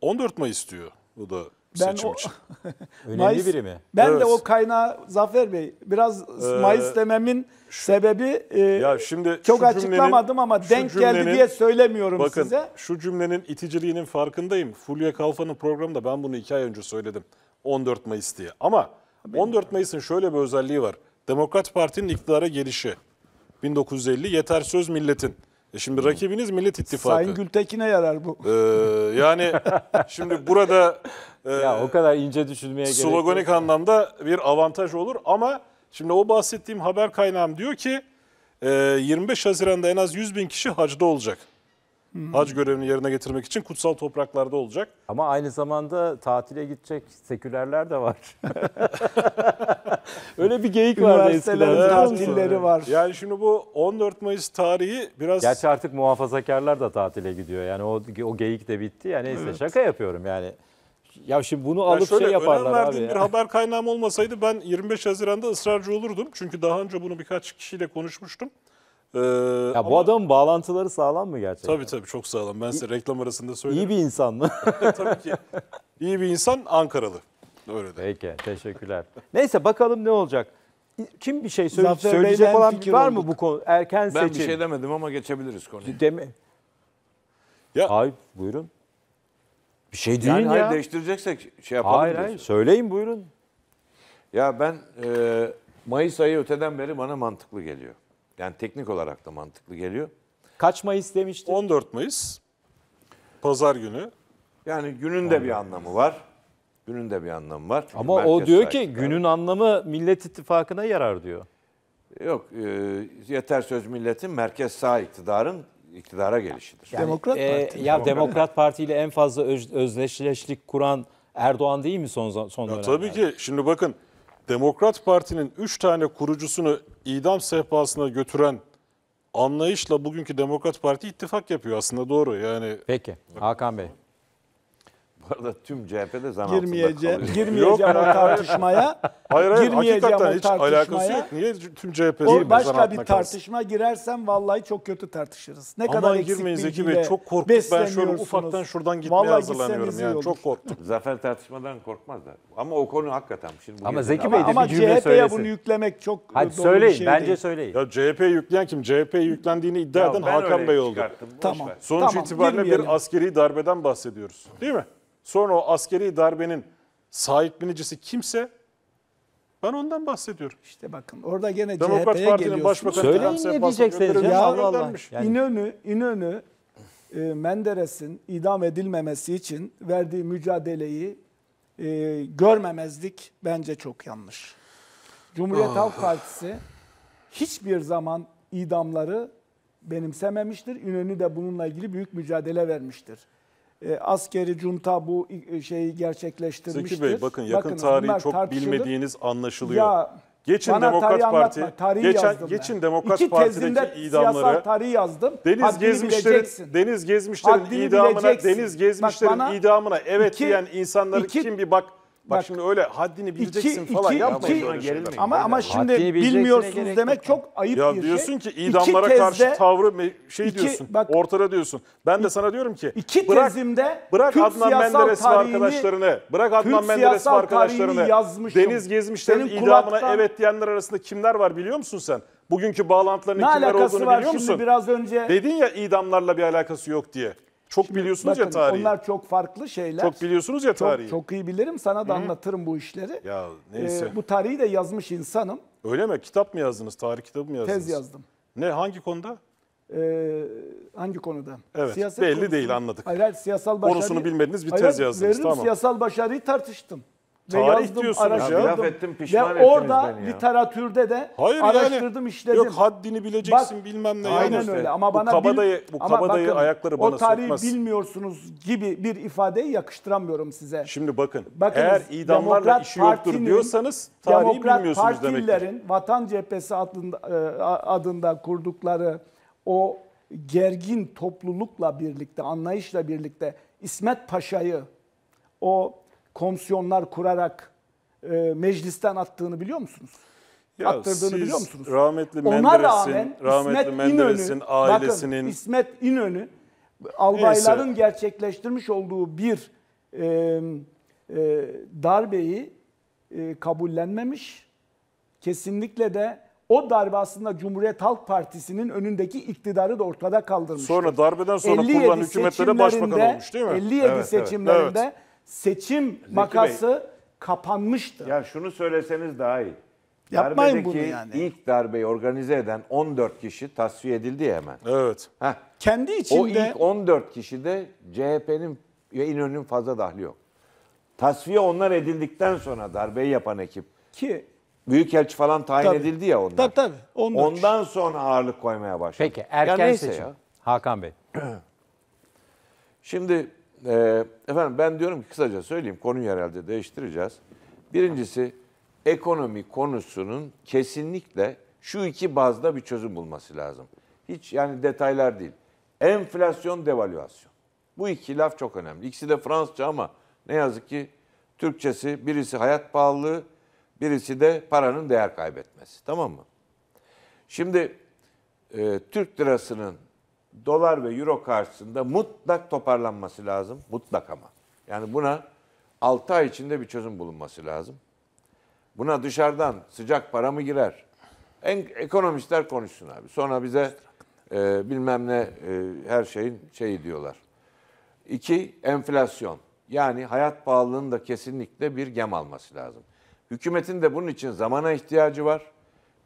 14 Mayıs diyor bu da Ben seçim o- için. (laughs) Önemli Mayıs- biri mi? Ben Evet. de o kaynağı Zafer Bey biraz e, Mayıs dememin Sebebi e, ya şimdi çok açıklamadım ama denk geldi diye söylemiyorum bakın, size. Bakın şu cümlenin iticiliğinin farkındayım. Fulya Kalfa'nın programında ben bunu iki ay önce söyledim. 14 Mayıs diye. Ama Benim 14 Mayıs'ın şöyle bir özelliği var. Demokrat Parti'nin iktidara gelişi. 1950 yeter söz milletin. E şimdi rakibiniz Millet İttifakı. Sayın Gültekin'e yarar bu. Ee, yani (laughs) şimdi burada e, ya o kadar ince düşünmeye sloganik gerek yok. anlamda bir avantaj olur ama Şimdi o bahsettiğim haber kaynağım diyor ki 25 e, Haziran'da en az 100 bin kişi hacda olacak. Hmm. Hac görevini yerine getirmek için kutsal topraklarda olacak. Ama aynı zamanda tatile gidecek sekülerler de var. (laughs) Öyle bir geyik var eskiden. tatilleri var. Yani şimdi bu 14 Mayıs tarihi biraz... Gerçi artık muhafazakarlar da tatile gidiyor. Yani o, o geyik de bitti. Yani neyse evet. şaka yapıyorum yani. Ya şimdi bunu alıp şey şöyle, şey yaparlar önem verdiğim abi. bir ya. haber kaynağım olmasaydı ben 25 Haziran'da ısrarcı olurdum. Çünkü daha önce bunu birkaç kişiyle konuşmuştum. Ee, ya ama... bu adamın bağlantıları sağlam mı gerçekten? Tabii tabii çok sağlam. Ben size reklam arasında söylerim. İyi bir insan mı? (laughs) tabii ki. İyi bir insan Ankaralı. Öyle de. Peki teşekkürler. Neyse bakalım ne olacak. Kim bir şey söyle söyleyecek Bey'den olan var olduk. mı bu konu? Erken ben seçim. Ben bir şey demedim ama geçebiliriz konuyu. Deme. Ya, Hayır buyurun. Bir şey değil yani ya. Hayır değiştireceksek şey yapalım Hayır hayır söyleyin buyurun. Ya ben e, Mayıs ayı öteden beri bana mantıklı geliyor. Yani teknik olarak da mantıklı geliyor. Kaç Mayıs demiştin? 14 Mayıs. Pazar günü. Yani günün de bir anlamı var. Günün de bir anlamı var. Çünkü Ama o diyor ki sahibi- günün anlamı Millet İttifakı'na yarar diyor. Yok, e, yeter söz milletin merkez sağ iktidarın iktidara gelişidir. Yani, Demokrat e, Parti. Ya Demokrat Parti ile en fazla öz, özdeşleşlik kuran Erdoğan değil mi son son dönemde? Tabii ki. Şimdi bakın Demokrat Parti'nin 3 tane kurucusunu idam sehpasına götüren anlayışla bugünkü Demokrat Parti ittifak yapıyor aslında doğru yani. Peki Hakan Bey. Bu arada tüm CHP'de zan girmeyeceğim, altında Girmeyeceğim (laughs) yok, o tartışmaya. hayır hayır hakikaten hiç alakası yok. Niye tüm CHP zan Başka bir tartışma kalsın. girersem vallahi çok kötü tartışırız. Ne Aman kadar eksik girmeyin Zeki Bey çok korktum. Ben şöyle ufaktan şuradan gitmeye vallahi hazırlanıyorum yani. Çok korktum. Zafer tartışmadan korkmazlar. Ama o konu hakikaten. Şimdi ama Zeki Bey de bir cümle CHP'ye söylesin. bunu yüklemek çok Hadi doğru söyleyin, bir şey bence değil. söyleyin. Ya CHP'ye yükleyen kim? CHP'ye yüklendiğini iddia eden Hakan Bey oldu. Tamam. Sonuç tamam, itibariyle bir askeri darbeden bahsediyoruz. Değil mi? Sonra o askeri darbenin sahiplenicisi kimse ben ondan bahsediyorum. İşte bakın orada gene CHP'ye Demokrat Parti'nin geliyorsunuz. Söyleyin ne diyecekseniz ya, vallahi. Şey. İnönü, İnönü e, Menderes'in idam edilmemesi için verdiği mücadeleyi e, görmemezlik bence çok yanlış. Cumhuriyet ah. Halk Partisi hiçbir zaman idamları benimsememiştir. İnönü de bununla ilgili büyük mücadele vermiştir e, askeri junta bu e, şeyi gerçekleştirmiştir. Zeki Bey bakın yakın bakın, tarihi çok tartışılır. bilmediğiniz anlaşılıyor. Ya, geçin Bana Demokrat tarihi Parti, tarihi geçen yazdım geçin ben. Demokrat İki Parti'deki idamları. tarihi yazdım. Deniz Haddini Gezmişler'in Deniz Gezmişler'in idamına bileceksin. Deniz Gezmişler'in idamına evet iki, diyen insanları iki, kim bir bak Bak, Bak şimdi öyle haddini bileceksin iki, falan iki, yapmayın iki, böyle şeyler. Ama şimdi haddini bilmiyorsunuz demek yok. çok ayıp ya bir şey. diyorsun ki idamlara tezde, karşı tavrı şey iki, diyorsun. Bak, ortada diyorsun. Ben de sana diyorum ki iki bırak, tezimde bırak Türk Adnan Menderes ve arkadaşlarını, bırak Adnan Türk Menderes ve arkadaşlarını yazmışım. Deniz gezmişlerin Senin idamına kulaktan, evet diyenler arasında kimler var biliyor musun sen? Bugünkü bağlantıların ne kimler olduğunu biliyor musun? Biraz önce... Dedin ya idamlarla bir alakası yok diye. Çok Şimdi biliyorsunuz bakın, ya tarihi. Onlar çok farklı şeyler. Çok biliyorsunuz ya tarihi. Çok, çok iyi bilirim. Sana da Hı. anlatırım bu işleri. Ya neyse. Ee, bu tarihi de yazmış insanım. Öyle mi? Kitap mı yazdınız? Tarih kitabı mı yazdınız? Tez yazdım. Ne? Hangi konuda? Ee, hangi konuda? Evet. Siyaset belli konusunu, değil anladık. Hayır, hayır siyasal başarı. Orasını bilmediğiniz bir hayır, tez yazdınız. Veririm, tamam. Siyasal başarıyı tartıştım. Tarih ve yazdım, diyorsunuz araştırdım. Ya, ettim, pişman ve orada literatürde de Hayır, araştırdım, yani, işledim. Yok haddini bileceksin Bak, bilmem ne. Aynen yani. öyle ama bu bana kabadayı, bu ama kabadayı bakın, ayakları bana sokmaz. O tarihi sokmaz. bilmiyorsunuz gibi bir ifadeyi yakıştıramıyorum size. Şimdi bakın Bakınız, eğer idamlarla Demokrat işi yoktur partinin, diyorsanız tarihi Demokrat bilmiyorsunuz demektir. Demokrat Vatan Cephesi adında, e, adında kurdukları o gergin toplulukla birlikte, anlayışla birlikte İsmet Paşa'yı o komisyonlar kurarak e, meclisten attığını biliyor musunuz? Ya attırdığını siz biliyor musunuz? Rahmetli Menderes'in, rağmen rahmetli İsmet Menderes'in İnönü, ailesinin bakın, İsmet İnönü albayların Neyse. gerçekleştirmiş olduğu bir e, e, darbeyi e, kabullenmemiş. Kesinlikle de o darbe aslında Cumhuriyet Halk Partisi'nin önündeki iktidarı da ortada kaldırmış. Sonra darbeden sonra kurulan hükümetlere başbakan olmuş değil mi? 57 evet, seçimlerinde evet seçim Zeki makası Bey, kapanmıştı. Ya şunu söyleseniz daha iyi. Yapmayın Darbedeki bunu yani. ilk darbeyi organize eden 14 kişi tasfiye edildi hemen. Evet. Heh. Kendi içinde... O ilk 14 kişi de CHP'nin ve İnönü'nün fazla dahli yok. Tasfiye onlar edildikten sonra darbeyi yapan ekip. Ki Büyükelçi falan tayin tabii. edildi ya onlar. Tabii tabii. 14. Ondan sonra ağırlık koymaya başladı. Peki erken yani seçim. Ya. Hakan Bey. (clears throat) Şimdi e, efendim ben diyorum ki kısaca söyleyeyim konuyu herhalde değiştireceğiz. Birincisi ekonomi konusunun kesinlikle şu iki bazda bir çözüm bulması lazım. Hiç yani detaylar değil. Enflasyon, devalüasyon. Bu iki laf çok önemli. İkisi de Fransızca ama ne yazık ki Türkçesi birisi hayat pahalılığı, birisi de paranın değer kaybetmesi. Tamam mı? Şimdi e, Türk lirasının dolar ve euro karşısında mutlak toparlanması lazım. Mutlak ama. Yani buna 6 ay içinde bir çözüm bulunması lazım. Buna dışarıdan sıcak para mı girer? En, ekonomistler konuşsun abi. Sonra bize e, bilmem ne e, her şeyin şeyi diyorlar. İki, enflasyon. Yani hayat pahalılığının da kesinlikle bir gem alması lazım. Hükümetin de bunun için zamana ihtiyacı var.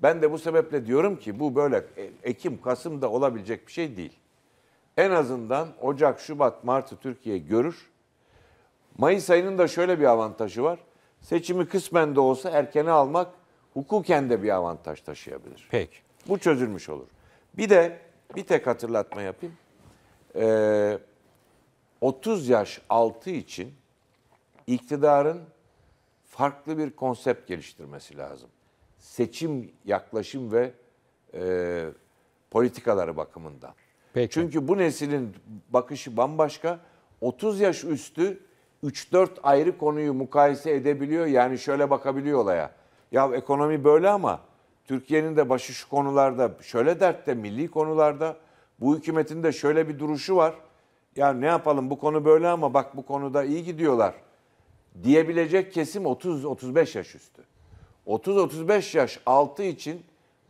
Ben de bu sebeple diyorum ki bu böyle Ekim, Kasım'da olabilecek bir şey değil en azından Ocak, Şubat, Mart'ı Türkiye görür. Mayıs ayının da şöyle bir avantajı var. Seçimi kısmen de olsa erkene almak hukuken de bir avantaj taşıyabilir. Peki. Bu çözülmüş olur. Bir de bir tek hatırlatma yapayım. Ee, 30 yaş altı için iktidarın farklı bir konsept geliştirmesi lazım. Seçim yaklaşım ve e, politikaları bakımından. Peki. Çünkü bu neslin bakışı bambaşka. 30 yaş üstü 3-4 ayrı konuyu mukayese edebiliyor. Yani şöyle bakabiliyor olaya. Ya ekonomi böyle ama Türkiye'nin de başı şu konularda şöyle dertte milli konularda bu hükümetin de şöyle bir duruşu var. Ya ne yapalım bu konu böyle ama bak bu konuda iyi gidiyorlar diyebilecek kesim 30-35 yaş üstü. 30-35 yaş altı için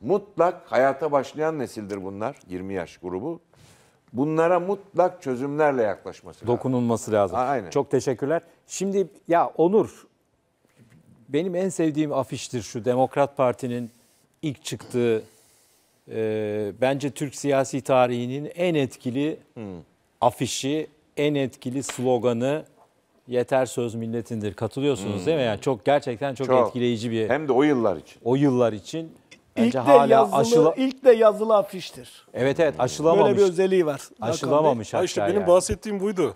mutlak hayata başlayan nesildir bunlar 20 yaş grubu. Bunlara mutlak çözümlerle yaklaşması lazım. Dokunulması lazım. Aynen. Çok teşekkürler. Şimdi ya Onur benim en sevdiğim afiştir şu Demokrat Parti'nin ilk çıktığı e, bence Türk siyasi tarihinin en etkili hmm. afişi, en etkili sloganı yeter söz milletindir. Katılıyorsunuz hmm. değil mi? Yani çok gerçekten çok, Çok. etkileyici bir Hem de o yıllar için. o yıllar için İlk de hala yazılı, aşıla... ilk de yazılı afiştir. Evet evet aşılamamış. Böyle bir özelliği var. Aşılamamış hatta. işte benim yani. bahsettiğim buydu.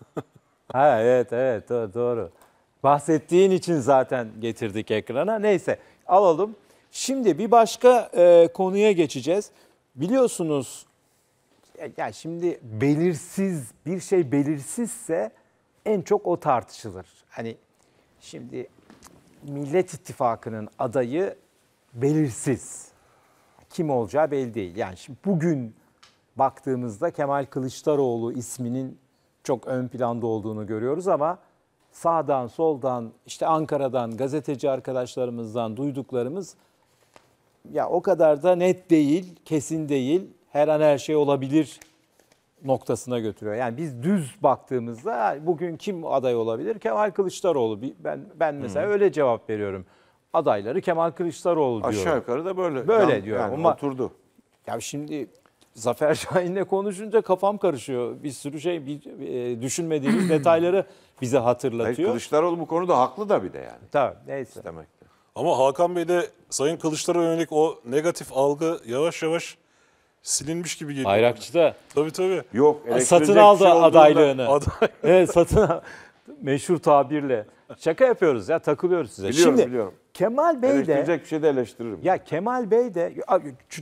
(laughs) ha evet evet doğru. Bahsettiğin için zaten getirdik ekrana. Neyse alalım. Şimdi bir başka e, konuya geçeceğiz. Biliyorsunuz ya, ya şimdi belirsiz bir şey belirsizse en çok o tartışılır. Hani şimdi Millet İttifakı'nın adayı belirsiz. Kim olacağı belli değil. Yani şimdi bugün baktığımızda Kemal Kılıçdaroğlu isminin çok ön planda olduğunu görüyoruz ama sağdan soldan işte Ankara'dan gazeteci arkadaşlarımızdan duyduklarımız ya o kadar da net değil, kesin değil. Her an her şey olabilir noktasına götürüyor. Yani biz düz baktığımızda bugün kim aday olabilir? Kemal Kılıçdaroğlu. Ben ben mesela hmm. öyle cevap veriyorum adayları Kemal Kılıçdaroğlu diyor. Aşağı yukarı da böyle. Böyle yan, diyor. Yani Ama oturdu. Ya şimdi Zafer (laughs) Şahin'le konuşunca kafam karışıyor. Bir sürü şey bir, e, düşünmediğimiz (clears throat) detayları bize hatırlatıyor. Hayır, Kılıçdaroğlu bu konuda haklı da bir de yani. Tabii neyse. Demek ki. Ama Hakan de Sayın Kılıçdaroğlu yönelik o negatif algı yavaş yavaş silinmiş gibi geliyor. Bayrakçı da. Tabii tabii. Yok. Satın aldı şey adaylığını. (laughs) Aday. evet satın aldı meşhur tabirle. Şaka yapıyoruz ya takılıyoruz size. Biliyorum Şimdi, biliyorum. Kemal Bey de bir şey de eleştiririm. Ya Kemal Bey de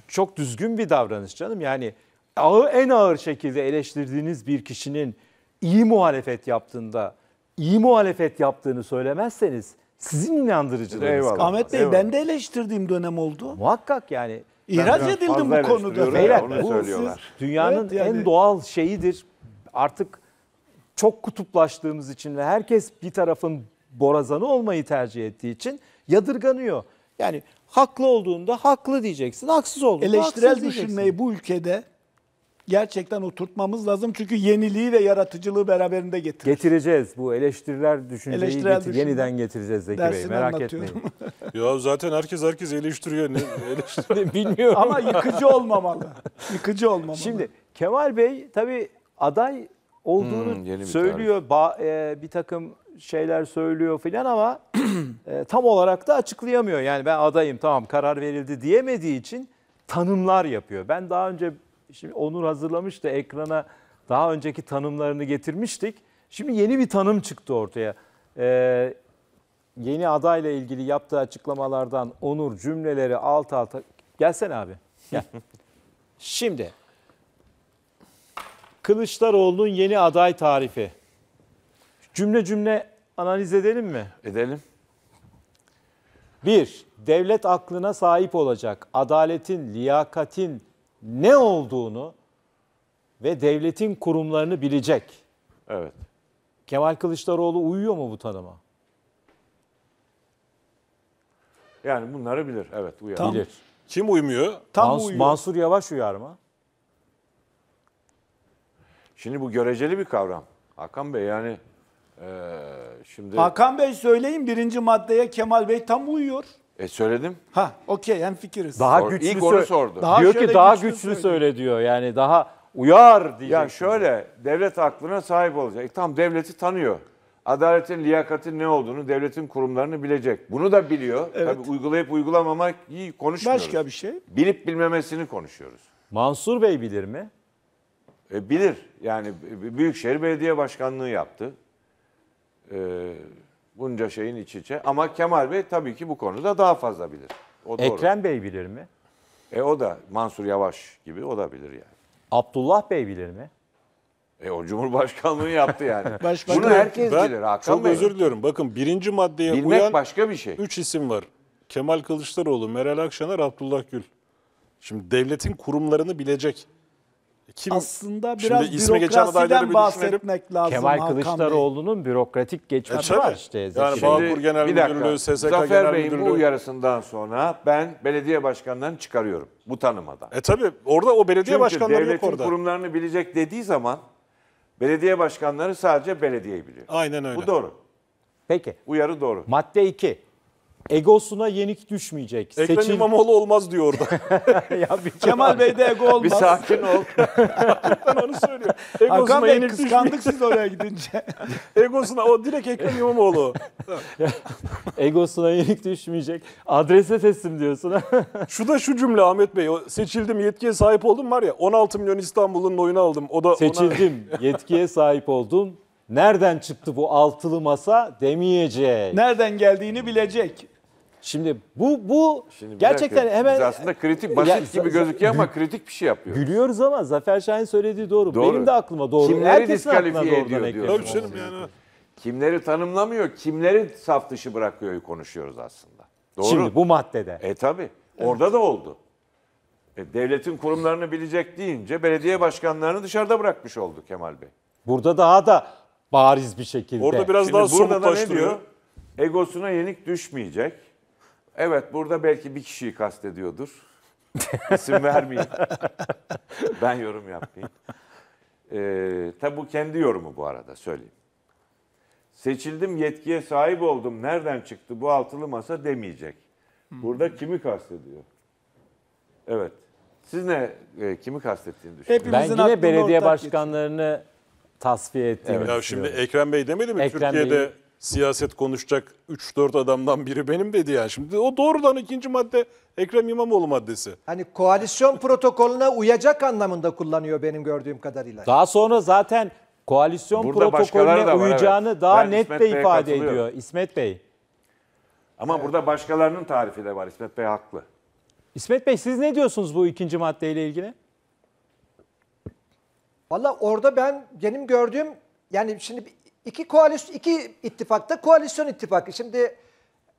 çok düzgün bir davranış canım. Yani ağı en ağır şekilde eleştirdiğiniz bir kişinin iyi muhalefet yaptığında iyi muhalefet yaptığını söylemezseniz sizin inandırıcılığınız Eyvallah. Ahmet Bey Eyvallah. ben de eleştirdiğim dönem oldu. Muhakkak yani. İhraç edildim bu konuda. Beyler bu dünyanın evet, yani. en doğal şeyidir. Artık çok kutuplaştığımız için ve herkes bir tarafın borazanı olmayı tercih ettiği için yadırganıyor. Yani haklı olduğunda haklı diyeceksin, haksız olduğunda Eleştirel haksız diyeceksin. düşünmeyi bu ülkede gerçekten oturtmamız lazım. Çünkü yeniliği ve yaratıcılığı beraberinde getirir. Getireceğiz bu eleştiriler düşünceyi eleştirel getir, düşünme. yeniden getireceğiz Zeki Bey merak etmeyin. (laughs) ya zaten herkes herkes eleştiriyor. Ne, eleştiriyor. (laughs) Bilmiyorum. Ama yıkıcı olmamalı. Yıkıcı olmamalı. Şimdi Kemal Bey tabii aday olduğunu hmm, bir söylüyor. Ba, e, bir takım şeyler söylüyor filan ama (clears throat) e, tam olarak da açıklayamıyor. Yani ben adayım tamam karar verildi diyemediği için tanımlar yapıyor. Ben daha önce şimdi Onur hazırlamıştı ekrana daha önceki tanımlarını getirmiştik. Şimdi yeni bir tanım çıktı ortaya. E, yeni adayla ilgili yaptığı açıklamalardan Onur cümleleri alt alta gelsene abi. Gel. (laughs) şimdi Kılıçdaroğlu'nun yeni aday tarifi. Cümle cümle analiz edelim mi? Edelim. Bir, devlet aklına sahip olacak adaletin, liyakatin ne olduğunu ve devletin kurumlarını bilecek. Evet. Kemal Kılıçdaroğlu uyuyor mu bu tanıma? Yani bunları bilir. Evet uyar. Tam. Bilir. Kim uymuyor? Tam Mans- uyuyor. Mansur Yavaş uyar mı? Şimdi bu göreceli bir kavram. Hakan Bey yani e, şimdi... Hakan Bey söyleyin birinci maddeye Kemal Bey tam uyuyor. E söyledim. Ha okey yani fikiriz. Daha Sor, güçlü ilk onu sordu. Daha diyor ki daha güçlü, güçlü söyle. diyor. Yani daha uyar diye. Yani şöyle devlet aklına sahip olacak. E, tam devleti tanıyor. Adaletin, liyakatin ne olduğunu, devletin kurumlarını bilecek. Bunu da biliyor. Evet. Tabii uygulayıp uygulamamak iyi konuşmuyoruz. Başka bir şey. Bilip bilmemesini konuşuyoruz. Mansur Bey bilir mi? E, bilir. Yani Büyükşehir Belediye Başkanlığı yaptı. E, bunca şeyin iç içe. Ama Kemal Bey tabii ki bu konuda daha fazla bilir. O doğru. Ekrem Bey bilir mi? E o da Mansur Yavaş gibi o da bilir yani. Abdullah Bey bilir mi? E o Cumhurbaşkanlığı yaptı yani. (laughs) Başbakan, Bunu herkes ben bilir Hakan Çok Bey. özür diliyorum. Bakın birinci maddeye Bilmek uyan başka bir şey. Üç isim var. Kemal Kılıçdaroğlu, Meral Akşener, Abdullah Gül. Şimdi devletin kurumlarını bilecek kim aslında biraz şimdi ismi bahsetmek lazım. Kemal Hakan Kılıçdaroğlu'nun bürokratik geçmişi e, var işte. Yani şimdi, Bağkur Genel bir dakika, Müdürlüğü, SSK Zafer Genel Bey'in Müdürlüğü. bu uyarısından sonra ben belediye başkanlarını çıkarıyorum bu tanımadan. E tabi orada o belediye Çünkü başkanları yok orada. kurumlarını bilecek dediği zaman belediye başkanları sadece belediyeyi biliyor. Aynen öyle. Bu doğru. Peki. Uyarı doğru. Madde 2 egosuna yenik düşmeyecek. Ekrem Seçil... İmamoğlu olmaz diyor orada. (laughs) ya bir Kemal Bey de ego olmaz. Bir sakin ol. ben (laughs) onu söylüyor. Egosuna yenik kıskandık siz oraya gidince. (laughs) egosuna o direkt Ekrem İmamoğlu. egosuna yenik düşmeyecek. Adrese teslim diyorsun. şu da şu cümle Ahmet Bey. Seçildim yetkiye sahip oldum var ya 16 milyon İstanbul'un oyunu aldım. O da Seçildim ona... yetkiye sahip oldum nereden çıktı bu altılı masa demeyecek. Nereden geldiğini bilecek. Şimdi bu bu Şimdi gerçekten dakika, hemen aslında kritik basit Ya, gibi gözüküyor ama kritik bir şey yapıyor. Gülüyoruz ama Zafer Şahin söylediği doğru. Doğru. Benim de aklıma doğru. Kimleri diskalifiye doğrudan ediyor diyor. yani. Kimleri tanımlamıyor, kimleri saf dışı bırakıyor konuşuyoruz aslında. Doğru. Şimdi bu maddede. E tabi. Orada da oldu. E, devletin kurumlarını bilecek deyince belediye başkanlarını dışarıda bırakmış oldu Kemal Bey. Burada daha da bariz bir şekilde. Orada biraz Şimdi daha burada da somutlaştırıyor. Egosuna yenik düşmeyecek. Evet burada belki bir kişiyi kastediyordur. İsim vermeyeyim. (laughs) ben yorum yapmayayım. Ee, tabi bu kendi yorumu bu arada söyleyeyim. Seçildim yetkiye sahip oldum nereden çıktı bu altılı masa demeyecek. Hmm. Burada kimi kastediyor? Evet. Siz ne e, kimi kastettiğini düşünüyorsunuz? Ben yine belediye ortak geçiyor. başkanlarını tasfiye ettiğimi Ya düşünüyorum. şimdi Ekrem Bey demedi mi Ekrem Türkiye'de Bey'in- siyaset konuşacak 3-4 adamdan biri benim dedi yani. Şimdi o doğrudan ikinci madde Ekrem İmamoğlu maddesi. Hani koalisyon protokolüne uyacak anlamında kullanıyor benim gördüğüm kadarıyla. Daha sonra zaten koalisyon Burada protokolüne da uyacağını evet. daha ben net İsmet de ifade ediyor İsmet Bey. Ama burada başkalarının tarifi de var. İsmet Bey haklı. İsmet Bey siz ne diyorsunuz bu ikinci maddeyle ilgili? Valla orada ben benim gördüğüm yani şimdi İki koalisyon, iki ittifakta koalisyon ittifakı. Şimdi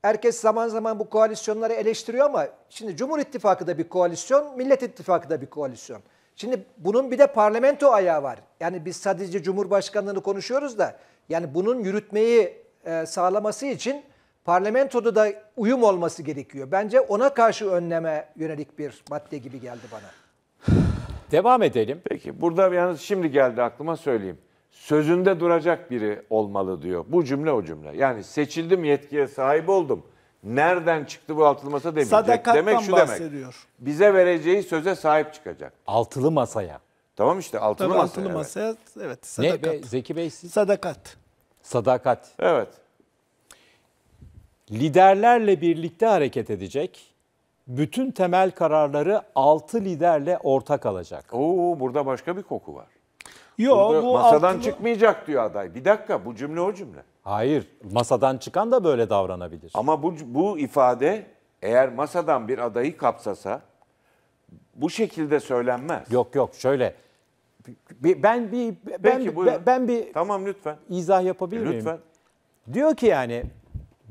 herkes zaman zaman bu koalisyonları eleştiriyor ama şimdi Cumhur İttifakı da bir koalisyon, Millet İttifakı da bir koalisyon. Şimdi bunun bir de parlamento ayağı var. Yani biz sadece Cumhurbaşkanlığını konuşuyoruz da yani bunun yürütmeyi e, sağlaması için parlamentoda da uyum olması gerekiyor. Bence ona karşı önleme yönelik bir madde gibi geldi bana. Devam edelim. Peki burada yalnız şimdi geldi aklıma söyleyeyim sözünde duracak biri olmalı diyor. Bu cümle o cümle. Yani seçildim yetkiye sahip oldum. Nereden çıktı bu altılı masa demeyecek. demek şu bahsediyor. demek. Bize vereceği söze sahip çıkacak. Altılı masaya. Tamam işte altılı Tabii masaya. Altılı masaya evet, evet sadakat. Ne be, Zeki Bey siz? Sadakat. Sadakat. Evet. Liderlerle birlikte hareket edecek. Bütün temel kararları altı liderle ortak alacak. Oo burada başka bir koku var. Yo, bu masadan altılı... çıkmayacak diyor aday. Bir dakika bu cümle o cümle. Hayır, masadan çıkan da böyle davranabilir. Ama bu bu ifade eğer masadan bir adayı kapsasa bu şekilde söylenmez. Yok yok şöyle ben bir ben Peki, ben, ben bir Tamam lütfen. izah yapabilir miyim? Lütfen. Diyor ki yani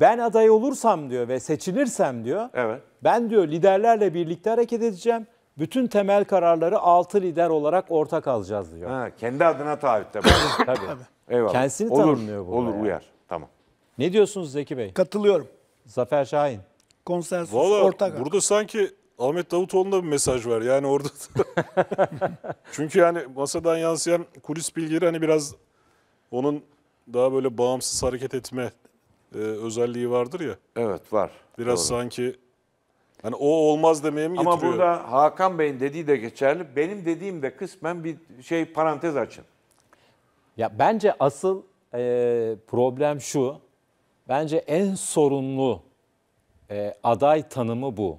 ben aday olursam diyor ve seçilirsem diyor. Evet. Ben diyor liderlerle birlikte hareket edeceğim bütün temel kararları altı lider olarak ortak alacağız diyor. Ha, kendi adına taahhütte. (coughs) Tabii. Eyvallah. Kendisini olur, tanımlıyor burada. Olur yani. uyar. Tamam. Ne diyorsunuz Zeki Bey? Katılıyorum. Zafer Şahin. Konsensus Vallahi ortak. Burada sanki Ahmet Davutoğlu'na bir mesaj var. Yani orada (laughs) Çünkü yani masadan yansıyan kulis bilgileri hani biraz onun daha böyle bağımsız hareket etme e, özelliği vardır ya. Evet var. Biraz Doğru. sanki Hani o olmaz demeye mi Ama getiriyor? Ama burada Hakan Bey'in dediği de geçerli. Benim dediğim de kısmen bir şey parantez açın. Ya bence asıl e, problem şu. Bence en sorunlu e, aday tanımı bu.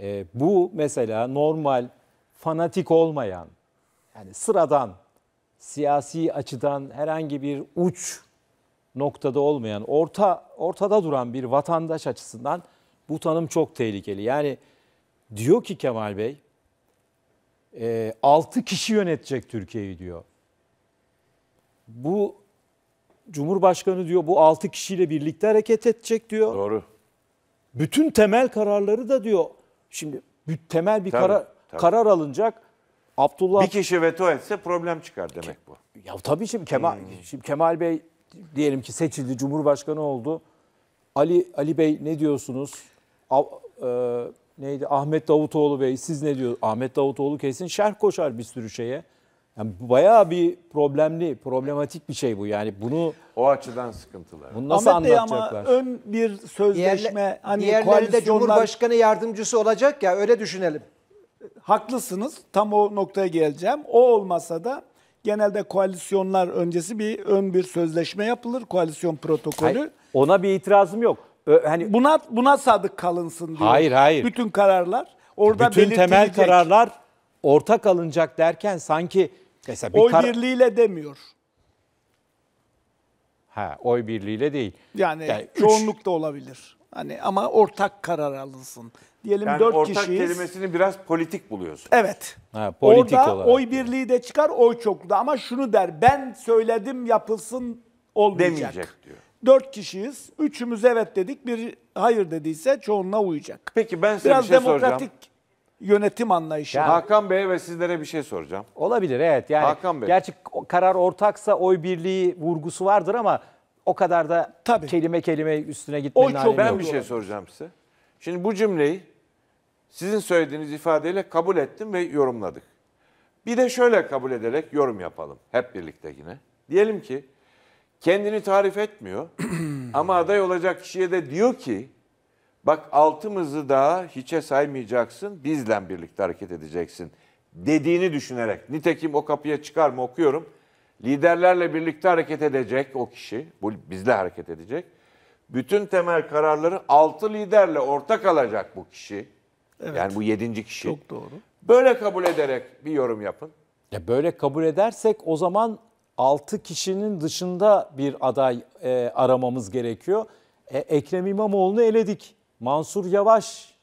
E, bu mesela normal fanatik olmayan yani sıradan siyasi açıdan herhangi bir uç noktada olmayan orta ortada duran bir vatandaş açısından bu tanım çok tehlikeli. Yani diyor ki Kemal Bey, e, 6 kişi yönetecek Türkiye'yi diyor. Bu Cumhurbaşkanı diyor bu 6 kişiyle birlikte hareket edecek diyor. Doğru. Bütün temel kararları da diyor. Şimdi temel bir Tabii, karar tabii. karar alınacak. Abdullah Bir kişi veto etse problem çıkar demek bu. ya tabii şimdi Kemal hmm. şimdi Kemal Bey diyelim ki seçildi Cumhurbaşkanı oldu. Ali Ali Bey ne diyorsunuz? e, neydi Ahmet Davutoğlu Bey siz ne diyor? Ahmet Davutoğlu kesin şerh koşar bir sürü şeye. Yani bayağı bir problemli, problematik bir şey bu. Yani bunu o açıdan sıkıntılar. Bunu nasıl Ahmet Bey anlatacaklar? ama ön bir sözleşme Diğerle, hani diğerleri Cumhurbaşkanı yardımcısı olacak ya öyle düşünelim. Haklısınız. Tam o noktaya geleceğim. O olmasa da genelde koalisyonlar öncesi bir ön bir sözleşme yapılır, koalisyon protokolü. Hayır, ona bir itirazım yok hani buna buna sadık kalınsın diyor. Hayır hayır. Bütün kararlar orada Bütün temel kararlar ortak alınacak derken sanki mesela bir oy birliğiyle demiyor. Ha, oy birliğiyle değil. Yani, yani çoğunluk üç... da olabilir. Hani ama ortak karar alınsın. Diyelim yani 4 ortak kişiyiz. Ortak kelimesini biraz politik buluyorsun. Evet. Ha, politik Orada olarak. oy birliği de çıkar, oy çokluğu da. Ama şunu der, ben söyledim yapılsın olmayacak. Demeyecek diyor. Dört kişiyiz. Üçümüz evet dedik. Bir hayır dediyse çoğunluğa uyacak. Peki ben size Biraz bir şey demokratik soracağım. yönetim anlayışı. Yani, Hakan Bey ve sizlere bir şey soracağım. Olabilir evet. Yani Hakan Bey. Gerçi karar ortaksa oy birliği vurgusu vardır ama o kadar da Tabii. kelime kelime üstüne gitmenin Oy çok, Ben bir şey soracağım size. Şimdi bu cümleyi sizin söylediğiniz ifadeyle kabul ettim ve yorumladık. Bir de şöyle kabul ederek yorum yapalım hep birlikte yine. Diyelim ki Kendini tarif etmiyor (clears throat) ama aday olacak kişiye de diyor ki bak altımızı daha hiçe saymayacaksın bizle birlikte hareket edeceksin dediğini düşünerek. Nitekim o kapıya çıkar mı okuyorum. Liderlerle birlikte hareket edecek o kişi, bu bizle hareket edecek. Bütün temel kararları altı liderle ortak alacak bu kişi. Evet. Yani bu yedinci kişi. Çok doğru. Böyle kabul ederek bir yorum yapın. Ya böyle kabul edersek o zaman 6 kişinin dışında bir aday e, aramamız gerekiyor. E, Ekrem İmamoğlu'nu eledik. Mansur Yavaş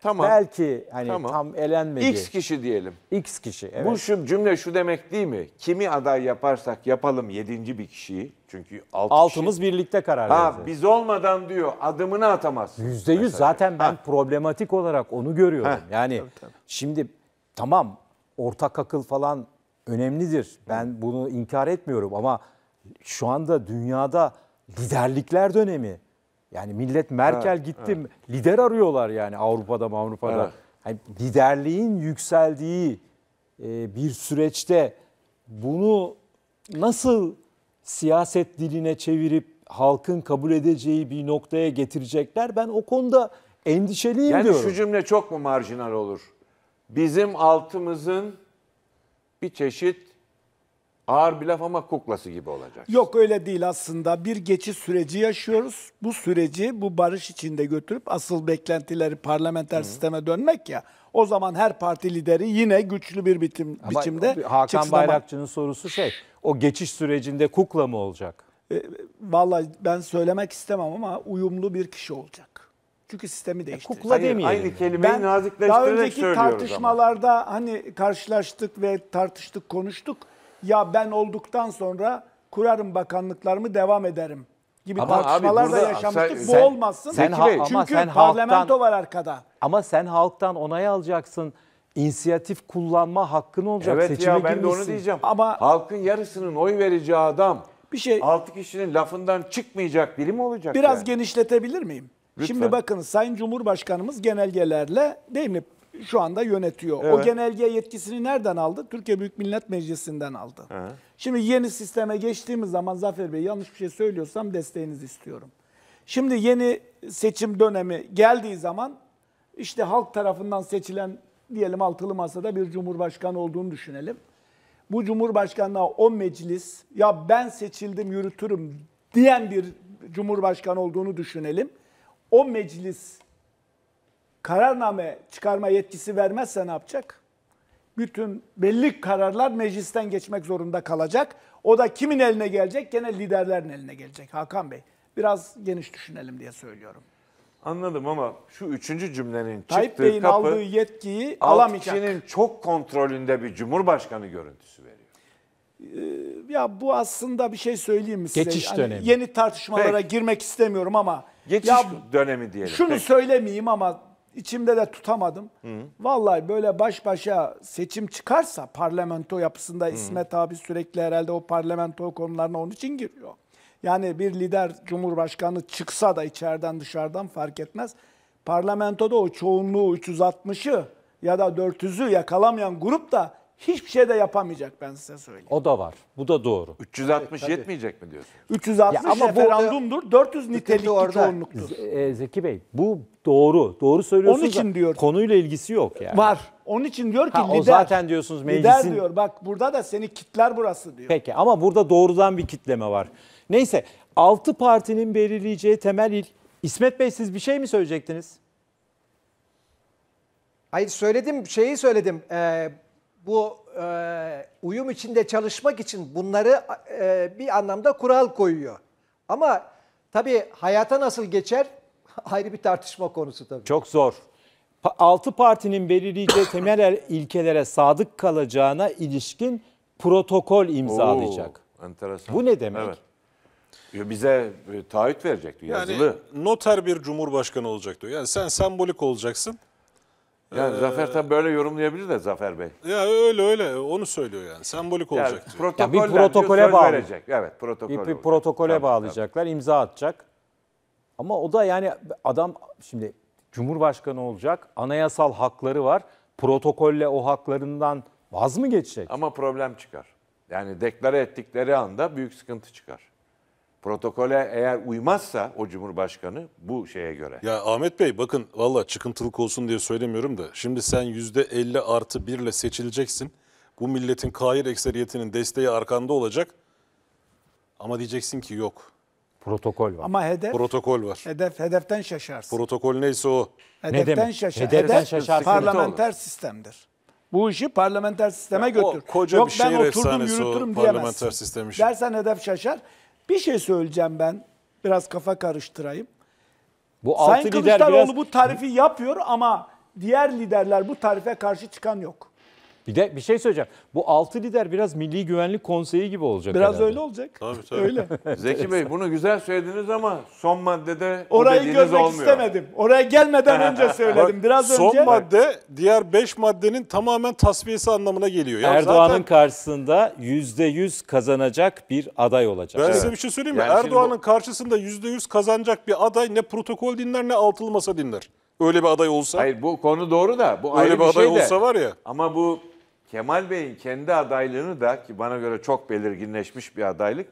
Tamam. belki hani Tamam. tam elenmedi. X kişi diyelim. X kişi. Evet. Bu şu cümle şu demek değil mi? Kimi aday yaparsak yapalım yedinci bir kişiyi. Çünkü altı Altımız birlikte karar kişi. Ha biz olmadan diyor adımını atamaz. Yüzde yüz zaten ben problematik olarak onu görüyorum. Heh, yani şimdi tamam ortak akıl falan önemlidir. Ben bunu inkar etmiyorum ama şu anda dünyada liderlikler dönemi. Yani millet Merkel evet, gitti evet. lider arıyorlar yani Avrupa'da Avrupa'da. Evet. Yani liderliğin yükseldiği e, bir süreçte bunu nasıl siyaset diline çevirip halkın kabul edeceği bir noktaya getirecekler? Ben o konuda endişeliyim yani diyorum. Yani şu cümle çok mu marjinal olur? Bizim altımızın bir çeşit ağır bir laf ama kuklası gibi olacak. Yok öyle değil aslında. Bir geçiş süreci yaşıyoruz. Bu süreci bu barış içinde götürüp asıl beklentileri parlamenter Hı. sisteme dönmek ya. O zaman her parti lideri yine güçlü bir bitim, ama biçimde Hakan çıksın Bayrakçı'nın ama... sorusu şey, o geçiş sürecinde kukla mı olacak? E, vallahi ben söylemek istemem ama uyumlu bir kişi olacak. Çünkü sistemi e, değiştirdik. Kukla demeyelim. Aynı kelimeyi ben nazikleştirerek daha önceki tartışmalarda ama. hani karşılaştık ve tartıştık, konuştuk. Ya ben olduktan sonra kurarım bakanlıklarımı devam ederim gibi ama tartışmalar abi da yaşamıştık. Sen, Bu sen, olmasın. Sen, ha, Bey, çünkü sen parlamento halktan, var arkada. Ama sen halktan onay alacaksın. İnisiyatif kullanma hakkın olacak. Evet Seçime ya ben girmişsin. de onu diyeceğim. Ama halkın yarısının oy vereceği adam bir şey altı kişinin lafından çıkmayacak biri mi olacak? Biraz yani? genişletebilir miyim? Lütfen. Şimdi bakın Sayın Cumhurbaşkanımız genelgelerle değil mi şu anda yönetiyor. Evet. O genelge yetkisini nereden aldı? Türkiye Büyük Millet Meclisi'nden aldı. Evet. Şimdi yeni sisteme geçtiğimiz zaman Zafer Bey yanlış bir şey söylüyorsam desteğinizi istiyorum. Şimdi yeni seçim dönemi geldiği zaman işte halk tarafından seçilen diyelim altılı masada bir cumhurbaşkanı olduğunu düşünelim. Bu cumhurbaşkanına o meclis ya ben seçildim yürütürüm diyen bir cumhurbaşkanı olduğunu düşünelim o meclis kararname çıkarma yetkisi vermezse ne yapacak? Bütün belli kararlar meclisten geçmek zorunda kalacak. O da kimin eline gelecek? Gene liderlerin eline gelecek Hakan Bey. Biraz geniş düşünelim diye söylüyorum. Anladım ama şu üçüncü cümlenin çıktığı Tayyip Bey'in kapı, aldığı yetkiyi alamayacak. kişinin çok kontrolünde bir cumhurbaşkanı görüntüsü veriyor. Ee, ya bu aslında bir şey söyleyeyim mi size? Geçiş hani dönemi. Yeni tartışmalara Peki. girmek istemiyorum ama Geçiş ya, dönemi diyelim. Şunu Peki. söylemeyeyim ama içimde de tutamadım. Hı. Vallahi böyle baş başa seçim çıkarsa parlamento yapısında Hı. İsmet abi sürekli herhalde o parlamento konularına onun için giriyor. Yani bir lider cumhurbaşkanı çıksa da içeriden dışarıdan fark etmez. Parlamentoda o çoğunluğu 360'ı ya da 400'ü yakalamayan grup da hiçbir şey de yapamayacak ben size söyleyeyim. O da var. Bu da doğru. 360 evet, yetmeyecek mi diyorsun? 360 ya ama referandumdur, 400 nitelikli orada. çoğunluktur. Z e, Zeki Bey bu doğru. Doğru söylüyorsunuz. Onun için diyor. Konuyla ilgisi yok yani. Var. Onun için diyor ki ha, lider. O zaten diyorsunuz meclisin. Lider diyor bak burada da seni kitler burası diyor. Peki ama burada doğrudan bir kitleme var. Neyse 6 partinin belirleyeceği temel il. İsmet Bey siz bir şey mi söyleyecektiniz? Hayır söyledim şeyi söyledim. Ee, bu e, uyum içinde çalışmak için bunları e, bir anlamda kural koyuyor. Ama tabii hayata nasıl geçer (laughs) ayrı bir tartışma konusu tabii. Çok zor. Altı partinin belirleyeceği (coughs) temel ilkelere sadık kalacağına ilişkin protokol imzalayacak. Oo, enteresan. Bu ne demek? Evet. Bize e, taahhüt verecek diyor, yani yazılı. Noter bir cumhurbaşkanı olacak diyor. Yani sen sembolik olacaksın. Yani ee, Zafer tabii böyle yorumlayabilir de Zafer Bey. Ya öyle öyle onu söylüyor yani sembolik olacak yani, diyor. Protokol bir protokole bağlayacak. Evet protokol. Bir, bir protokole tabii, bağlayacaklar, tabii. imza atacak. Ama o da yani adam şimdi Cumhurbaşkanı olacak, anayasal hakları var. Protokolle o haklarından vaz mı geçecek? Ama problem çıkar. Yani deklare ettikleri anda büyük sıkıntı çıkar protokole eğer uymazsa o Cumhurbaşkanı bu şeye göre. Ya Ahmet Bey bakın valla çıkıntılık olsun diye söylemiyorum da şimdi sen %50 artı 1 ile seçileceksin. Bu milletin kahir ekseriyetinin desteği arkanda olacak. Ama diyeceksin ki yok. Protokol var. Ama hedef protokol var. Hedef hedeften şaşarsın. Protokol neyse o. Hedeften demek? şaşar. Hedeften hedef şaşarsın. Parlamenter olur. sistemdir. Bu işi parlamenter sisteme ya götür. O koca Yok bir şehir ben oturdum yürütürüm o, diyemezsin. Parlamenter sistem işi. Dersen hedef şaşar. Bir şey söyleyeceğim ben. Biraz kafa karıştırayım. Bu altı Sayın lider biraz... bu tarifi yapıyor ama diğer liderler bu tarife karşı çıkan yok. Bir de bir şey söyleyeceğim. Bu altı lider biraz Milli Güvenlik Konseyi gibi olacak. Biraz herhalde. öyle olacak. Tabii (laughs) tabii. Öyle. Zeki Bey bunu güzel söylediniz ama son maddede bu Orayı görmek istemedim. Oraya gelmeden önce (laughs) söyledim. Biraz Son önce madde diğer beş maddenin tamamen tasfiyesi anlamına geliyor. Ya Erdoğan'ın zaten- karşısında yüz kazanacak bir aday olacak. Ben size bir şey söyleyeyim mi? Yani şimdi Erdoğan'ın karşısında yüzde yüz kazanacak bir aday ne protokol dinler ne altılı masa dinler. Öyle bir aday olsa, Hayır bu konu doğru da bu öyle ayrı bir bir aday şey de. olsa var ya. Ama bu Kemal Bey'in kendi adaylığını da ki bana göre çok belirginleşmiş bir adaylık.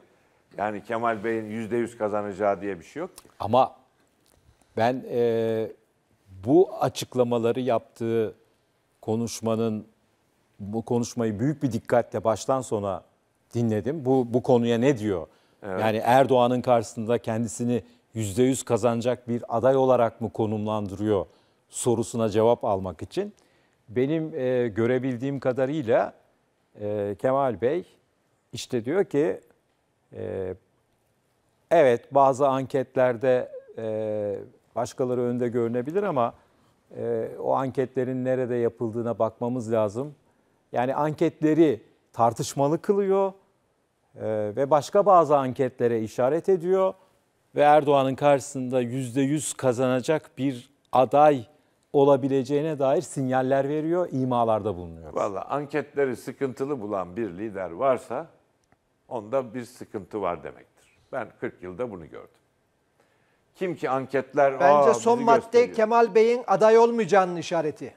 Yani Kemal Bey'in yüzde yüz kazanacağı diye bir şey yok Ama ben e, bu açıklamaları yaptığı konuşmanın bu konuşmayı büyük bir dikkatle baştan sona dinledim. Bu bu konuya ne diyor? Evet. Yani Erdoğan'ın karşısında kendisini yüzde yüz kazanacak bir aday olarak mı konumlandırıyor sorusuna cevap almak için. Benim e, görebildiğim kadarıyla e, Kemal Bey işte diyor ki e, evet bazı anketlerde e, başkaları önde görünebilir ama e, o anketlerin nerede yapıldığına bakmamız lazım. Yani anketleri tartışmalı kılıyor e, ve başka bazı anketlere işaret ediyor ve Erdoğan'ın karşısında %100 kazanacak bir aday olabileceğine dair sinyaller veriyor, imalarda bulunuyor. Valla anketleri sıkıntılı bulan bir lider varsa onda bir sıkıntı var demektir. Ben 40 yılda bunu gördüm. Kim ki anketler... Bence son madde gösteriyor. Kemal Bey'in aday olmayacağının işareti.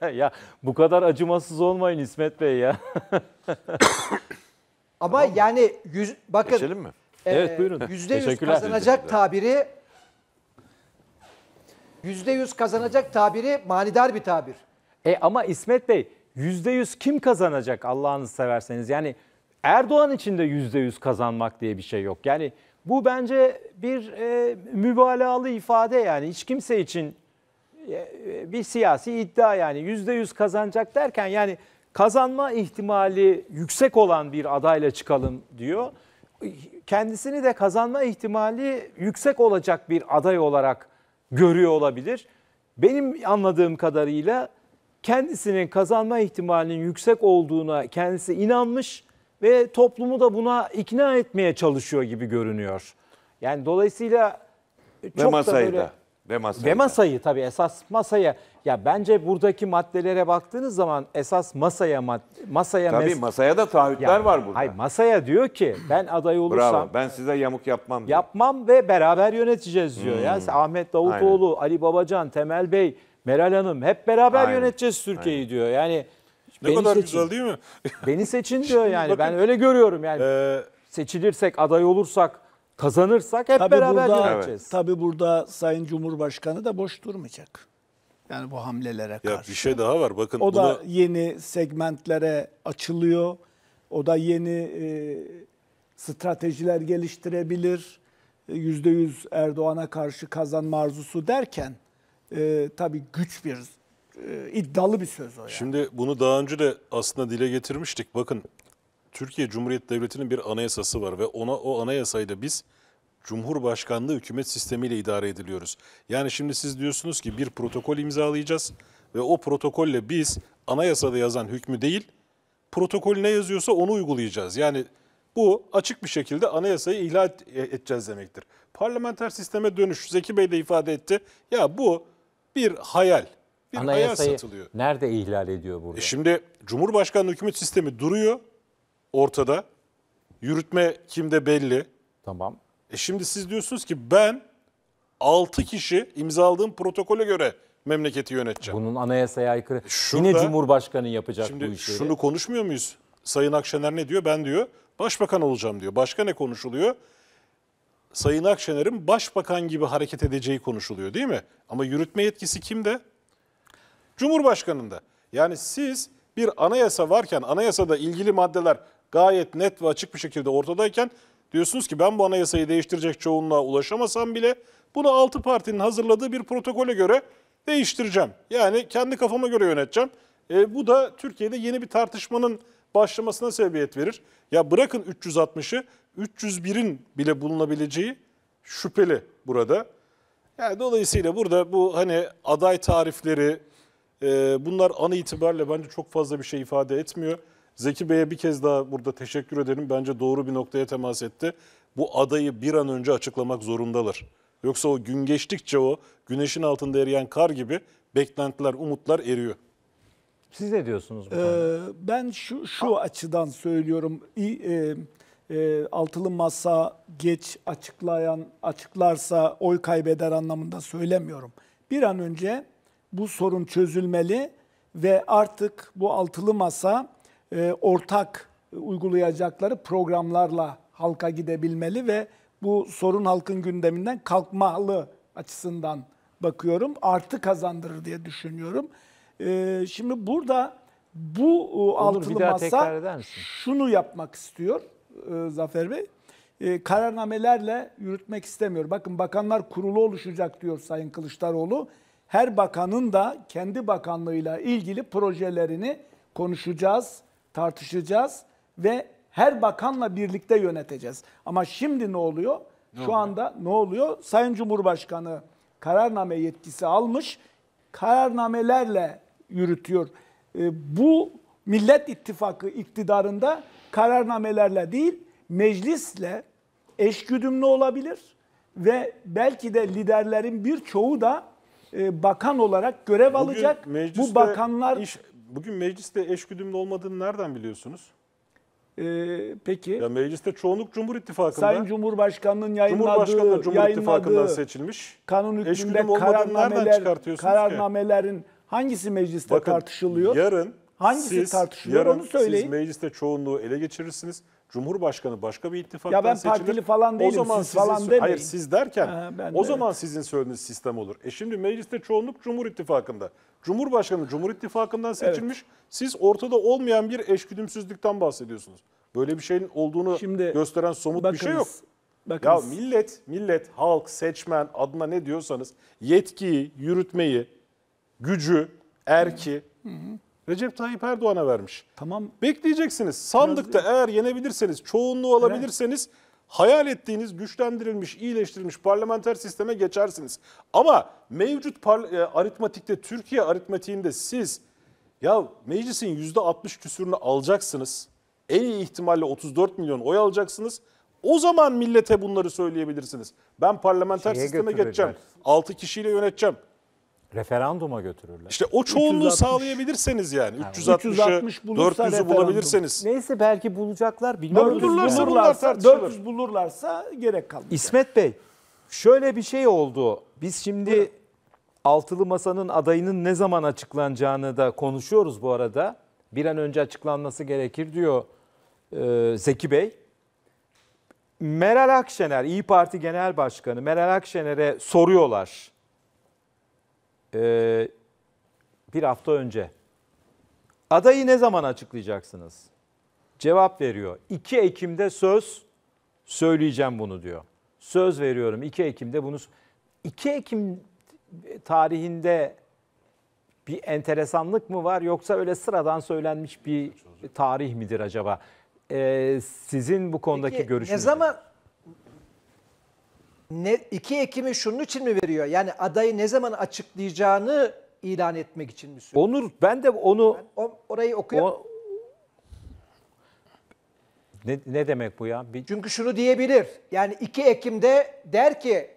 (laughs) ya bu kadar acımasız olmayın İsmet Bey ya. Ama tamam yani yüz, bakın Geçelim mi? Evet, evet buyurun. %100 Teşekkürler. kazanacak tabiri %100 kazanacak tabiri manidar bir tabir. E ama İsmet Bey %100 kim kazanacak Allah'ını severseniz? Yani Erdoğan için de %100 kazanmak diye bir şey yok. Yani bu bence bir e, mübalağalı ifade yani hiç kimse için e, e bir siyasi iddia yani %100 kazanacak derken yani kazanma ihtimali yüksek olan bir adayla çıkalım diyor. Kendisini de kazanma ihtimali yüksek olacak bir aday olarak görüyor olabilir. Benim anladığım kadarıyla kendisinin kazanma ihtimalinin yüksek olduğuna kendisi inanmış ve toplumu da buna ikna etmeye çalışıyor gibi görünüyor. Yani dolayısıyla çok ve masayı da, böyle, da ve masayı, ve masayı da. tabii esas masaya ya bence buradaki maddelere baktığınız zaman esas masaya mad masaya Tabii mes- masaya da taahhütler yani, var burada. Hayır masaya diyor ki ben aday olursam Bravo, ben size yamuk yapmam. Diyor. Yapmam ve beraber yöneteceğiz diyor. Hmm. Ya yani Ahmet Davutoğlu, Aynen. Ali Babacan, Temel Bey, Meral Hanım hep beraber Aynen. yöneteceğiz Türkiye'yi diyor. Yani ne beni kadar seçin. güzel değil mi? beni seçin diyor yani. Bakın, ben öyle görüyorum yani. E, seçilirsek, aday olursak, kazanırsak hep tabii beraber burada, yöneteceğiz. Evet. Tabii burada Sayın Cumhurbaşkanı da boş durmayacak. Yani bu hamlelere karşı. Ya bir şey daha var bakın. O buna... da yeni segmentlere açılıyor. O da yeni e, stratejiler geliştirebilir. %100 e, Erdoğan'a karşı kazanma arzusu derken e, tabii güç bir e, iddialı bir söz o yani. Şimdi bunu daha önce de aslında dile getirmiştik. Bakın Türkiye Cumhuriyeti Devleti'nin bir anayasası var ve ona o anayasayla biz Cumhurbaşkanlığı hükümet sistemiyle idare ediliyoruz. Yani şimdi siz diyorsunuz ki bir protokol imzalayacağız ve o protokolle biz anayasada yazan hükmü değil, protokol ne yazıyorsa onu uygulayacağız. Yani bu açık bir şekilde anayasayı ihlal e, edeceğiz demektir. Parlamenter sisteme dönüş, Zeki Bey de ifade etti. Ya bu bir hayal, bir Anayasayı hayal satılıyor. nerede ihlal ediyor burada? E şimdi Cumhurbaşkanlığı hükümet sistemi duruyor ortada. Yürütme kimde belli. Tamam. E şimdi siz diyorsunuz ki ben 6 kişi imzaladığım protokole göre memleketi yöneteceğim. Bunun anayasaya aykırı. Şurada, Yine Cumhurbaşkanı yapacak şimdi bu işleri. Şunu konuşmuyor muyuz? Sayın Akşener ne diyor? Ben diyor başbakan olacağım diyor. Başka ne konuşuluyor? Sayın Akşener'in başbakan gibi hareket edeceği konuşuluyor değil mi? Ama yürütme yetkisi kimde? Cumhurbaşkanında. Yani siz bir anayasa varken anayasada ilgili maddeler gayet net ve açık bir şekilde ortadayken Diyorsunuz ki ben bu anayasayı değiştirecek çoğunluğa ulaşamasam bile bunu 6 partinin hazırladığı bir protokole göre değiştireceğim. Yani kendi kafama göre yöneteceğim. E, bu da Türkiye'de yeni bir tartışmanın başlamasına sebebiyet verir. Ya bırakın 360'ı 301'in bile bulunabileceği şüpheli burada. Yani dolayısıyla burada bu hani aday tarifleri e, bunlar an itibariyle bence çok fazla bir şey ifade etmiyor. Zeki Bey'e bir kez daha burada teşekkür ederim. Bence doğru bir noktaya temas etti. Bu adayı bir an önce açıklamak zorundalar. Yoksa o gün geçtikçe o güneşin altında eriyen kar gibi beklentiler, umutlar eriyor. Siz ne diyorsunuz bu ee, Ben şu, şu açıdan söylüyorum. e, e, altılı masa geç açıklayan açıklarsa oy kaybeder anlamında söylemiyorum. Bir an önce bu sorun çözülmeli ve artık bu altılı masa e, ortak uygulayacakları programlarla halka gidebilmeli ve bu sorun halkın gündeminden kalkmalı açısından bakıyorum. Artı kazandırır diye düşünüyorum. E, şimdi burada bu e, Olur, altılı masa şunu yapmak istiyor Zafer Bey. kararnamelerle yürütmek istemiyor. Bakın bakanlar kurulu oluşacak diyor Sayın Kılıçdaroğlu. Her bakanın da kendi bakanlığıyla ilgili projelerini konuşacağız tartışacağız ve her bakanla birlikte yöneteceğiz. Ama şimdi ne oluyor? Ne Şu oluyor? anda ne oluyor? Sayın Cumhurbaşkanı kararname yetkisi almış. Kararnamelerle yürütüyor. E, bu Millet İttifakı iktidarında kararnamelerle değil, meclisle eşgüdümlü olabilir ve belki de liderlerin birçoğu da e, bakan olarak görev Bugün alacak. Bu bakanlar iş Bugün mecliste eşgüdümlü olmadığını nereden biliyorsunuz? Ee, peki. Ya mecliste çoğunluk Cumhur İttifakı'nda. Sayın Cumhurbaşkanı'nın yayınladığı, Cumhurbaşkanı Cumhur İttifakı'ndan seçilmiş. Kanun hükmünde kararnameler, kararnamelerin ki? hangisi mecliste Bakın, tartışılıyor? Yarın Hangisi siz, tartışılıyor yarın onu söyleyin. Siz mecliste çoğunluğu ele geçirirsiniz. Cumhurbaşkanı başka bir ittifaktan seçilir. Ya ben partili seçilir. falan değilim, o zaman siz falan demeyin. Hayır siz derken ha, o de, zaman evet. sizin söylediğiniz sistem olur. E şimdi mecliste çoğunluk Cumhur İttifakı'nda. Cumhurbaşkanı Cumhur İttifakı'ndan seçilmiş. Evet. Siz ortada olmayan bir eşgüdümsüzlükten bahsediyorsunuz. Böyle bir şeyin olduğunu şimdi, gösteren somut bakınız, bir şey yok. Bakınız. Ya millet, millet, halk, seçmen adına ne diyorsanız yetkiyi, yürütmeyi, gücü, erki hı hı. Recep Tayyip Erdoğan'a vermiş. Tamam. Bekleyeceksiniz. Sandıkta Biraz... eğer yenebilirseniz, çoğunluğu alabilirseniz hayal ettiğiniz güçlendirilmiş, iyileştirilmiş parlamenter sisteme geçersiniz. Ama mevcut e, aritmatikte, Türkiye aritmatiğinde siz ya meclisin %60 küsürünü alacaksınız. En iyi ihtimalle 34 milyon oy alacaksınız. O zaman millete bunları söyleyebilirsiniz. Ben parlamenter Şeye sisteme geçeceğim. 6 kişiyle yöneteceğim. Referanduma götürürler. İşte o çoğunluğu 360. sağlayabilirseniz yani. yani 360, 400'ü bulabilirseniz. Neyse belki bulacaklar. Bilmiyorum. 400 bulurlarsa, bulurlarsa 400 bulurlarsa gerek kalmaz. İsmet Bey şöyle bir şey oldu. Biz şimdi Buyurun. altılı masanın adayının ne zaman açıklanacağını da konuşuyoruz bu arada. Bir an önce açıklanması gerekir diyor e, Zeki Bey. Meral Akşener, İyi Parti Genel Başkanı Meral Akşener'e soruyorlar e, bir hafta önce. Adayı ne zaman açıklayacaksınız? Cevap veriyor. 2 Ekim'de söz söyleyeceğim bunu diyor. Söz veriyorum 2 Ekim'de bunu. 2 Ekim tarihinde bir enteresanlık mı var yoksa öyle sıradan söylenmiş bir tarih midir acaba? Ee, sizin bu konudaki Peki, görüşünüz. Ne zaman ne, 2 Ekim'i şunun için mi veriyor? Yani adayı ne zaman açıklayacağını ilan etmek için mi söylüyor? Onur ben de onu... Ben orayı okuyorum. Ne, ne demek bu ya? Bir... Çünkü şunu diyebilir. Yani 2 Ekim'de der ki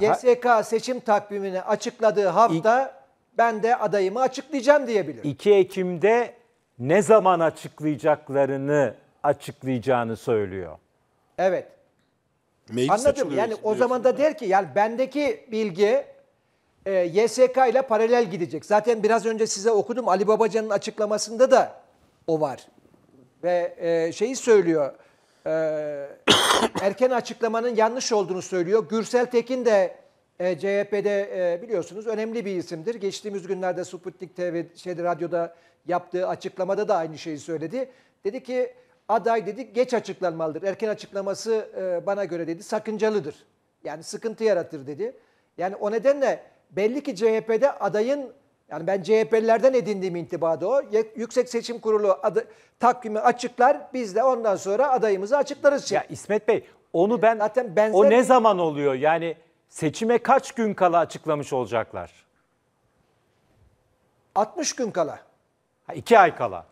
YSK seçim takvimini açıkladığı hafta ben de adayımı açıklayacağım diyebilir. 2 Ekim'de ne zaman açıklayacaklarını açıklayacağını söylüyor. Evet. Meclis Anladım. Yani o zaman da der ki yani bendeki bilgi e, YSK ile paralel gidecek. Zaten biraz önce size okudum Ali Babacan'ın açıklamasında da o var. Ve e, şeyi söylüyor. E, (coughs) erken açıklamanın yanlış olduğunu söylüyor. Gürsel Tekin de e, CHP'de e, biliyorsunuz önemli bir isimdir. Geçtiğimiz günlerde Sputnik TV şeyde radyoda yaptığı açıklamada da aynı şeyi söyledi. Dedi ki aday dedi geç açıklanmalıdır. Erken açıklaması e, bana göre dedi sakıncalıdır. Yani sıkıntı yaratır dedi. Yani o nedenle belli ki CHP'de adayın yani ben CHP'lilerden edindiğim intibada o. Yüksek Seçim Kurulu adı, takvimi açıklar. Biz de ondan sonra adayımızı açıklarız. Ya İsmet Bey onu ben zaten benzer o ne zaman oluyor? Yani seçime kaç gün kala açıklamış olacaklar? 60 gün kala. Ha, iki ay kala.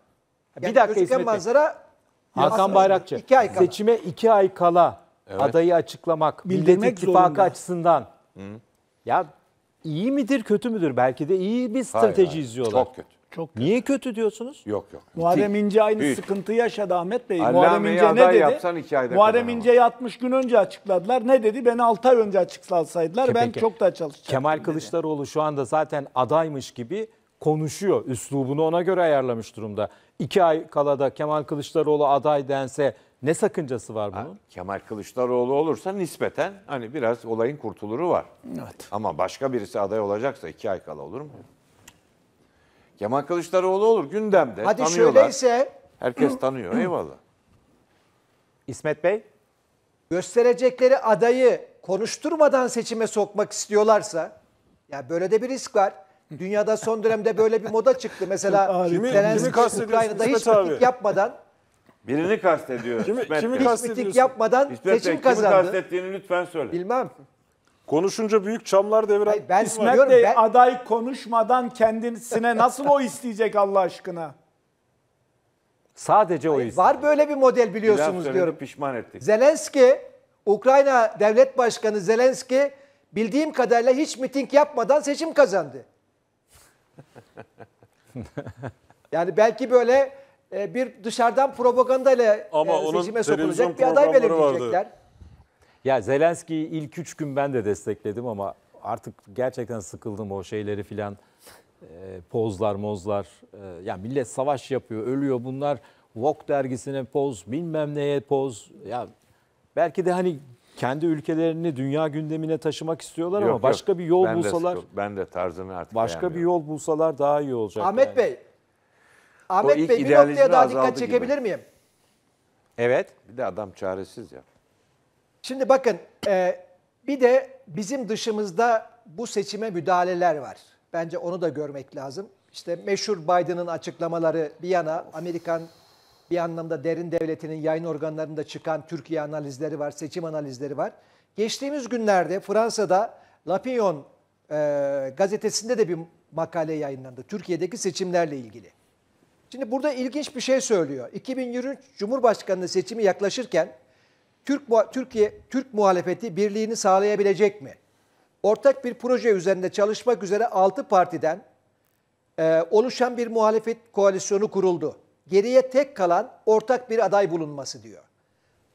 Yani bir dakika gözüken İsmet manzara Hakan Bayrakçı. Iki ay kala. Seçime iki ay kala evet. adayı açıklamak Bildirmek Millet İttifakı zorunda. açısından. Hı. Ya iyi midir kötü müdür? Belki de iyi bir strateji hayır, hayır. Çok kötü. Çok kötü. Niye kötü diyorsunuz? Yok yok. Muharrem İnce aynı Büyük. sıkıntı yaşadı Ahmet Bey. Allameyi Muharrem İnce ne dedi? Yapsan iki ayda Muharrem İnce'yi 60 gün önce açıkladılar. Ne dedi? Beni 6 ay önce açıklasaydılar ben çok daha çalışacaktım. Kemal Kılıçdaroğlu dedi. şu anda zaten adaymış gibi konuşuyor. Üslubunu ona göre ayarlamış durumda iki ay kalada Kemal Kılıçdaroğlu aday dense ne sakıncası var bunun? Ha, Kemal Kılıçdaroğlu olursa nispeten hani biraz olayın kurtuluru var. Evet. Ama başka birisi aday olacaksa iki ay kala olur mu? Kemal Kılıçdaroğlu olur gündemde. Hadi tanıyorlar. şöyleyse. Herkes tanıyor eyvallah. İsmet Bey? Gösterecekleri adayı konuşturmadan seçime sokmak istiyorlarsa ya böyle de bir risk var. Dünyada son dönemde böyle bir moda çıktı. Mesela kimi, Zelenski kimi Ukrayna'da hiç miting yapmadan Birini kastediyor. Kimi, İsmet kimi hiç miting yapmadan İsmet seçim Bey, kazandı. Kimi kastettiğini lütfen söyle. Bilmem. Konuşunca büyük çamlar deviren Hayır, ben İsmet diyorum, Bey ben... aday konuşmadan kendisine nasıl o isteyecek Allah aşkına? Sadece Hayır, o istiyor. Var böyle bir model biliyorsunuz Biraz diyorum. Pişman ettik. Zelenski, Ukrayna Devlet Başkanı Zelenski bildiğim kadarıyla hiç miting yapmadan seçim kazandı. (laughs) yani belki böyle e, bir dışarıdan propaganda ile e, seçime sokulacak bir aday belirleyecekler. Ya Zelenski'yi ilk üç gün ben de destekledim ama artık gerçekten sıkıldım o şeyleri filan. E, pozlar mozlar. E, ya millet savaş yapıyor, ölüyor bunlar. Vogue dergisine poz, bilmem neye poz. Ya belki de hani kendi ülkelerini dünya gündemine taşımak istiyorlar yok, ama yok. başka bir yol ben bulsalar de, ben de tarzını artık başka bir yol bulsalar daha iyi olacak. Ahmet yani. Bey Ahmet Bey bir noktaya daha dikkat çekebilir gibi. miyim? Evet. Bir de adam çaresiz ya. Şimdi bakın e, bir de bizim dışımızda bu seçime müdahaleler var. Bence onu da görmek lazım. İşte meşhur Biden'ın açıklamaları bir yana Amerikan bir anlamda derin devletinin yayın organlarında çıkan Türkiye analizleri var, seçim analizleri var. Geçtiğimiz günlerde Fransa'da Lapillon e, gazetesinde de bir makale yayınlandı. Türkiye'deki seçimlerle ilgili. Şimdi burada ilginç bir şey söylüyor. 2023 Cumhurbaşkanlığı seçimi yaklaşırken Türk Türkiye Türk muhalefeti birliğini sağlayabilecek mi? Ortak bir proje üzerinde çalışmak üzere 6 partiden e, oluşan bir muhalefet koalisyonu kuruldu geriye tek kalan ortak bir aday bulunması diyor.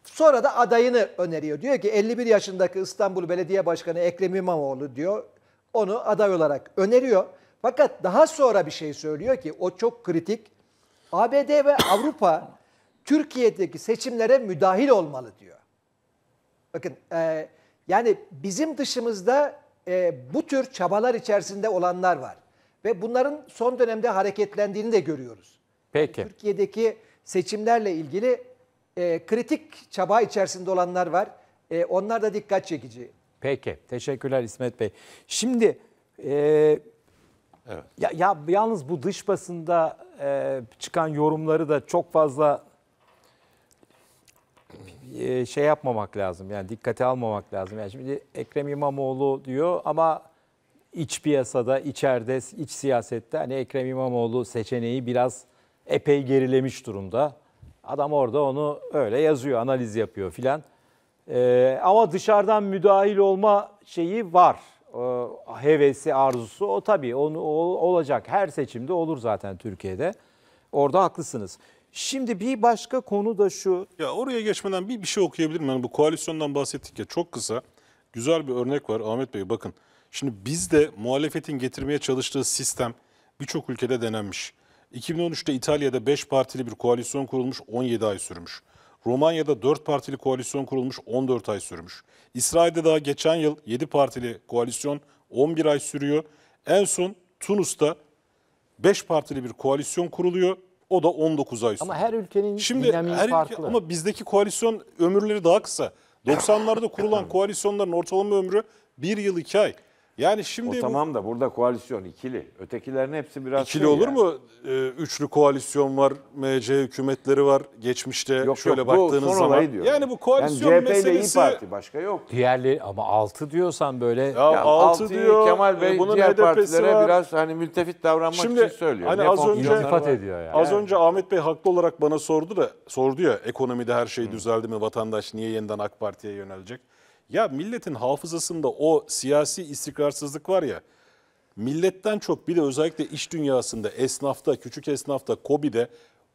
Sonra da adayını öneriyor. Diyor ki 51 yaşındaki İstanbul Belediye Başkanı Ekrem İmamoğlu diyor. Onu aday olarak öneriyor. Fakat daha sonra bir şey söylüyor ki o çok kritik. ABD ve Avrupa Türkiye'deki seçimlere müdahil olmalı diyor. Bakın e, yani bizim dışımızda e, bu tür çabalar içerisinde olanlar var. Ve bunların son dönemde hareketlendiğini de görüyoruz. Peki. Türkiye'deki seçimlerle ilgili e, kritik çaba içerisinde olanlar var. E, onlar da dikkat çekici. Peki. Teşekkürler İsmet Bey. Şimdi e, evet. ya, ya yalnız bu dış basında e, çıkan yorumları da çok fazla e, şey yapmamak lazım. Yani dikkate almamak lazım. Yani şimdi Ekrem İmamoğlu diyor ama iç piyasada, içeride, iç siyasette hani Ekrem İmamoğlu seçeneği biraz epey gerilemiş durumda. Adam orada onu öyle yazıyor, analiz yapıyor filan. Ee, ama dışarıdan müdahil olma şeyi var. Ee, hevesi, arzusu o tabii onu, o, olacak. Her seçimde olur zaten Türkiye'de. Orada haklısınız. Şimdi bir başka konu da şu. Ya oraya geçmeden bir bir şey okuyabilirim. Yani bu koalisyondan bahsettik ya çok kısa. Güzel bir örnek var Ahmet Bey bakın. Şimdi bizde muhalefetin getirmeye çalıştığı sistem birçok ülkede denenmiş. 2013'te İtalya'da 5 partili bir koalisyon kurulmuş 17 ay sürmüş. Romanya'da 4 partili koalisyon kurulmuş 14 ay sürmüş. İsrail'de daha geçen yıl 7 partili koalisyon 11 ay sürüyor. En son Tunus'ta 5 partili bir koalisyon kuruluyor. O da 19 ay sürüyor. Ama her ülkenin Şimdi dinamiği her farklı. Ülke, ama bizdeki koalisyon ömürleri daha kısa. 90'larda kurulan (laughs) koalisyonların ortalama ömrü 1 yıl 2 ay. Yani şimdi o tamam da burada koalisyon ikili. Ötekilerin hepsi biraz ikili şey olur yani. mu? Ee, üçlü koalisyon var, MC hükümetleri var geçmişte yok, şöyle yok, baktığınız son zaman. Diyor. Yani bu koalisyon yani CHP meselesi ile İYİ Parti başka yok. Diğerli ama altı diyorsan böyle ya, ya 6 diyor Kemal Bey e, bunun diğer HDP'si partilere var. biraz hani mültefit davranmak Şimdi, için söylüyor. Hani az önce ediyor yani. Az önce Ahmet Bey haklı olarak bana sordu da sordu ya ekonomide her şey düzeldi mi vatandaş niye yeniden AK Parti'ye yönelecek? Ya milletin hafızasında o siyasi istikrarsızlık var ya, milletten çok bir de özellikle iş dünyasında, esnafta, küçük esnafta, KOBİ'de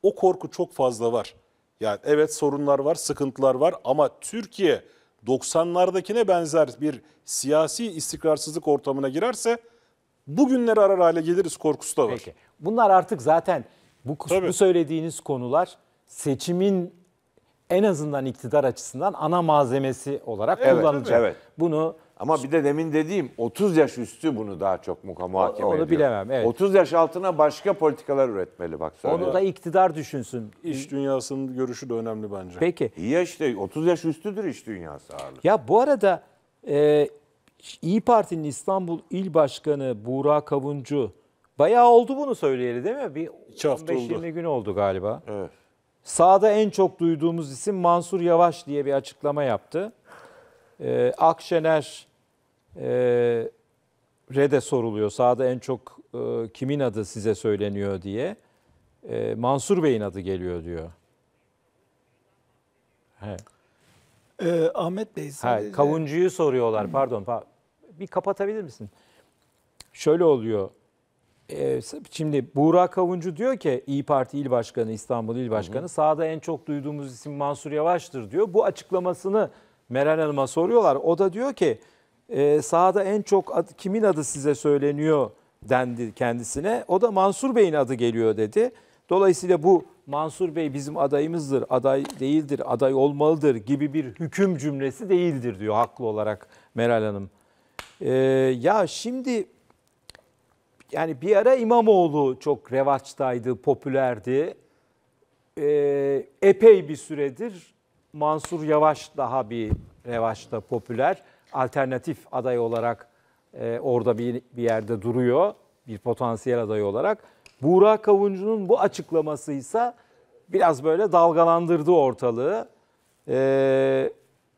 o korku çok fazla var. Yani evet sorunlar var, sıkıntılar var ama Türkiye 90'lardakine benzer bir siyasi istikrarsızlık ortamına girerse bugünleri arar hale geliriz korkusu da var. Peki. Bunlar artık zaten bu, bu söylediğiniz konular seçimin en azından iktidar açısından ana malzemesi olarak evet, kullanılacak. Evet. Bunu ama bir de demin dediğim 30 yaş üstü bunu daha çok muhakeme onu ediyor. Onu bilemem. Evet. 30 yaş altına başka politikalar üretmeli bak. Söyle. Onu da iktidar düşünsün. İş dünyasının görüşü de önemli bence. Peki. İyi ya işte 30 yaş üstüdür iş dünyası ağırlık. Ya bu arada e, İyi Parti'nin İstanbul İl Başkanı Buğra Kavuncu bayağı oldu bunu söyleyeli değil mi? Bir 15-20 gün oldu galiba. Evet. Sağda en çok duyduğumuz isim Mansur Yavaş diye bir açıklama yaptı. Ee, Akşener e, Rede soruluyor. Sağda en çok e, kimin adı size söyleniyor diye. E, Mansur Bey'in adı geliyor diyor. He. E, Ahmet Bey. He, kavuncuyu soruyorlar. Pardon. bir kapatabilir misin? Şöyle oluyor. Ee, şimdi Buğra Kavuncu diyor ki İyi Parti İl Başkanı, İstanbul İl Başkanı hı hı. sahada en çok duyduğumuz isim Mansur Yavaş'tır diyor. Bu açıklamasını Meral Hanım'a soruyorlar. O da diyor ki e, sahada en çok ad, kimin adı size söyleniyor dendi kendisine. O da Mansur Bey'in adı geliyor dedi. Dolayısıyla bu Mansur Bey bizim adayımızdır, aday değildir, aday olmalıdır gibi bir hüküm cümlesi değildir diyor haklı olarak Meral Hanım. Ee, ya şimdi yani bir ara İmamoğlu çok revaçtaydı, popülerdi. Ee, epey bir süredir Mansur Yavaş daha bir revaçta popüler. Alternatif aday olarak e, orada bir, bir yerde duruyor. Bir potansiyel aday olarak. Buğra Kavuncu'nun bu açıklamasıysa biraz böyle dalgalandırdı ortalığı. Ee,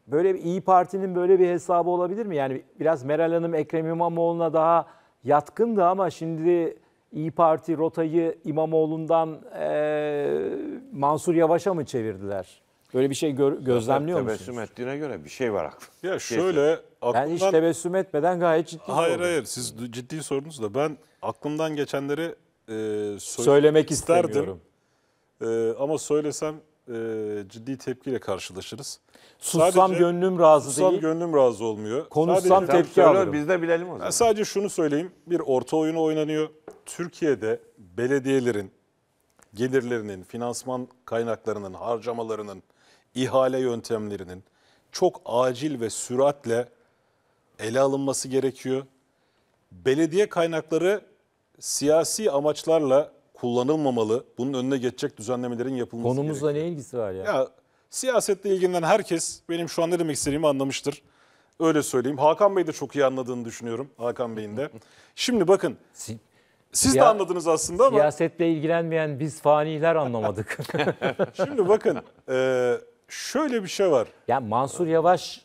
böyle bir İyi Parti'nin böyle bir hesabı olabilir mi? Yani biraz Meral Hanım Ekrem İmamoğlu'na daha yatkındı ama şimdi İyi Parti rotayı İmamoğlu'ndan e, Mansur Yavaş'a mı çevirdiler? Böyle bir şey gör, gözlemliyor Zaten musunuz? Tebessüm ettiğine göre bir şey var aklımda. Ya şey şöyle aklımdan... Ben hiç tebessüm etmeden gayet ciddi Hayır oldum. hayır siz ciddi sorunuz da ben aklımdan geçenleri e, söylemek, söylemek isterdim. E, ama söylesem e, ciddi tepkiyle karşılaşırız. Sussam sadece, gönlüm razı sussam değil. gönlüm razı olmuyor. Konuşsam sadece, tepki alırım. Biz de bilelim o zaman. Ben sadece şunu söyleyeyim. Bir orta oyunu oynanıyor. Türkiye'de belediyelerin gelirlerinin, finansman kaynaklarının, harcamalarının, ihale yöntemlerinin çok acil ve süratle ele alınması gerekiyor. Belediye kaynakları siyasi amaçlarla kullanılmamalı. Bunun önüne geçecek düzenlemelerin yapılması Konumuzla gerekiyor. ne ilgisi var ya? Ya siyasetle ilgilenen herkes benim şu an ne demek istediğimi anlamıştır. Öyle söyleyeyim. Hakan Bey de çok iyi anladığını düşünüyorum. Hakan Bey'in de. Şimdi bakın. Siz de anladınız aslında ama. Siyasetle ilgilenmeyen biz faniler anlamadık. (laughs) Şimdi bakın. e, şöyle bir şey var. ya Mansur Yavaş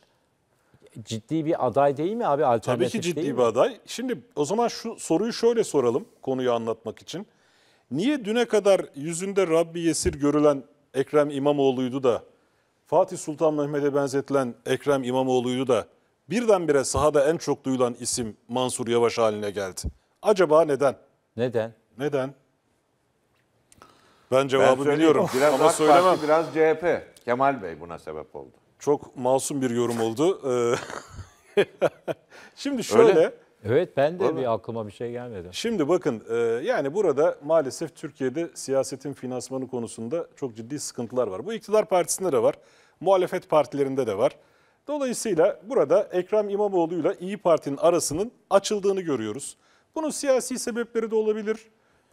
ciddi bir aday değil mi abi? Tabii ki ciddi değil mi? bir aday. Şimdi o zaman şu soruyu şöyle soralım konuyu anlatmak için. Niye düne kadar yüzünde Rabbi Yesir görülen Ekrem İmamoğlu'ydu da Fatih Sultan Mehmet'e benzetilen Ekrem İmamoğlu'ydu da birdenbire sahada en çok duyulan isim Mansur Yavaş haline geldi. Acaba neden? Neden? Neden? Ben cevabı ben biliyorum biraz ama AK söylemem. Parti, biraz CHP. Kemal Bey buna sebep oldu. Çok masum bir yorum oldu. Ee, (laughs) şimdi şöyle Öyle. Evet ben de Vallahi, bir aklıma bir şey gelmedi. Şimdi bakın e, yani burada maalesef Türkiye'de siyasetin finansmanı konusunda çok ciddi sıkıntılar var. Bu iktidar partisinde de var, muhalefet partilerinde de var. Dolayısıyla burada Ekrem İmamoğlu ile İyi Parti'nin arasının açıldığını görüyoruz. Bunun siyasi sebepleri de olabilir.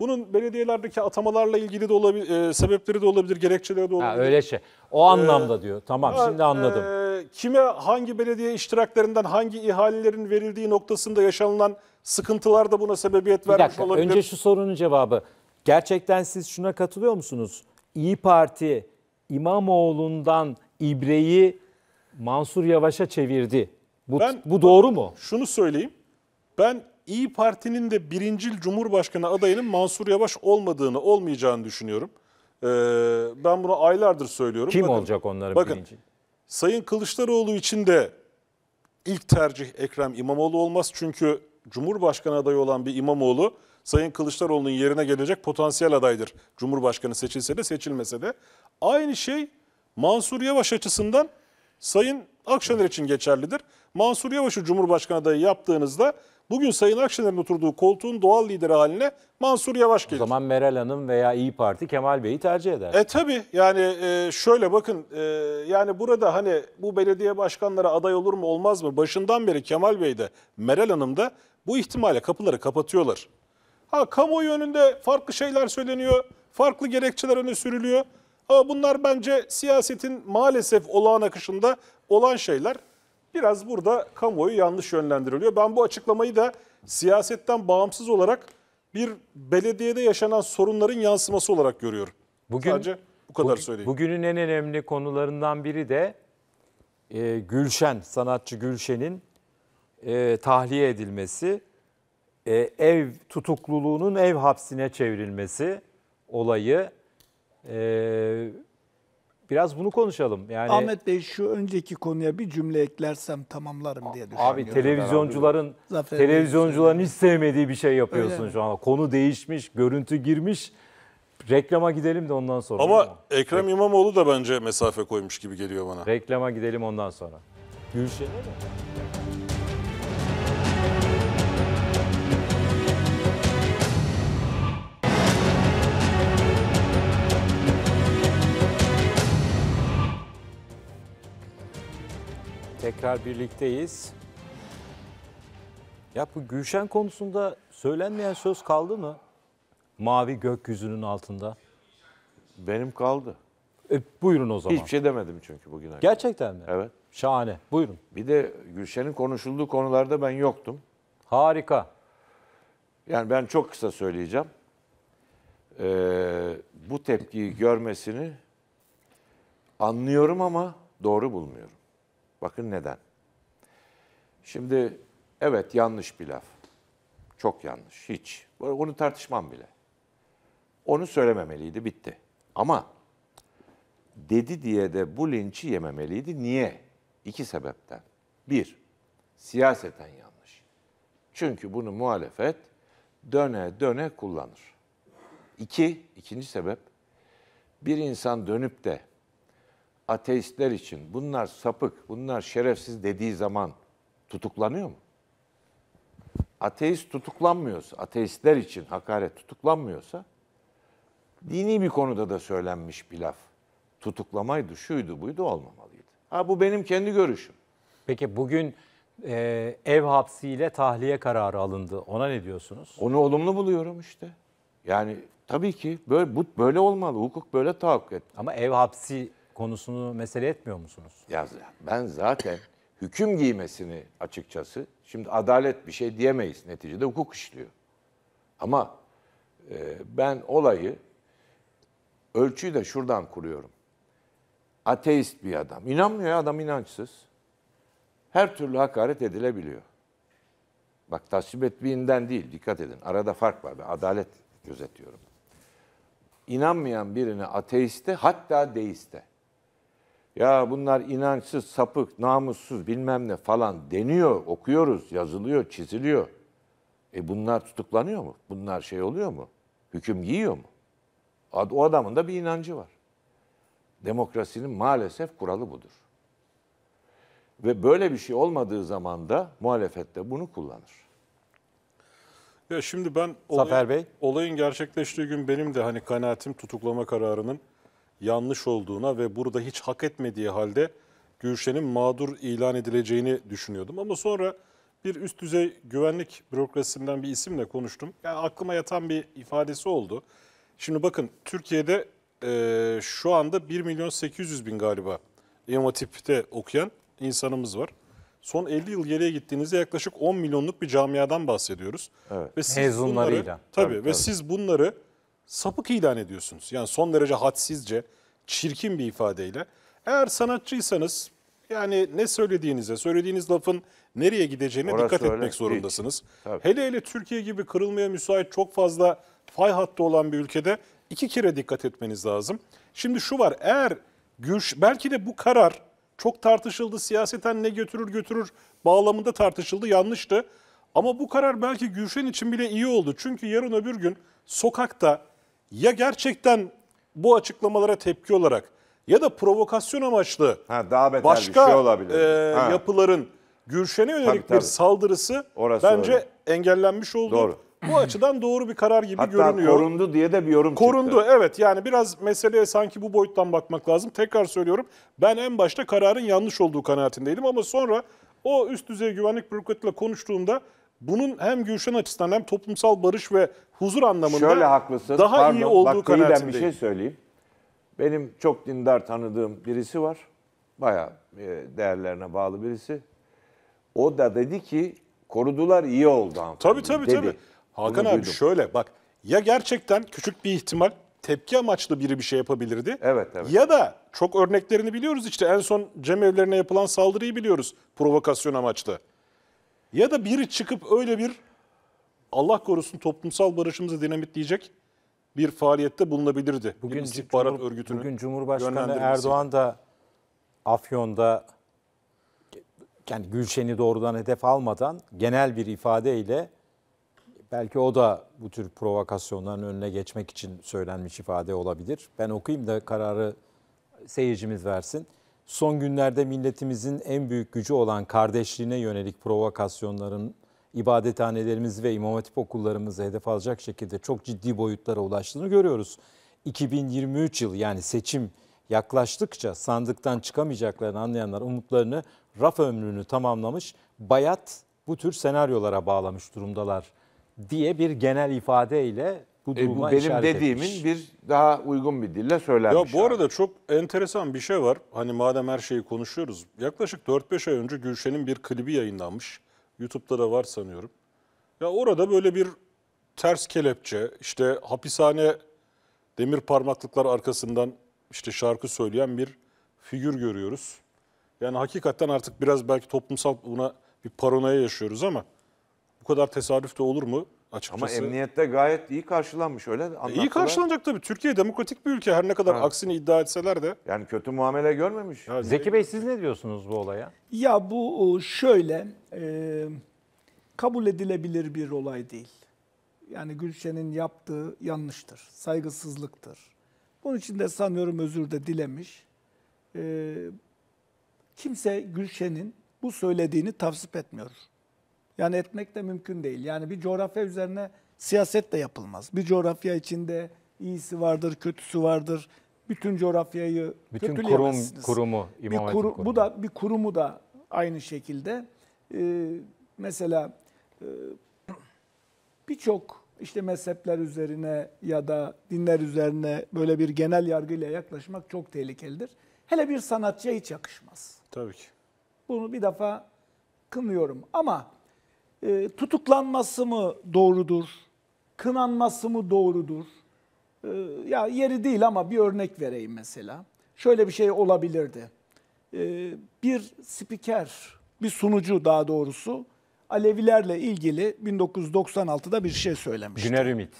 Bunun belediyelerdeki atamalarla ilgili de olabilir, e, sebepleri de olabilir, gerekçeleri de olabilir. Ha, öyle şey. O e, anlamda ee, diyor. Tamam ya, şimdi anladım. E, kime hangi belediye iştiraklerinden hangi ihalelerin verildiği noktasında yaşanılan sıkıntılar da buna sebebiyet vermiş Bir dakika, olabilir. Önce şu sorunun cevabı. Gerçekten siz şuna katılıyor musunuz? İyi Parti İmamoğlu'ndan İbreyi Mansur Yavaş'a çevirdi. Bu, ben, bu doğru mu? Şunu söyleyeyim. Ben İyi Parti'nin de birincil Cumhurbaşkanı adayının Mansur Yavaş olmadığını, olmayacağını düşünüyorum. Ee, ben bunu aylardır söylüyorum. Kim bakın, olacak onların bakın, birinci? Sayın Kılıçdaroğlu için de ilk tercih Ekrem İmamoğlu olmaz. Çünkü Cumhurbaşkanı adayı olan bir İmamoğlu Sayın Kılıçdaroğlu'nun yerine gelecek potansiyel adaydır. Cumhurbaşkanı seçilse de seçilmese de. Aynı şey Mansur Yavaş açısından Sayın Akşener için geçerlidir. Mansur Yavaş'ı Cumhurbaşkanı adayı yaptığınızda Bugün Sayın Akşener'in oturduğu koltuğun doğal lideri haline Mansur Yavaş gelir. O zaman Meral Hanım veya İyi Parti Kemal Bey'i tercih eder. E tabi yani e, şöyle bakın e, yani burada hani bu belediye başkanları aday olur mu olmaz mı başından beri Kemal Bey de Meral Hanım da bu ihtimale kapıları kapatıyorlar. Ha kamuoyu önünde farklı şeyler söyleniyor, farklı gerekçeler öne sürülüyor. Ama bunlar bence siyasetin maalesef olağan akışında olan şeyler biraz burada kamuoyu yanlış yönlendiriliyor. Ben bu açıklamayı da siyasetten bağımsız olarak bir belediyede yaşanan sorunların yansıması olarak görüyorum. Bugün, Sadece bu kadar bugün, söyleyeyim. Bugünün en önemli konularından biri de e, Gülşen, sanatçı Gülşen'in e, tahliye edilmesi, e, ev tutukluluğunun ev hapsine çevrilmesi olayı. E, Biraz bunu konuşalım. Yani Ahmet Bey şu önceki konuya bir cümle eklersem tamamlarım diye düşünüyorum. Abi televizyoncuların Zafer şey televizyoncuların hiç sevmediği bir şey yapıyorsun Öyle şu anda. Konu değişmiş, görüntü girmiş. Reklama gidelim de ondan sonra. Ama Tamam. Ekrem İmamoğlu da bence mesafe koymuş gibi geliyor bana. Reklama gidelim ondan sonra. Gülşen'e mi? Tekrar birlikteyiz. Ya bu Gülşen konusunda söylenmeyen söz kaldı mı? Mavi gökyüzünün altında. Benim kaldı. E, buyurun o zaman. Hiçbir şey demedim çünkü bugüne. Gerçekten mi? Evet. Şahane. Buyurun. Bir de Gülşen'in konuşulduğu konularda ben yoktum. Harika. Yani ben çok kısa söyleyeceğim. Ee, bu tepkiyi görmesini anlıyorum ama doğru bulmuyorum. Bakın neden. Şimdi evet yanlış bir laf. Çok yanlış. Hiç. Onu tartışmam bile. Onu söylememeliydi. Bitti. Ama dedi diye de bu linçi yememeliydi. Niye? İki sebepten. Bir, siyaseten yanlış. Çünkü bunu muhalefet döne döne kullanır. İki, ikinci sebep, bir insan dönüp de ateistler için bunlar sapık, bunlar şerefsiz dediği zaman tutuklanıyor mu? Ateist tutuklanmıyorsa, ateistler için hakaret tutuklanmıyorsa, dini bir konuda da söylenmiş bir laf tutuklamaydı, şuydu buydu olmamalıydı. Ha bu benim kendi görüşüm. Peki bugün e, ev hapsiyle tahliye kararı alındı. Ona ne diyorsunuz? Onu olumlu buluyorum işte. Yani tabii ki böyle bu böyle olmalı. Hukuk böyle tahakkuk et. Ama ev hapsi konusunu mesele etmiyor musunuz? Ya ben zaten (laughs) hüküm giymesini açıkçası şimdi adalet bir şey diyemeyiz neticede hukuk işliyor. Ama e, ben olayı ölçüyü de şuradan kuruyorum. Ateist bir adam. inanmıyor adam inançsız. Her türlü hakaret edilebiliyor. Bak tasvip ettiğinden değil dikkat edin. Arada fark var. Ben adalet gözetiyorum. İnanmayan birine ateiste hatta deiste ya bunlar inançsız, sapık, namussuz bilmem ne falan deniyor, okuyoruz, yazılıyor, çiziliyor. E bunlar tutuklanıyor mu? Bunlar şey oluyor mu? Hüküm giyiyor mu? O adamın da bir inancı var. Demokrasinin maalesef kuralı budur. Ve böyle bir şey olmadığı zaman da muhalefet de bunu kullanır. Ya şimdi ben olayın, Bey. olayın gerçekleştiği gün benim de hani kanaatim tutuklama kararının yanlış olduğuna ve burada hiç hak etmediği halde Gülşen'in mağdur ilan edileceğini düşünüyordum. Ama sonra bir üst düzey güvenlik bürokrasisinden bir isimle konuştum. Yani aklıma yatan bir ifadesi oldu. Şimdi bakın Türkiye'de e, şu anda 1 milyon 800 bin galiba ematipte okuyan insanımız var. Son 50 yıl geriye gittiğinizde yaklaşık 10 milyonluk bir camiadan bahsediyoruz. Evet. Ve siz Mezunlarıyla. Bunları, tabii, tabii ve siz bunları sapık ilan ediyorsunuz. Yani son derece hadsizce, çirkin bir ifadeyle. Eğer sanatçıysanız yani ne söylediğinize, söylediğiniz lafın nereye gideceğine Orası dikkat öyle. etmek zorundasınız. Hele hele Türkiye gibi kırılmaya müsait çok fazla fay hattı olan bir ülkede iki kere dikkat etmeniz lazım. Şimdi şu var eğer Gülş, belki de bu karar çok tartışıldı siyaseten ne götürür götürür bağlamında tartışıldı yanlıştı. Ama bu karar belki Gülşen için bile iyi oldu. Çünkü yarın öbür gün sokakta ya gerçekten bu açıklamalara tepki olarak ya da provokasyon amaçlı Ha, daha beter başka bir şey olabilir. e, Ha, yapıların Gülşen'e yönelik Tabii, tabii. bir saldırısı Orası bence öyle. engellenmiş oldu. Doğru. Bu açıdan doğru bir karar gibi Hatta görünüyor. korundu diye de bir yorum Korundu çıktı. evet yani biraz meseleye sanki bu boyuttan bakmak lazım. Tekrar söylüyorum ben en başta kararın yanlış olduğu kanaatindeydim ama sonra o üst düzey güvenlik bürokratıyla konuştuğumda bunun hem Gülşen açısından hem toplumsal barış ve huzur anlamında Şöyle haklısın. daha Pardon, iyi olduğu bak, kanaatindeyim. bir şey söyleyeyim. Benim çok dindar tanıdığım birisi var. Bayağı e, değerlerine bağlı birisi. O da dedi ki korudular iyi oldu hanımefendi. Tabii tabii dedi. tabii. Hakan Bunu abi duydum. şöyle bak ya gerçekten küçük bir ihtimal tepki amaçlı biri bir şey yapabilirdi. Evet, evet. Ya da çok örneklerini biliyoruz işte en son Cem evlerine yapılan saldırıyı biliyoruz provokasyon amaçlı. Ya da biri çıkıp öyle bir Allah korusun toplumsal barışımızı dinamitleyecek bir faaliyette bulunabilirdi. Bugün bir istihbarat Cumhur, örgütünü Bugün Cumhurbaşkanı Erdoğan da Afyon'da yani Gülşen'i doğrudan hedef almadan genel bir ifadeyle belki o da bu tür provokasyonların önüne geçmek için söylenmiş ifade olabilir. Ben okuyayım da kararı seyircimiz versin. Son günlerde milletimizin en büyük gücü olan kardeşliğine yönelik provokasyonların ibadethanelerimiz ve imam hatip okullarımızı hedef alacak şekilde çok ciddi boyutlara ulaştığını görüyoruz. 2023 yıl yani seçim yaklaştıkça sandıktan çıkamayacaklarını anlayanlar umutlarını raf ömrünü tamamlamış bayat bu tür senaryolara bağlamış durumdalar diye bir genel ifadeyle bu e, bu benim dediğimin etmiş. bir daha uygun bir dille söylenmiş. Ya bu abi. arada çok enteresan bir şey var. Hani madem her şeyi konuşuyoruz. Yaklaşık 4-5 ay önce Gülşen'in bir klibi yayınlanmış. YouTube'da da var sanıyorum. Ya orada böyle bir ters kelepçe, işte hapishane demir parmaklıklar arkasından işte şarkı söyleyen bir figür görüyoruz. Yani hakikaten artık biraz belki toplumsal buna bir paranoya yaşıyoruz ama bu kadar tesadüf de olur mu? açıkçası. Ama emniyette gayet iyi karşılanmış öyle e, anlattılar. İyi karşılanacak tabii. Türkiye demokratik bir ülke her ne kadar ha. aksini iddia etseler de. Yani kötü muamele görmemiş. Yani Zeki Bey siz ne diyorsunuz bu olaya? Ya bu e, şöyle e, kabul edilebilir bir olay değil. Yani Gülşen'in yaptığı yanlıştır, saygısızlıktır. Bunun için de sanıyorum özür de dilemiş. E, kimse Gülşen'in bu söylediğini tavsip etmiyor. Yani etmek de mümkün değil. Yani bir coğrafya üzerine siyaset de yapılmaz. Bir coğrafya içinde iyisi vardır, kötüsü vardır. Bütün coğrafyayı bütün kurum kurumu imam bir kuru, kurumu. bu da bir kurumu da aynı şekilde ee, mesela e, birçok işte mezhepler üzerine ya da dinler üzerine böyle bir genel yargıyla yaklaşmak çok tehlikelidir. Hele bir sanatçıya hiç yakışmaz. Tabii ki. Bunu bir defa kınıyorum ama e, tutuklanması mı doğrudur? Kınanması mı doğrudur? E, ya yeri değil ama bir örnek vereyim mesela. Şöyle bir şey olabilirdi. E, bir spiker, bir sunucu daha doğrusu Alevilerle ilgili 1996'da bir şey söylemişti. Güner Ümit.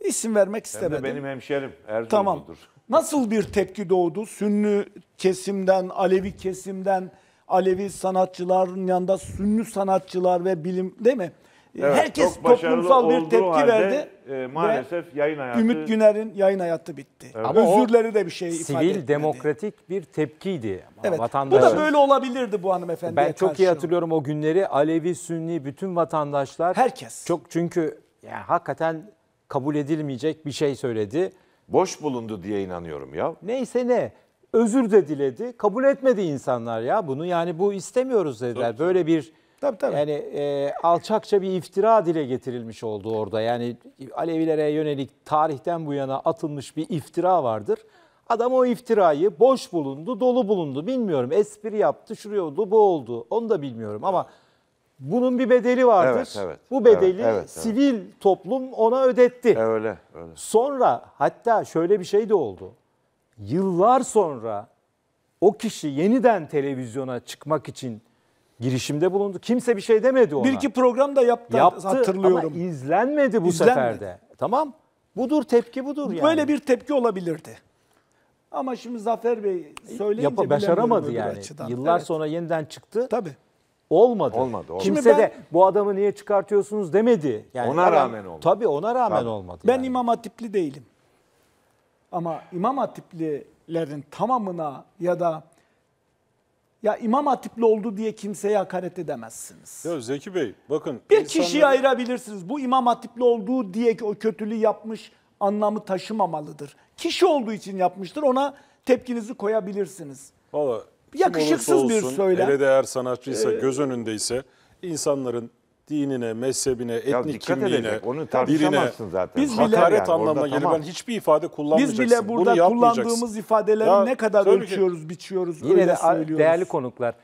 İsim vermek istemedim. Hem de benim hemşerim Erzurumludur. Tamam. Nasıl bir tepki doğdu? Sünni kesimden, Alevi kesimden, Alevi sanatçıların yanında Sünni sanatçılar ve bilim değil mi? Evet, Herkes toplumsal bir tepki halde, verdi. E, maalesef yayın hayatı... Ümit Güner'in yayın hayatı bitti. Evet. Ama Özürleri de bir şey ifade etti. Sivil demokratik bir tepkiydi. Evet. Vatandaşın... Bu da böyle olabilirdi bu hanımefendi. Ben çok karşı. iyi hatırlıyorum o günleri. Alevi, Sünni, bütün vatandaşlar... Herkes. Çok çünkü yani hakikaten kabul edilmeyecek bir şey söyledi. Boş bulundu diye inanıyorum ya. Neyse ne özür de diledi. Kabul etmedi insanlar ya bunu. Yani bu istemiyoruz dediler. Tabii. Böyle bir tabii, tabii. yani e, alçakça bir iftira dile getirilmiş oldu orada. Yani Alevilere yönelik tarihten bu yana atılmış bir iftira vardır. Adam o iftirayı boş bulundu, dolu bulundu. Bilmiyorum espri yaptı, şuraya oldu, bu oldu. Onu da bilmiyorum ama bunun bir bedeli vardır. Evet, evet, bu bedeli evet, evet, sivil toplum ona ödetti. öyle, öyle. Sonra hatta şöyle bir şey de oldu yıllar sonra o kişi yeniden televizyona çıkmak için girişimde bulundu. Kimse bir şey demedi ona. Bir iki program da yaptı, yaptı hatırlıyorum. Ama izlenmedi bu izlenmedi. sefer Tamam. Budur tepki budur Böyle yani. Böyle bir tepki olabilirdi. Ama şimdi Zafer Bey söyleyince Yapa, başaramadı yani. Açıdan. Yıllar evet. sonra yeniden çıktı. Tabii. Olmadı. Olmadı. olmadı. Kimse ben, de bu adamı niye çıkartıyorsunuz demedi. Yani ona rağmen olmadı. Tabii ona rağmen tabii. olmadı. Ben yani. imam hatipli değilim. Ama imam hatiplilerin tamamına ya da ya imam hatipli oldu diye kimseye hakaret edemezsiniz. Ya Zeki Bey bakın. Bir insanları... kişiyi ayırabilirsiniz. Bu imam hatipli olduğu diye o kötülüğü yapmış anlamı taşımamalıdır. Kişi olduğu için yapmıştır ona tepkinizi koyabilirsiniz. Valla yakışıksız olsun, bir söylem. Hele değer sanatçıysa ee, göz önündeyse insanların dinine, mezhebine, etnik kimliğine, onu diline zaten. Biz bile hakaret yani, anlamına geliyor. Tamam. Ben hiçbir ifade kullanmayacaksın. Biz bile burada kullandığımız ifadeleri ya, ne kadar ölçüyoruz, ki, biçiyoruz, yine de söylüyoruz. değerli konuklar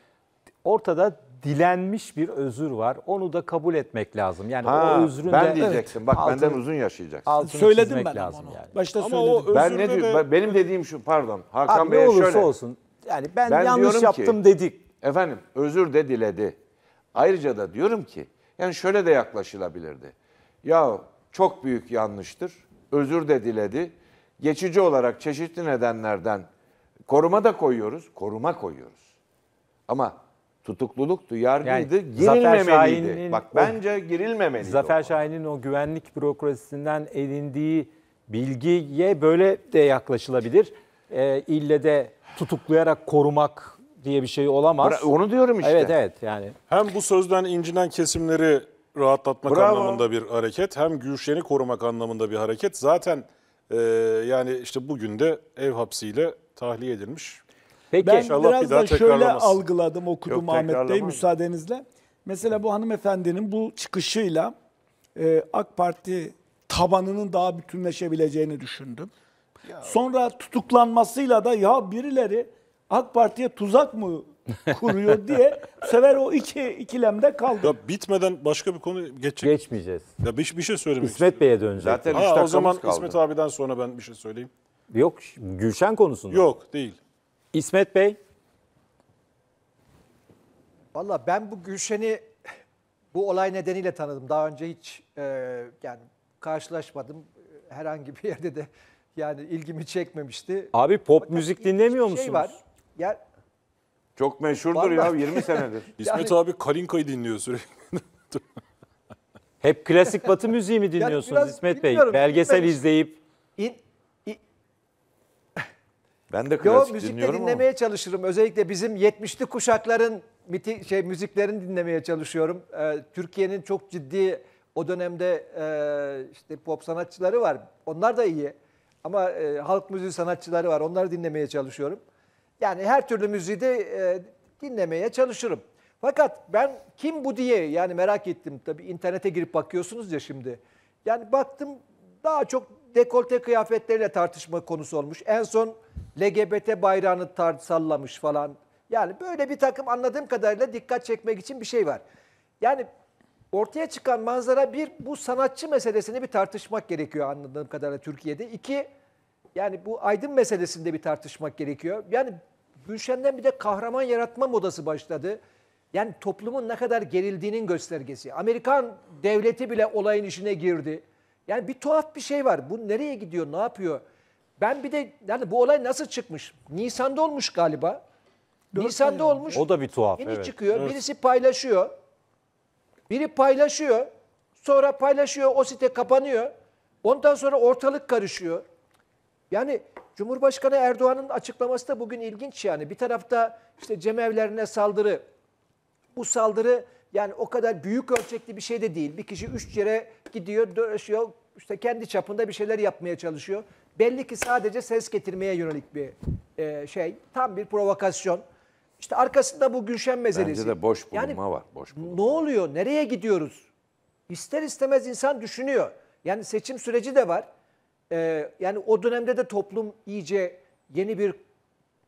ortada dilenmiş bir özür var. Onu da kabul etmek lazım. Yani ha, o özrün ben de diyecektim. bak altını, benden uzun yaşayacaksın. Altını söyledim ben lazım onu. Yani. Başta Ama söyledim. O ben ne diyor, de... benim dediğim şu pardon. Hakan Abi, Bey'e şöyle. Ne olursa şöyle. olsun. Yani ben, ben yanlış yaptım ki, dedik. Efendim özür de diledi. Ayrıca da diyorum ki yani şöyle de yaklaşılabilirdi. Ya çok büyük yanlıştır. Özür de diledi. Geçici olarak çeşitli nedenlerden koruma da koyuyoruz. Koruma koyuyoruz. Ama tutukluluktu, yargıydı, yani, girilmemeliydi. Bak bence girilmemeliydi. Zafer Şahin'in o güvenlik bürokrasisinden edindiği bilgiye böyle de yaklaşılabilir. Ee, ille de tutuklayarak korumak diye bir şey olamaz. onu diyorum işte. Evet evet yani. Hem bu sözden incinen kesimleri rahatlatmak Bravo. anlamında bir hareket hem Gülşen'i korumak anlamında bir hareket. Zaten e, yani işte bugün de ev hapsiyle tahliye edilmiş. Peki ben inşallah biraz bir daha da şöyle algıladım okudum Yok, Ahmet Bey müsaadenizle. Mesela bu hanımefendinin bu çıkışıyla e, AK Parti tabanının daha bütünleşebileceğini düşündüm. Sonra tutuklanmasıyla da ya birileri AK Parti'ye tuzak mı (laughs) kuruyor diye bu sefer o iki ikilemde kaldı. Ya bitmeden başka bir konu geçecek. Geçmeyeceğiz. Ya bir, bir şey söylemek İsmet Bey'e döneceğiz. Zaten ha, o zaman kaldı. İsmet abiden sonra ben bir şey söyleyeyim. Yok Gülşen konusunda. Yok değil. İsmet Bey. Valla ben bu Gülşen'i bu olay nedeniyle tanıdım. Daha önce hiç e, yani karşılaşmadım. Herhangi bir yerde de yani ilgimi çekmemişti. Abi pop Fakat müzik dinlemiyor şey musunuz? Şey var. Gel. Çok meşhurdur Vallahi. ya 20 senedir. (laughs) İsmet abi Kalinka'yı dinliyor sürekli. (laughs) Hep klasik batı müziği mi dinliyorsunuz biraz İsmet Bey? Belgesel bilmiyorum. izleyip. İn, Ben de klasik Yo müzik de dinliyorum ama. dinlemeye çalışırım. Özellikle bizim 70'li kuşakların miti, şey müziklerini dinlemeye çalışıyorum. Ee, Türkiye'nin çok ciddi o dönemde e, işte pop sanatçıları var. Onlar da iyi. Ama e, halk müziği sanatçıları var. Onları dinlemeye çalışıyorum. Yani her türlü müziği de e, dinlemeye çalışırım. Fakat ben kim bu diye yani merak ettim. Tabii internete girip bakıyorsunuz ya şimdi. Yani baktım daha çok dekolte kıyafetleriyle tartışma konusu olmuş. En son LGBT bayrağını sallamış falan. Yani böyle bir takım anladığım kadarıyla dikkat çekmek için bir şey var. Yani ortaya çıkan manzara bir bu sanatçı meselesini bir tartışmak gerekiyor anladığım kadarıyla Türkiye'de. İki yani bu aydın meselesinde bir tartışmak gerekiyor. Yani Gülşen'den bir de kahraman yaratma modası başladı. Yani toplumun ne kadar gerildiğinin göstergesi. Amerikan devleti bile olayın işine girdi. Yani bir tuhaf bir şey var. Bu nereye gidiyor, ne yapıyor? Ben bir de yani bu olay nasıl çıkmış? Nisan'da olmuş galiba. Dört Nisan'da yani. olmuş. O da bir tuhaf. Yeni evet. çıkıyor. Evet. Birisi paylaşıyor. Biri paylaşıyor. Sonra paylaşıyor. O site kapanıyor. Ondan sonra ortalık karışıyor. Yani Cumhurbaşkanı Erdoğan'ın açıklaması da bugün ilginç yani. Bir tarafta işte cemevlerine saldırı, bu saldırı yani o kadar büyük ölçekli bir şey de değil. Bir kişi üç yere gidiyor, dolaşıyor, işte kendi çapında bir şeyler yapmaya çalışıyor. Belli ki sadece ses getirmeye yönelik bir e, şey. Tam bir provokasyon. İşte arkasında bu Gülşen meselesi. Bence de boş bulunma yani, var. Boş bulunma. Ne oluyor? Nereye gidiyoruz? İster istemez insan düşünüyor. Yani seçim süreci de var. Ee, yani o dönemde de toplum iyice yeni bir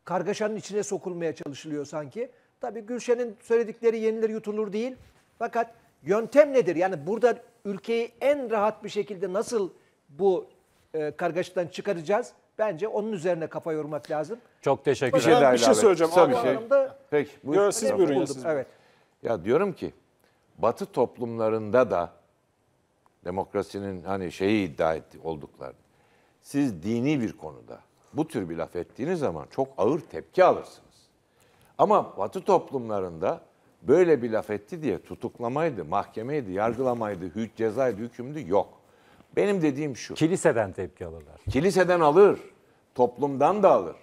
kargaşanın içine sokulmaya çalışılıyor sanki. Tabii Gülşen'in söyledikleri yenilir yutulur değil. Fakat yöntem nedir? Yani burada ülkeyi en rahat bir şekilde nasıl bu e, kargaşadan çıkaracağız? Bence onun üzerine kafa yormak lazım. Çok teşekkür ederim. Bir, bir şey söyleyeceğim. Abi. Bir şey. Peki. Buyurun. Yo, siz buyurun. evet. Ya diyorum ki batı toplumlarında da demokrasinin hani şeyi iddia etti olduklarını siz dini bir konuda bu tür bir laf ettiğiniz zaman çok ağır tepki alırsınız. Ama Batı toplumlarında böyle bir laf etti diye tutuklamaydı, mahkemeydi, yargılamaydı, hü cezaydı, hükümdü yok. Benim dediğim şu. Kiliseden tepki alırlar. Kiliseden alır. Toplumdan da alır.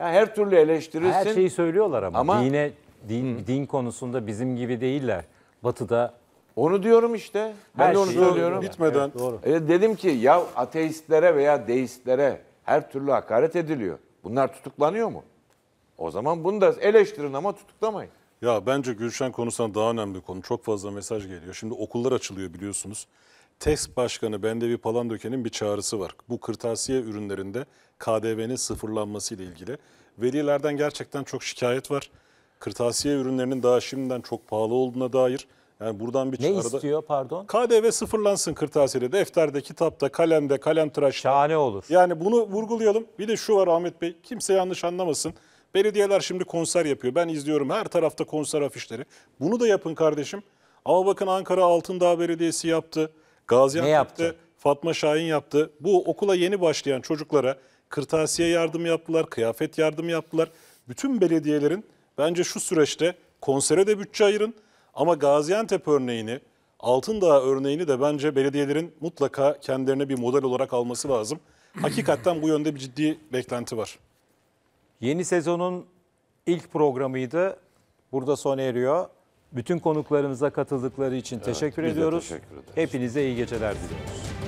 Ya her türlü eleştirirsin. Her şeyi söylüyorlar ama, ama dine din, din konusunda bizim gibi değiller. Batı'da onu diyorum işte. Ben Her de onu şeyi söylüyorum. Bitmeden. Evet, doğru. E, dedim ki ya ateistlere veya deistlere her türlü hakaret ediliyor. Bunlar tutuklanıyor mu? O zaman bunu da eleştirin ama tutuklamayın. Ya bence Gülşen konusunda daha önemli konu. Çok fazla mesaj geliyor. Şimdi okullar açılıyor biliyorsunuz. TES Başkanı Bendevi Palandöken'in bir çağrısı var. Bu kırtasiye ürünlerinde KDV'nin sıfırlanması ile ilgili. Velilerden gerçekten çok şikayet var. Kırtasiye ürünlerinin daha şimdiden çok pahalı olduğuna dair yani buradan bir Ne çağrıda... istiyor pardon? KDV sıfırlansın kırtasiyede, defterde, kitapta, kalemde, kalem tıraşta. Şahane olur. Yani bunu vurgulayalım. Bir de şu var Ahmet Bey, kimse yanlış anlamasın. Belediyeler şimdi konser yapıyor. Ben izliyorum her tarafta konser afişleri. Bunu da yapın kardeşim. Ama bakın Ankara Altındağ Belediyesi yaptı. Gaziantep'te Fatma Şahin yaptı. Bu okula yeni başlayan çocuklara kırtasiye yardım yaptılar, kıyafet yardım yaptılar. Bütün belediyelerin bence şu süreçte konsere de bütçe ayırın. Ama Gaziantep örneğini, Altındağ örneğini de bence belediyelerin mutlaka kendilerine bir model olarak alması lazım. Hakikaten bu yönde bir ciddi beklenti var. Yeni sezonun ilk programıydı. Burada sona eriyor. Bütün konuklarımıza katıldıkları için evet, teşekkür ediyoruz. Teşekkür Hepinize iyi geceler diliyoruz.